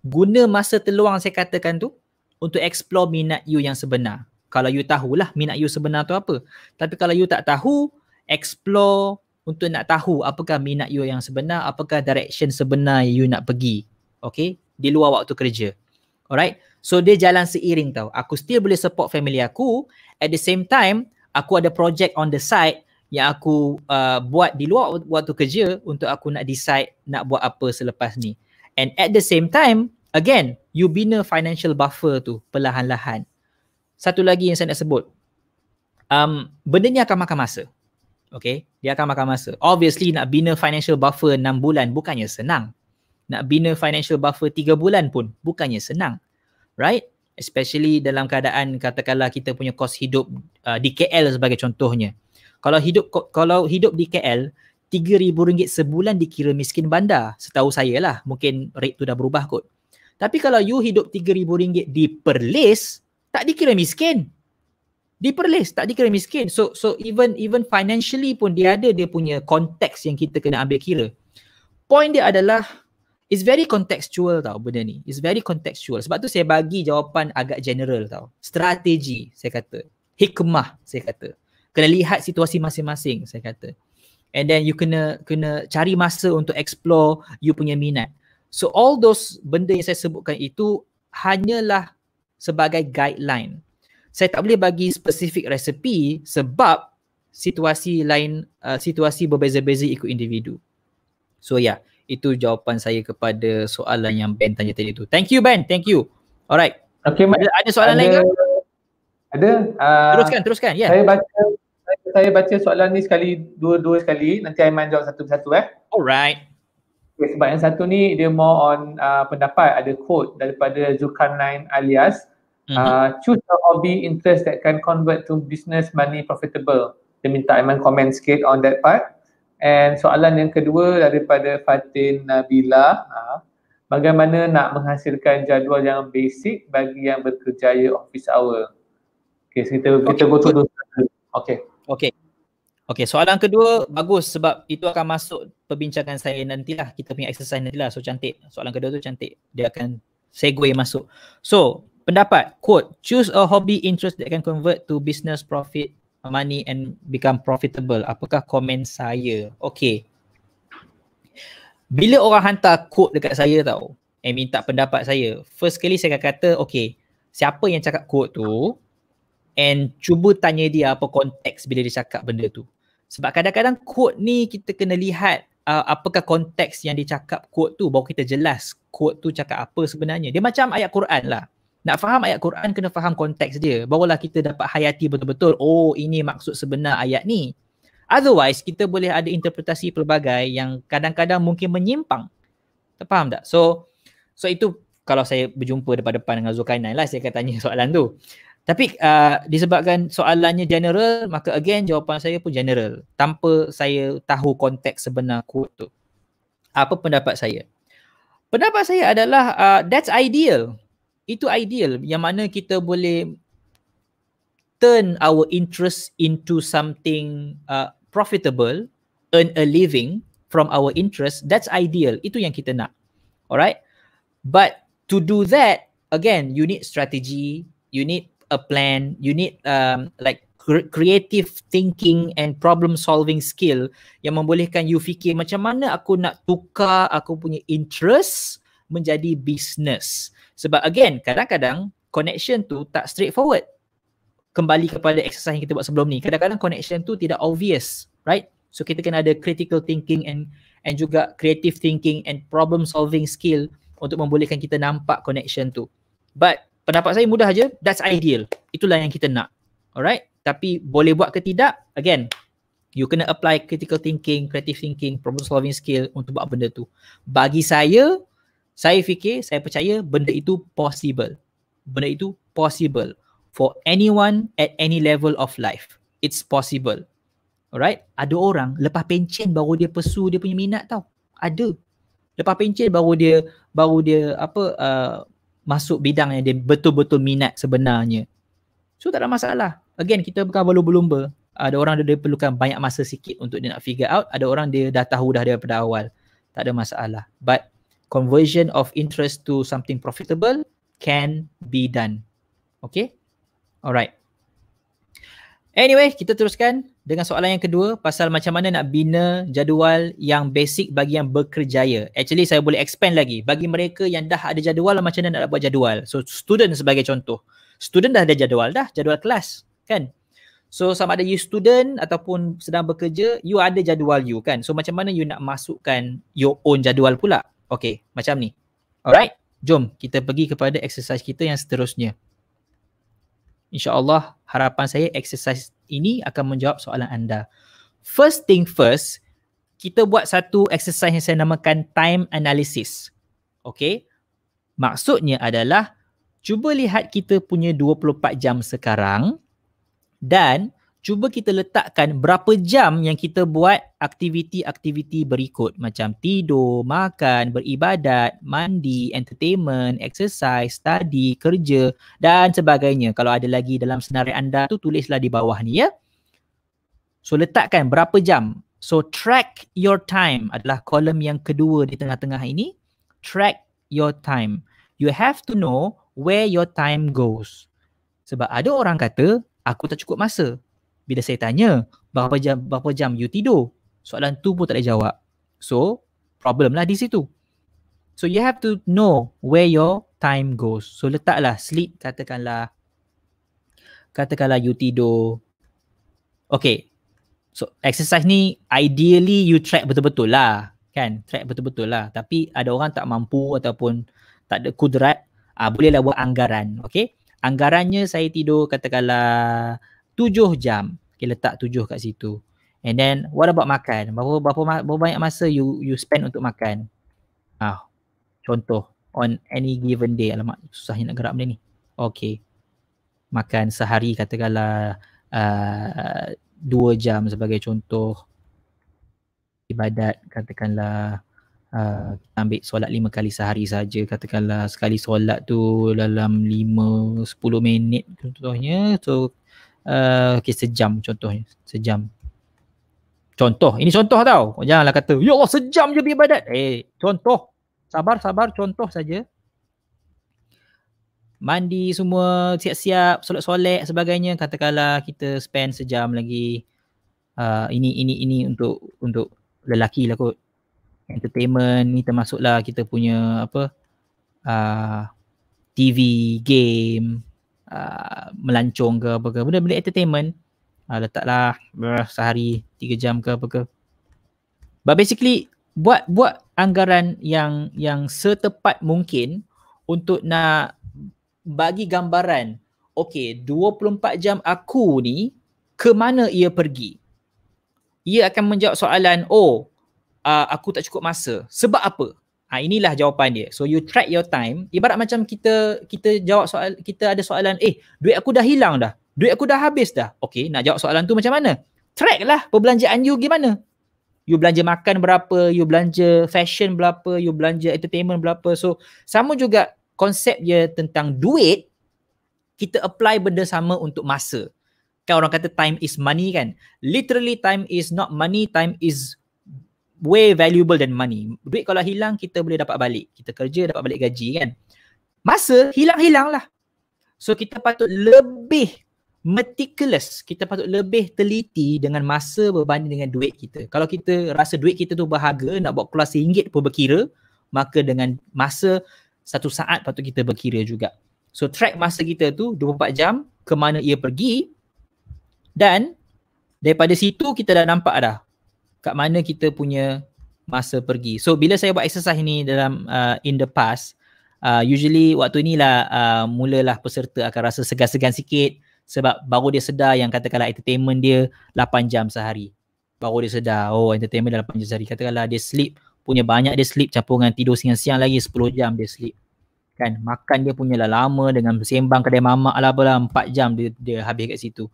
guna masa terluang saya katakan tu untuk explore minat you yang sebenar. Kalau you tahulah minat you sebenar tu apa. Tapi kalau you tak tahu, explore untuk nak tahu apakah minat you yang sebenar, apakah direction sebenar you nak pergi. Okay? Di luar waktu kerja. Alright? So dia jalan seiring tau. Aku still boleh support family aku. At the same time, aku ada project on the side yang aku uh, buat di luar waktu kerja untuk aku nak decide nak buat apa selepas ni. And at the same time, again, you bina financial buffer tu perlahan-lahan. Satu lagi yang saya nak sebut. Um, benda ni akan makan masa. Okay, dia akan makan masa. Obviously nak bina financial buffer 6 bulan bukannya senang. Nak bina financial buffer 3 bulan pun bukannya senang. Right? Especially dalam keadaan katakanlah kita punya kos hidup uh, di sebagai contohnya. Kalau hidup kalau hidup di KL RM3,000 sebulan dikira miskin bandar Setahu saya lah mungkin rate tu dah berubah kot Tapi kalau you hidup RM3,000 di Perlis Tak dikira miskin di Perlis tak dikira miskin. So so even even financially pun dia ada dia punya konteks yang kita kena ambil kira. Point dia adalah it's very contextual tau benda ni. It's very contextual. Sebab tu saya bagi jawapan agak general tau. Strategi saya kata. Hikmah saya kata kena lihat situasi masing-masing saya kata and then you kena kena cari masa untuk explore you punya minat so all those benda yang saya sebutkan itu hanyalah sebagai guideline saya tak boleh bagi specific recipe sebab situasi lain uh, situasi berbeza-beza ikut individu so yeah itu jawapan saya kepada soalan yang Ben tanya tadi tu. Thank you Ben, thank you. Alright. Okay, ada, ada soalan ada, lain ke? Ada. Uh, teruskan, teruskan. Yeah. Saya baca saya baca soalan ni sekali dua-dua sekali nanti Aiman jawab satu-satu eh. Alright. Okay, sebab yang satu ni dia more on uh, pendapat ada quote daripada Zulkarnain alias mm-hmm. uh, choose a hobby interest that can convert to business money profitable. Dia minta Aiman comment sikit on that part. And soalan yang kedua daripada Fatin Nabila uh, bagaimana nak menghasilkan jadual yang basic bagi yang berkerjaya office hour. Okay, so kita, okay. kita go to those. Okay. Okay. Okay, soalan kedua bagus sebab itu akan masuk perbincangan saya nantilah. Kita punya exercise nantilah. So cantik. Soalan kedua tu cantik. Dia akan segue masuk. So, pendapat. Quote, choose a hobby interest that can convert to business profit money and become profitable. Apakah komen saya? Okay. Bila orang hantar quote dekat saya tau and eh, minta pendapat saya, first kali saya akan kata, okay, siapa yang cakap quote tu, and cuba tanya dia apa konteks bila dia cakap benda tu sebab kadang-kadang quote ni kita kena lihat uh, apakah konteks yang dia cakap quote tu baru kita jelas quote tu cakap apa sebenarnya dia macam ayat Quran lah nak faham ayat Quran kena faham konteks dia barulah kita dapat hayati betul-betul oh ini maksud sebenar ayat ni otherwise kita boleh ada interpretasi pelbagai yang kadang-kadang mungkin menyimpang faham tak so so itu kalau saya berjumpa depan-depan dengan Zulkainan lah saya akan tanya soalan tu tapi uh, disebabkan soalannya general, maka again jawapan saya pun general tanpa saya tahu konteks sebenar quote tu. Apa pendapat saya? Pendapat saya adalah uh, that's ideal. Itu ideal yang mana kita boleh turn our interest into something uh, profitable, earn a living from our interest, that's ideal. Itu yang kita nak. Alright? But to do that, again, you need strategy, you need a plan you need um like creative thinking and problem solving skill yang membolehkan you fikir macam mana aku nak tukar aku punya interest menjadi business sebab again kadang-kadang connection tu tak straightforward kembali kepada exercise yang kita buat sebelum ni kadang-kadang connection tu tidak obvious right so kita kena ada critical thinking and and juga creative thinking and problem solving skill untuk membolehkan kita nampak connection tu but pendapat saya mudah aja, that's ideal itulah yang kita nak alright tapi boleh buat ke tidak again you kena apply critical thinking creative thinking problem solving skill untuk buat benda tu bagi saya saya fikir saya percaya benda itu possible benda itu possible for anyone at any level of life it's possible alright ada orang lepas pencen baru dia pesu dia punya minat tau ada lepas pencen baru dia baru dia apa uh, masuk bidang yang dia betul-betul minat sebenarnya. So tak ada masalah. Again, kita bukan berlumba-lumba. Ada orang dia, dia perlukan banyak masa sikit untuk dia nak figure out. Ada orang dia dah tahu dah daripada awal. Tak ada masalah. But conversion of interest to something profitable can be done. Okay? Alright. Anyway, kita teruskan dengan soalan yang kedua pasal macam mana nak bina jadual yang basic bagi yang berkerjaya. Actually saya boleh expand lagi. Bagi mereka yang dah ada jadual macam mana nak buat jadual. So student sebagai contoh. Student dah ada jadual dah, jadual kelas kan. So sama ada you student ataupun sedang bekerja, you ada jadual you kan. So macam mana you nak masukkan your own jadual pula. Okay macam ni. Alright. Jom kita pergi kepada exercise kita yang seterusnya. InsyaAllah harapan saya exercise ini akan menjawab soalan anda. First thing first, kita buat satu exercise yang saya namakan time analysis. Okay? Maksudnya adalah cuba lihat kita punya 24 jam sekarang dan cuba kita letakkan berapa jam yang kita buat aktiviti-aktiviti berikut macam tidur, makan, beribadat, mandi, entertainment, exercise, study, kerja dan sebagainya. Kalau ada lagi dalam senarai anda tu tulislah di bawah ni ya. So letakkan berapa jam. So track your time adalah kolom yang kedua di tengah-tengah ini. Track your time. You have to know where your time goes. Sebab ada orang kata aku tak cukup masa bila saya tanya berapa jam berapa jam you tidur soalan tu pun tak ada jawab so problem lah di situ so you have to know where your time goes so letaklah sleep katakanlah katakanlah you tidur okay so exercise ni ideally you track betul-betul lah kan track betul-betul lah tapi ada orang tak mampu ataupun tak ada kudrat ah uh, bolehlah buat anggaran okay anggarannya saya tidur katakanlah tujuh jam okay, letak tujuh kat situ and then what about makan berapa berapa, berapa banyak masa you you spend untuk makan ah contoh on any given day alamak susahnya nak gerak benda ni okay makan sehari katakanlah uh, dua jam sebagai contoh ibadat katakanlah uh, ambil solat lima kali sehari saja katakanlah sekali solat tu dalam lima sepuluh minit contohnya so uh, eh, okay, sejam contohnya sejam contoh ini contoh tau janganlah kata ya Allah sejam je beribadat eh contoh sabar sabar contoh saja mandi semua siap-siap solat-solat sebagainya katakanlah kita spend sejam lagi uh, ini ini ini untuk untuk lelaki lah kot entertainment ni termasuklah kita punya apa uh, eh, TV game uh, melancong ke apa ke benda-benda entertainment uh, letaklah uh, sehari tiga jam ke apa ke but basically buat buat anggaran yang yang setepat mungkin untuk nak bagi gambaran okey 24 jam aku ni ke mana ia pergi ia akan menjawab soalan oh uh, aku tak cukup masa sebab apa Ah inilah jawapan dia. So you track your time, ibarat macam kita kita jawab soal kita ada soalan, eh duit aku dah hilang dah. Duit aku dah habis dah. Okay nak jawab soalan tu macam mana? Track lah perbelanjaan you gimana? You belanja makan berapa, you belanja fashion berapa, you belanja entertainment berapa. So sama juga konsep dia tentang duit kita apply benda sama untuk masa. Kan orang kata time is money kan? Literally time is not money, time is way valuable than money. Duit kalau hilang kita boleh dapat balik. Kita kerja dapat balik gaji kan. Masa hilang-hilang lah. So kita patut lebih meticulous. Kita patut lebih teliti dengan masa berbanding dengan duit kita. Kalau kita rasa duit kita tu berharga nak buat keluar RM1 pun berkira maka dengan masa satu saat patut kita berkira juga. So track masa kita tu 24 jam ke mana ia pergi dan daripada situ kita dah nampak dah kat mana kita punya masa pergi. So bila saya buat exercise ni dalam uh, in the past, uh, usually waktu inilah uh, mulalah peserta akan rasa segan-segan sikit sebab baru dia sedar yang katakanlah entertainment dia 8 jam sehari. Baru dia sedar, oh entertainment dia 8 jam sehari. Katakanlah dia sleep, punya banyak dia sleep campur dengan tidur siang-siang lagi 10 jam dia sleep. Kan, makan dia punya lah lama dengan sembang kedai mamak lah apalah 4 jam dia, dia habis kat situ.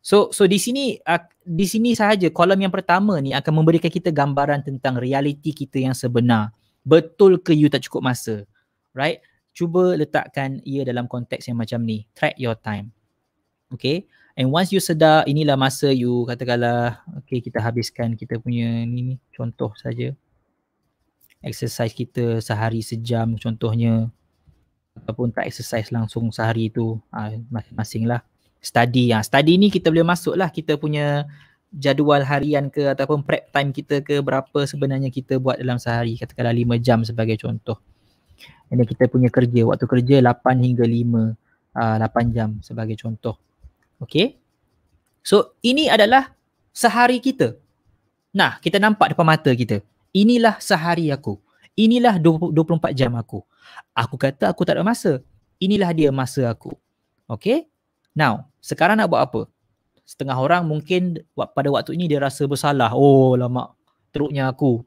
So so di sini uh, di sini sahaja kolom yang pertama ni akan memberikan kita gambaran tentang realiti kita yang sebenar. Betul ke you tak cukup masa? Right? Cuba letakkan ia dalam konteks yang macam ni. Track your time. Okay? And once you sedar inilah masa you katakanlah okay kita habiskan kita punya ni ni contoh saja. Exercise kita sehari sejam contohnya ataupun tak exercise langsung sehari tu uh, masing-masing lah study yang ha, study ni kita boleh masuk lah kita punya jadual harian ke ataupun prep time kita ke berapa sebenarnya kita buat dalam sehari katakanlah lima jam sebagai contoh dan kita punya kerja waktu kerja lapan hingga 5 uh, ha, jam sebagai contoh Okay. so ini adalah sehari kita nah kita nampak depan mata kita inilah sehari aku inilah 20, 24 jam aku aku kata aku tak ada masa inilah dia masa aku Okay. now sekarang nak buat apa? Setengah orang mungkin pada waktu ini dia rasa bersalah. Oh lama teruknya aku.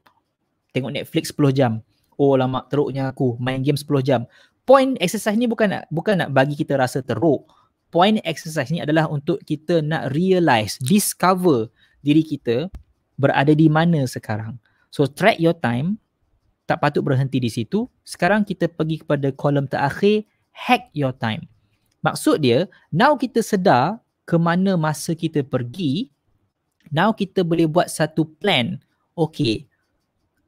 Tengok Netflix 10 jam. Oh lama teruknya aku main game 10 jam. Point exercise ni bukan nak bukan nak bagi kita rasa teruk. Point exercise ni adalah untuk kita nak realize, discover diri kita berada di mana sekarang. So track your time. Tak patut berhenti di situ. Sekarang kita pergi kepada kolom terakhir, hack your time. Maksud dia, now kita sedar ke mana masa kita pergi, now kita boleh buat satu plan. Okay,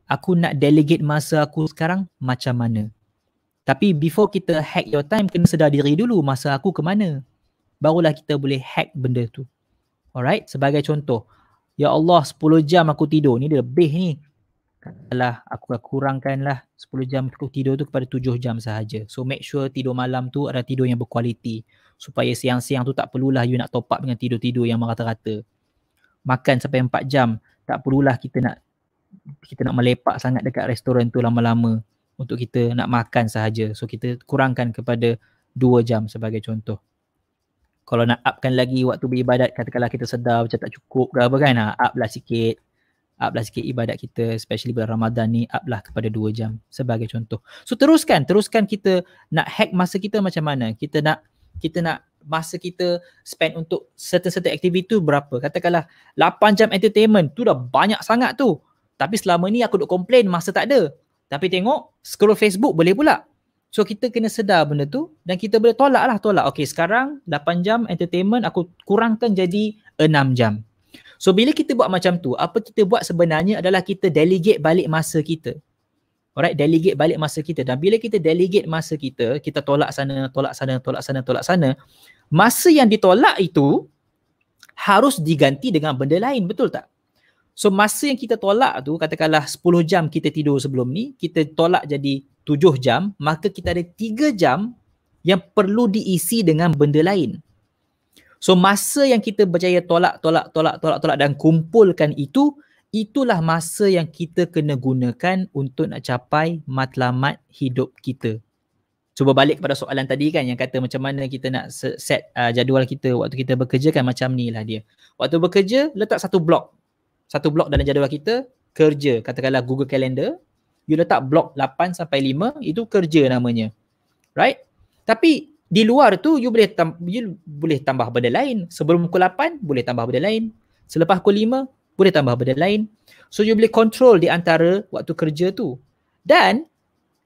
aku nak delegate masa aku sekarang macam mana. Tapi before kita hack your time, kena sedar diri dulu masa aku ke mana. Barulah kita boleh hack benda tu. Alright, sebagai contoh. Ya Allah, 10 jam aku tidur. Ni dia lebih ni katalah aku akan kurangkanlah 10 jam tidur tu kepada 7 jam sahaja. So make sure tidur malam tu ada tidur yang berkualiti supaya siang-siang tu tak perlulah you nak top up dengan tidur-tidur yang merata-rata. Makan sampai 4 jam, tak perlulah kita nak kita nak melepak sangat dekat restoran tu lama-lama untuk kita nak makan sahaja. So kita kurangkan kepada 2 jam sebagai contoh. Kalau nak upkan lagi waktu beribadat katakanlah kita sedar macam tak cukup ke apa kan ha? up lah sikit uplah sikit ibadat kita especially bulan Ramadan ni uplah kepada 2 jam sebagai contoh. So teruskan, teruskan kita nak hack masa kita macam mana? Kita nak kita nak masa kita spend untuk certain-certain aktiviti tu berapa? Katakanlah 8 jam entertainment tu dah banyak sangat tu. Tapi selama ni aku duk komplain masa tak ada. Tapi tengok scroll Facebook boleh pula. So kita kena sedar benda tu dan kita boleh tolak lah tolak. Okay sekarang 8 jam entertainment aku kurangkan jadi 6 jam. So bila kita buat macam tu, apa kita buat sebenarnya adalah kita delegate balik masa kita. Alright, delegate balik masa kita. Dan bila kita delegate masa kita, kita tolak sana, tolak sana, tolak sana, tolak sana, masa yang ditolak itu harus diganti dengan benda lain, betul tak? So masa yang kita tolak tu, katakanlah 10 jam kita tidur sebelum ni, kita tolak jadi 7 jam, maka kita ada 3 jam yang perlu diisi dengan benda lain. So masa yang kita berjaya tolak, tolak, tolak, tolak, tolak dan kumpulkan itu, itulah masa yang kita kena gunakan untuk nak capai matlamat hidup kita. Cuba balik kepada soalan tadi kan yang kata macam mana kita nak set uh, jadual kita waktu kita bekerja kan macam ni lah dia. Waktu bekerja, letak satu blok. Satu blok dalam jadual kita, kerja. Katakanlah Google Calendar, you letak blok 8 sampai 5, itu kerja namanya. Right? Tapi di luar tu you boleh you boleh tambah benda lain sebelum pukul 8 boleh tambah benda lain selepas pukul 5 boleh tambah benda lain so you boleh control di antara waktu kerja tu dan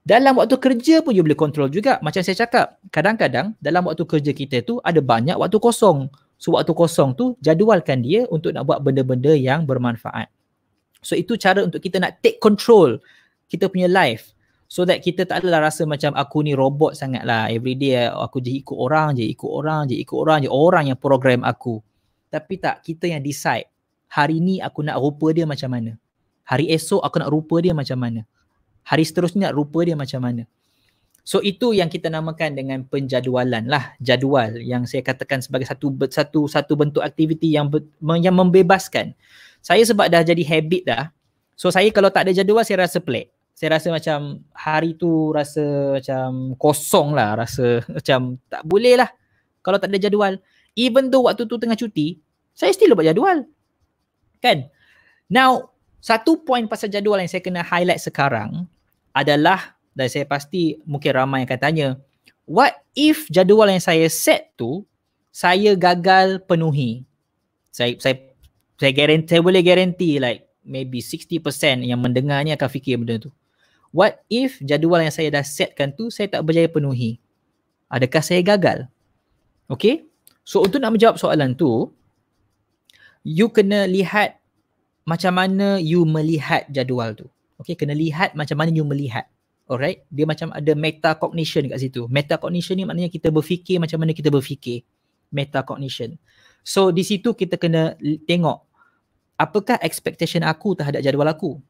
dalam waktu kerja pun you boleh control juga macam saya cakap kadang-kadang dalam waktu kerja kita tu ada banyak waktu kosong so waktu kosong tu jadualkan dia untuk nak buat benda-benda yang bermanfaat so itu cara untuk kita nak take control kita punya life so that kita tak adalah rasa macam aku ni robot sangatlah everyday eh, aku je ikut orang je ikut orang je ikut orang je orang yang program aku tapi tak kita yang decide hari ni aku nak rupa dia macam mana hari esok aku nak rupa dia macam mana hari seterusnya nak rupa dia macam mana so itu yang kita namakan dengan penjadualan lah jadual yang saya katakan sebagai satu satu satu bentuk aktiviti yang yang membebaskan saya sebab dah jadi habit dah so saya kalau tak ada jadual saya rasa pelik saya rasa macam hari tu rasa macam kosong lah rasa macam tak boleh lah kalau tak ada jadual even though waktu tu tengah cuti saya still buat jadual kan now satu point pasal jadual yang saya kena highlight sekarang adalah dan saya pasti mungkin ramai akan tanya what if jadual yang saya set tu saya gagal penuhi saya saya saya, guarantee, saya boleh guarantee like maybe 60% yang mendengarnya akan fikir benda tu what if jadual yang saya dah setkan tu saya tak berjaya penuhi? Adakah saya gagal? Okay? So untuk nak menjawab soalan tu, you kena lihat macam mana you melihat jadual tu. Okay, kena lihat macam mana you melihat. Alright, dia macam ada metacognition kat situ. Metacognition ni maknanya kita berfikir macam mana kita berfikir. Metacognition. So di situ kita kena tengok apakah expectation aku terhadap jadual aku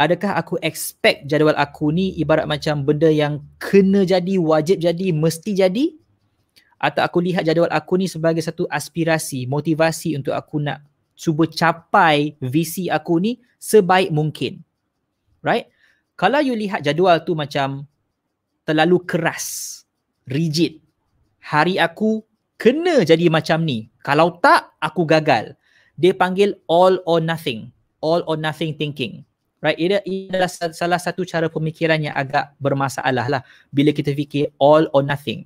adakah aku expect jadual aku ni ibarat macam benda yang kena jadi, wajib jadi, mesti jadi atau aku lihat jadual aku ni sebagai satu aspirasi, motivasi untuk aku nak cuba capai visi aku ni sebaik mungkin. Right? Kalau you lihat jadual tu macam terlalu keras, rigid. Hari aku kena jadi macam ni. Kalau tak, aku gagal. Dia panggil all or nothing. All or nothing thinking right ia adalah salah satu cara pemikiran yang agak bermasalah lah bila kita fikir all or nothing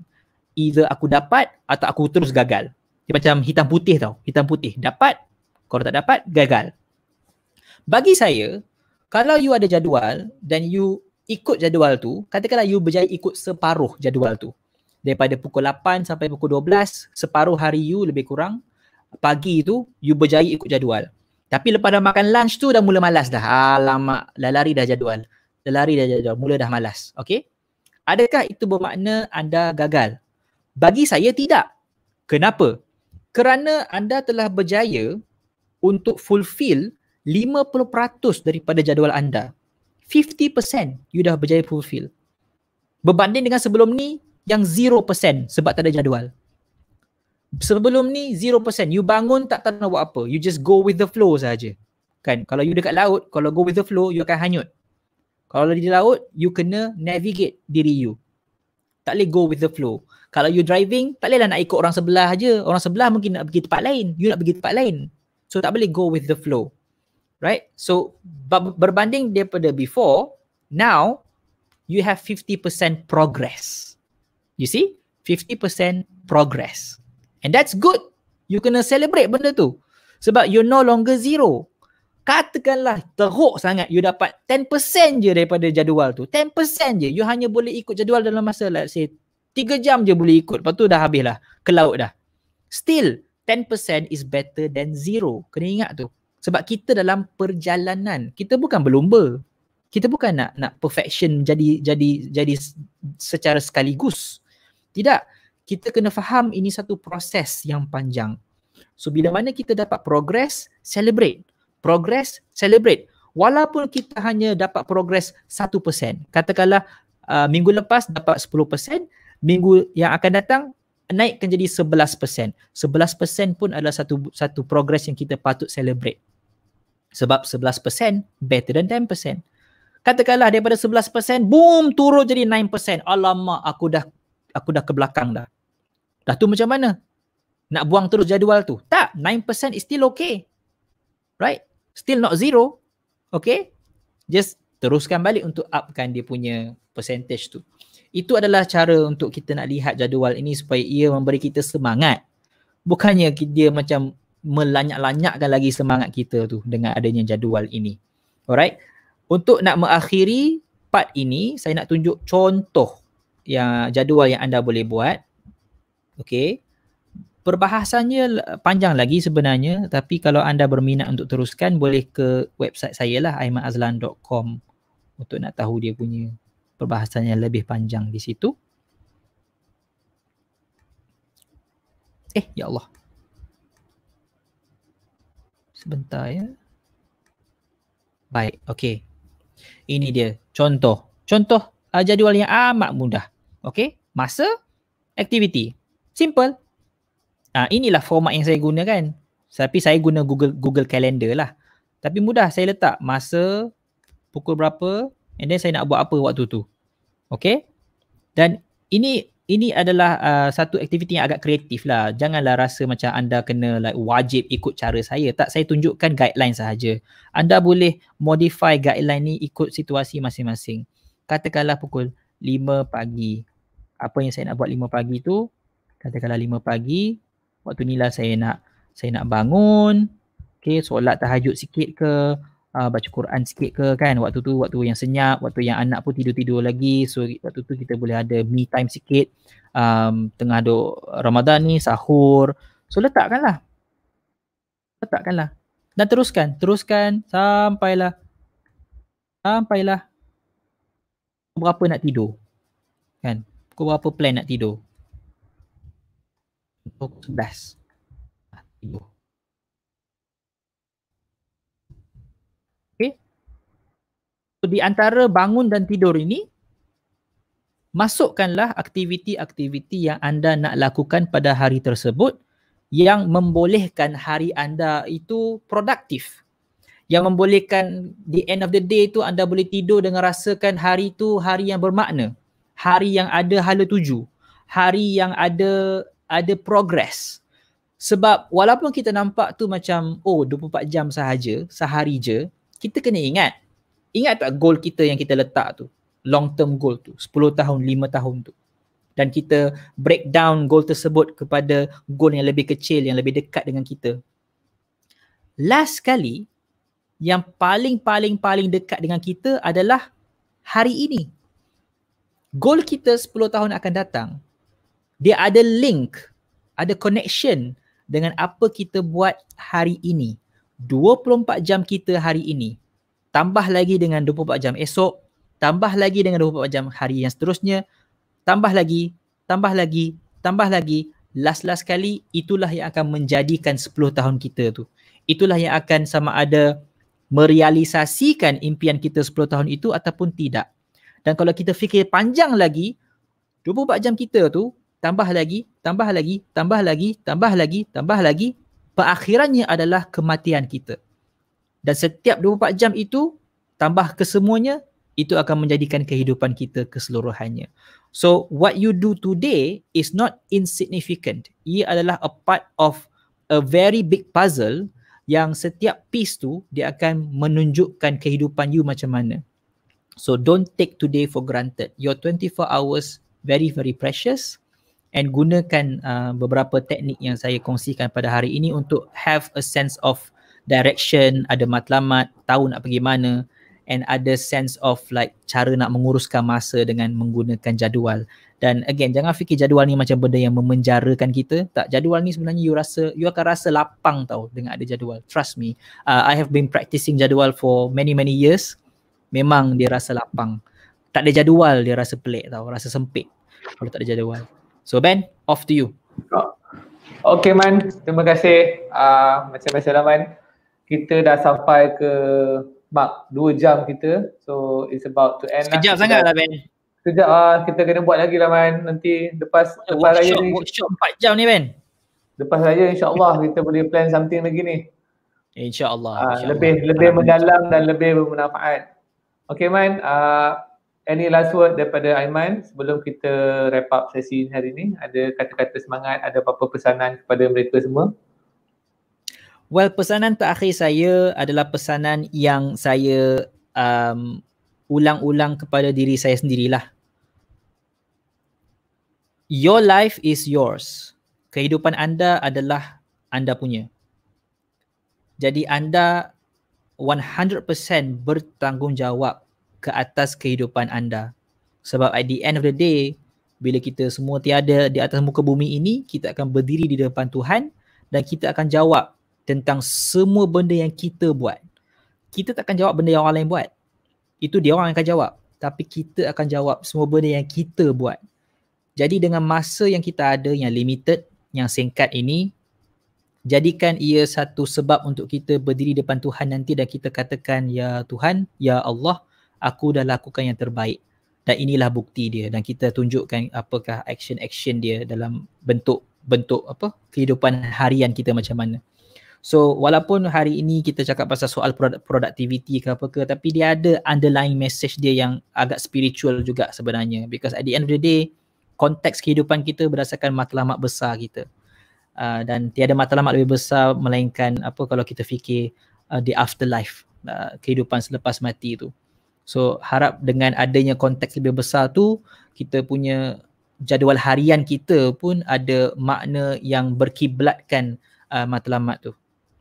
either aku dapat atau aku terus gagal dia macam hitam putih tau hitam putih dapat kalau tak dapat gagal bagi saya kalau you ada jadual dan you ikut jadual tu katakanlah you berjaya ikut separuh jadual tu daripada pukul 8 sampai pukul 12 separuh hari you lebih kurang pagi tu you berjaya ikut jadual tapi lepas dah makan lunch tu dah mula malas dah. Alamak, dah lari dah jadual. Dah lari dah jadual, mula dah malas. Okay? Adakah itu bermakna anda gagal? Bagi saya tidak. Kenapa? Kerana anda telah berjaya untuk fulfill 50% daripada jadual anda. 50% you dah berjaya fulfill. Berbanding dengan sebelum ni yang 0% sebab tak ada jadual sebelum ni 0% you bangun tak tahu nak buat apa you just go with the flow saja kan kalau you dekat laut kalau go with the flow you akan hanyut kalau di laut you kena navigate diri you tak boleh go with the flow kalau you driving tak bolehlah nak ikut orang sebelah aja orang sebelah mungkin nak pergi tempat lain you nak pergi tempat lain so tak boleh go with the flow right so berbanding daripada before now you have 50% progress you see 50% progress And that's good. You kena celebrate benda tu. Sebab you no longer zero. Katakanlah teruk sangat you dapat 10% je daripada jadual tu. 10% je. You hanya boleh ikut jadual dalam masa let's say 3 jam je boleh ikut. Lepas tu dah habis lah. Kelaut dah. Still 10% is better than zero. Kena ingat tu. Sebab kita dalam perjalanan. Kita bukan berlumba. Kita bukan nak nak perfection jadi jadi jadi secara sekaligus. Tidak kita kena faham ini satu proses yang panjang. So bila mana kita dapat progress, celebrate. Progress, celebrate. Walaupun kita hanya dapat progress 1%. Katakanlah uh, minggu lepas dapat 10%, minggu yang akan datang naikkan jadi 11%. 11% pun adalah satu satu progress yang kita patut celebrate. Sebab 11% better than 10%. Katakanlah daripada 11%, boom, turun jadi 9%. Alamak, aku dah aku dah ke belakang dah. Dah tu macam mana? Nak buang terus jadual tu? Tak, 9% is still okay. Right? Still not zero. Okay? Just teruskan balik untuk upkan dia punya percentage tu. Itu adalah cara untuk kita nak lihat jadual ini supaya ia memberi kita semangat. Bukannya dia macam melanyak-lanyakkan lagi semangat kita tu dengan adanya jadual ini. Alright? Untuk nak mengakhiri part ini, saya nak tunjuk contoh yang jadual yang anda boleh buat Okay. Perbahasannya panjang lagi sebenarnya tapi kalau anda berminat untuk teruskan boleh ke website saya lah aimanazlan.com untuk nak tahu dia punya perbahasannya lebih panjang di situ. Eh, ya Allah. Sebentar ya. Baik, okey. Ini dia contoh. Contoh uh, jadual yang amat mudah. Okey, masa, aktiviti. Simple. Uh, inilah format yang saya gunakan. Tapi saya guna Google Google Calendar lah. Tapi mudah saya letak masa, pukul berapa and then saya nak buat apa waktu tu. Okay. Dan ini ini adalah uh, satu aktiviti yang agak kreatif lah. Janganlah rasa macam anda kena like wajib ikut cara saya. Tak, saya tunjukkan guideline sahaja. Anda boleh modify guideline ni ikut situasi masing-masing. Katakanlah pukul 5 pagi. Apa yang saya nak buat 5 pagi tu, katakanlah 5 pagi waktu ni lah saya nak saya nak bangun okay, solat tahajud sikit ke uh, baca Quran sikit ke kan waktu tu waktu yang senyap waktu yang anak pun tidur-tidur lagi so waktu tu kita boleh ada me time sikit um, tengah do Ramadan ni sahur so letakkanlah lah? dan teruskan teruskan sampailah sampailah berapa nak tidur kan pukul berapa plan nak tidur pukul 11. di antara bangun dan tidur ini masukkanlah aktiviti-aktiviti yang anda nak lakukan pada hari tersebut yang membolehkan hari anda itu produktif yang membolehkan di end of the day tu anda boleh tidur dengan rasakan hari tu hari yang bermakna hari yang ada hala tuju hari yang ada ada progress. Sebab walaupun kita nampak tu macam oh 24 jam sahaja, sehari je, kita kena ingat. Ingat tak goal kita yang kita letak tu? Long term goal tu, 10 tahun, 5 tahun tu. Dan kita break down goal tersebut kepada goal yang lebih kecil, yang lebih dekat dengan kita. Last kali, yang paling-paling-paling dekat dengan kita adalah hari ini. Goal kita 10 tahun akan datang, dia ada link, ada connection dengan apa kita buat hari ini. 24 jam kita hari ini. Tambah lagi dengan 24 jam esok. Tambah lagi dengan 24 jam hari yang seterusnya. Tambah lagi, tambah lagi, tambah lagi. Last-last kali itulah yang akan menjadikan 10 tahun kita tu. Itulah yang akan sama ada merealisasikan impian kita 10 tahun itu ataupun tidak. Dan kalau kita fikir panjang lagi, 24 jam kita tu tambah lagi, tambah lagi, tambah lagi, tambah lagi, tambah lagi, perakhirannya adalah kematian kita. Dan setiap 24 jam itu, tambah kesemuanya, itu akan menjadikan kehidupan kita keseluruhannya. So what you do today is not insignificant. Ia adalah a part of a very big puzzle yang setiap piece tu dia akan menunjukkan kehidupan you macam mana. So don't take today for granted. Your 24 hours very very precious and gunakan uh, beberapa teknik yang saya kongsikan pada hari ini untuk have a sense of direction, ada matlamat, tahu nak pergi mana and ada sense of like cara nak menguruskan masa dengan menggunakan jadual. Dan again, jangan fikir jadual ni macam benda yang memenjarakan kita. Tak, jadual ni sebenarnya you rasa, you akan rasa lapang tau dengan ada jadual. Trust me, uh, I have been practicing jadual for many many years. Memang dia rasa lapang. Tak ada jadual, dia rasa pelik tau, rasa sempit kalau tak ada jadual. So Ben, off to you. Okay Man, terima kasih. Uh, macam biasa lah Man. Kita dah sampai ke mark 2 jam kita. So it's about to end Sekejap lah. Sekejap sangat lah Ben. Sekejap lah, uh, kita kena buat lagi lah Man. Nanti lepas, lepas workshop, raya ni. Workshop 4 jam ni Ben. Lepas raya Allah kita boleh plan something lagi ni. InsyaAllah. Uh, ah, insya lebih Allah. lebih mendalam dan lebih bermanfaat. Okay Man, uh, Any last word daripada Aiman sebelum kita wrap up sesi hari ini? Ada kata-kata semangat, ada apa-apa pesanan kepada mereka semua? Well, pesanan terakhir saya adalah pesanan yang saya um, ulang-ulang kepada diri saya sendirilah. Your life is yours. Kehidupan anda adalah anda punya. Jadi anda 100% bertanggungjawab ke atas kehidupan anda. Sebab at the end of the day, bila kita semua tiada di atas muka bumi ini, kita akan berdiri di depan Tuhan dan kita akan jawab tentang semua benda yang kita buat. Kita tak akan jawab benda yang orang lain buat. Itu dia orang yang akan jawab. Tapi kita akan jawab semua benda yang kita buat. Jadi dengan masa yang kita ada yang limited, yang singkat ini, jadikan ia satu sebab untuk kita berdiri depan Tuhan nanti dan kita katakan ya Tuhan, ya Allah, aku dah lakukan yang terbaik dan inilah bukti dia dan kita tunjukkan apakah action action dia dalam bentuk bentuk apa kehidupan harian kita macam mana so walaupun hari ini kita cakap pasal soal productivity ke apa ke tapi dia ada underlying message dia yang agak spiritual juga sebenarnya because at the end of the day konteks kehidupan kita berdasarkan matlamat besar kita uh, dan tiada matlamat lebih besar melainkan apa kalau kita fikir uh, the afterlife uh, kehidupan selepas mati itu So harap dengan adanya konteks lebih besar tu kita punya jadual harian kita pun ada makna yang berkiblatkan uh, matlamat tu.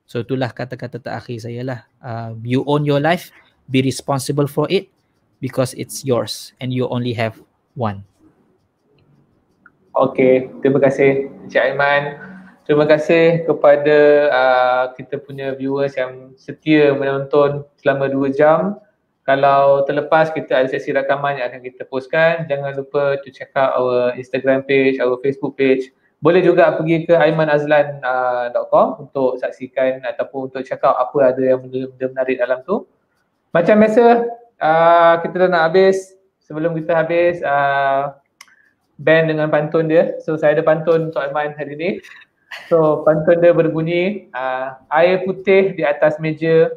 So itulah kata-kata terakhir saya lah. Uh, you own your life, be responsible for it because it's yours and you only have one. Okay, terima kasih Encik Aiman. Terima kasih kepada uh, kita punya viewers yang setia menonton selama dua jam kalau terlepas kita ada sesi rakaman yang akan kita postkan jangan lupa to check out our Instagram page, our Facebook page boleh juga pergi ke aimanazlan.com ah, untuk saksikan ataupun untuk check out apa ada yang benda-benda menarik dalam tu macam biasa uh, kita dah nak habis sebelum kita habis uh, band dengan pantun dia so saya ada pantun untuk Aiman hari ni so pantun dia berbunyi uh, air putih di atas meja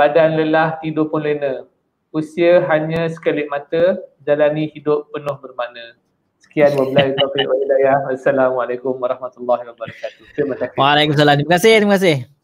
badan lelah tidur pun lena usia hanya sekali mata jalani hidup penuh bermakna sekian wabillahi taufiq wal hidayah assalamualaikum warahmatullahi wabarakatuh waalaikumsalam terima kasih terima kasih